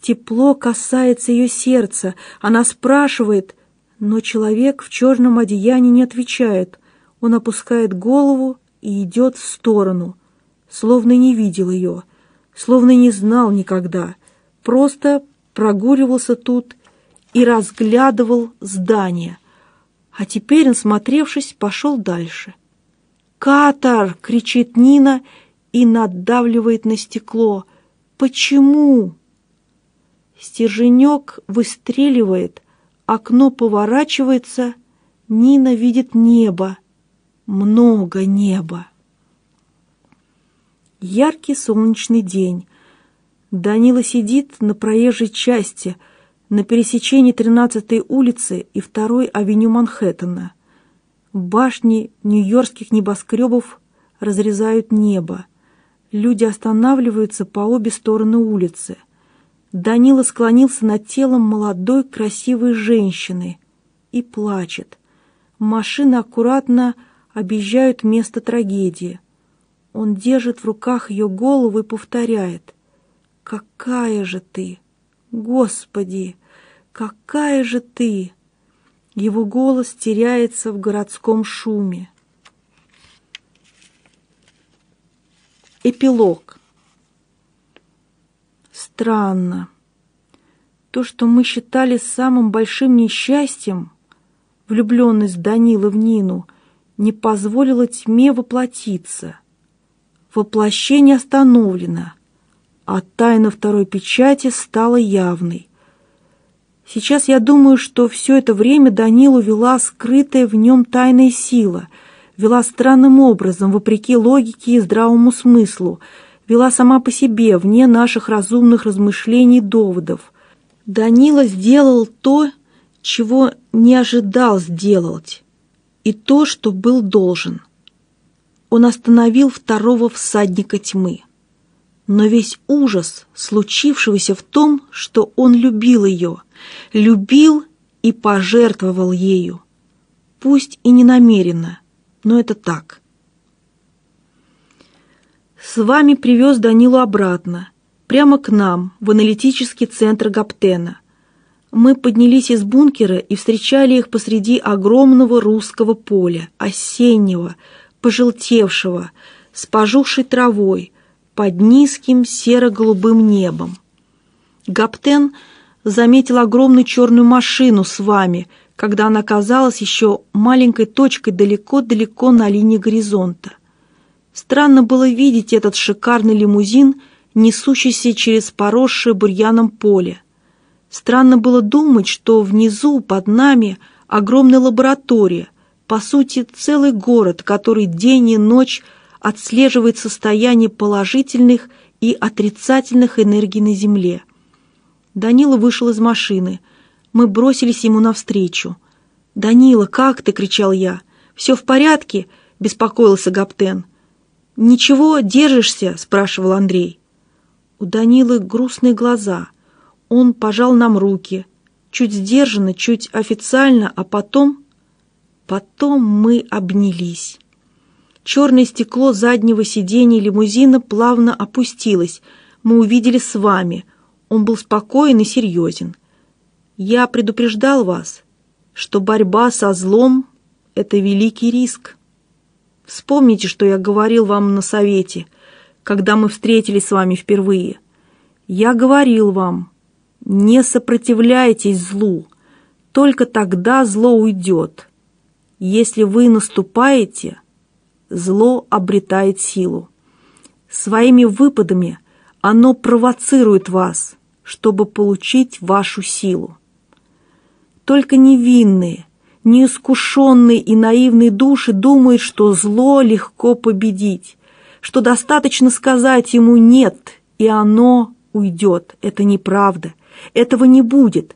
Тепло касается ее сердца. Она спрашивает, но человек в черном одеянии не отвечает. Он опускает голову и идет в сторону, словно не видел ее, словно не знал никогда. Просто прогуливался тут и разглядывал здание — а теперь, насмотревшись, пошел дальше. «Катар!» — кричит Нина и надавливает на стекло. «Почему?» Стерженек выстреливает, окно поворачивается, Нина видит небо, много неба. Яркий солнечный день. Данила сидит на проезжей части — на пересечении 13-й улицы и 2-й авеню Манхэттена. Башни нью-йоркских небоскребов разрезают небо. Люди останавливаются по обе стороны улицы. Данила склонился над телом молодой красивой женщины и плачет. Машины аккуратно объезжают место трагедии. Он держит в руках ее голову и повторяет «Какая же ты!» Господи, какая же ты! Его голос теряется в городском шуме. Эпилог. Странно. То, что мы считали самым большим несчастьем, влюбленность Данила в Нину, не позволило тьме воплотиться. Воплощение остановлено — а тайна второй печати стала явной. Сейчас я думаю, что все это время Данилу вела скрытая в нем тайная сила, вела странным образом, вопреки логике и здравому смыслу, вела сама по себе, вне наших разумных размышлений и доводов. Данила сделал то, чего не ожидал сделать, и то, что был должен. Он остановил второго всадника тьмы но весь ужас случившегося в том, что он любил ее, любил и пожертвовал ею. Пусть и не намеренно, но это так. С вами привез Данилу обратно, прямо к нам, в аналитический центр Гаптена. Мы поднялись из бункера и встречали их посреди огромного русского поля, осеннего, пожелтевшего, с пожухшей травой, под низким серо-голубым небом. Гаптен заметил огромную черную машину с вами, когда она казалась еще маленькой точкой далеко-далеко на линии горизонта. Странно было видеть этот шикарный лимузин, несущийся через поросшее бурьяном поле. Странно было думать, что внизу, под нами, огромная лаборатория, по сути, целый город, который день и ночь – отслеживает состояние положительных и отрицательных энергий на Земле. Данила вышел из машины. Мы бросились ему навстречу. «Данила, как ты?» — кричал я. «Все в порядке?» — беспокоился Гаптен. «Ничего, держишься?» — спрашивал Андрей. У Данилы грустные глаза. Он пожал нам руки. Чуть сдержанно, чуть официально, а потом... Потом мы обнялись. Черное стекло заднего сиденья лимузина плавно опустилось. Мы увидели с вами. Он был спокоен и серьезен. Я предупреждал вас, что борьба со злом — это великий риск. Вспомните, что я говорил вам на совете, когда мы встретились с вами впервые. Я говорил вам, не сопротивляйтесь злу, только тогда зло уйдет. Если вы наступаете, зло обретает силу. Своими выпадами оно провоцирует вас, чтобы получить вашу силу. Только невинные, неискушенные и наивные души думают, что зло легко победить, что достаточно сказать ему «нет», и оно уйдет. Это неправда. Этого не будет.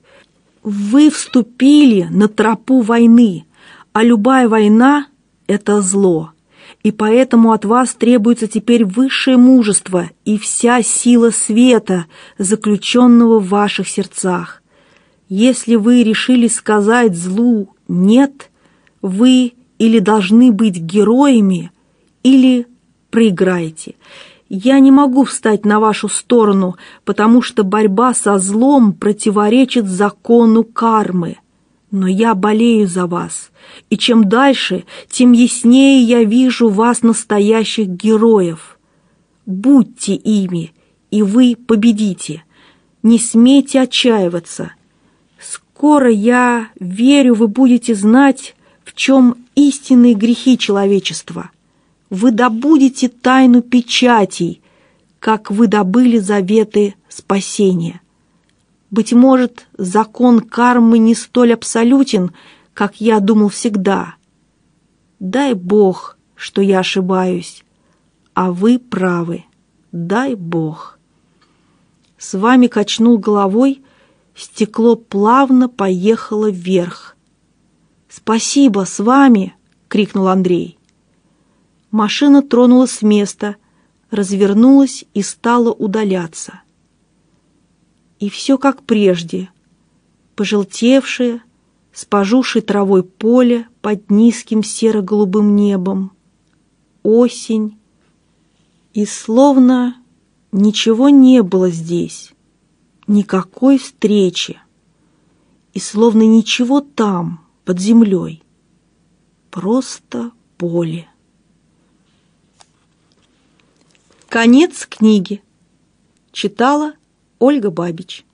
Вы вступили на тропу войны, а любая война – это зло – и поэтому от вас требуется теперь высшее мужество и вся сила света, заключенного в ваших сердцах. Если вы решили сказать злу «нет», вы или должны быть героями, или проиграете. Я не могу встать на вашу сторону, потому что борьба со злом противоречит закону кармы – но я болею за вас, и чем дальше, тем яснее я вижу вас настоящих героев. Будьте ими, и вы победите. Не смейте отчаиваться. Скоро я верю, вы будете знать, в чем истинные грехи человечества. Вы добудете тайну печатей, как вы добыли заветы спасения. Быть может, закон кармы не столь абсолютен, как я думал всегда. Дай Бог, что я ошибаюсь, а вы правы. Дай Бог. С вами качнул головой, стекло плавно поехало вверх. «Спасибо, с вами!» — крикнул Андрей. Машина тронулась с места, развернулась и стала удаляться и все как прежде. Пожелтевшее, с спожувшее травой поле под низким серо-голубым небом. Осень. И словно ничего не было здесь, никакой встречи. И словно ничего там, под землей. Просто поле. Конец книги. Читала Ольга Бабич.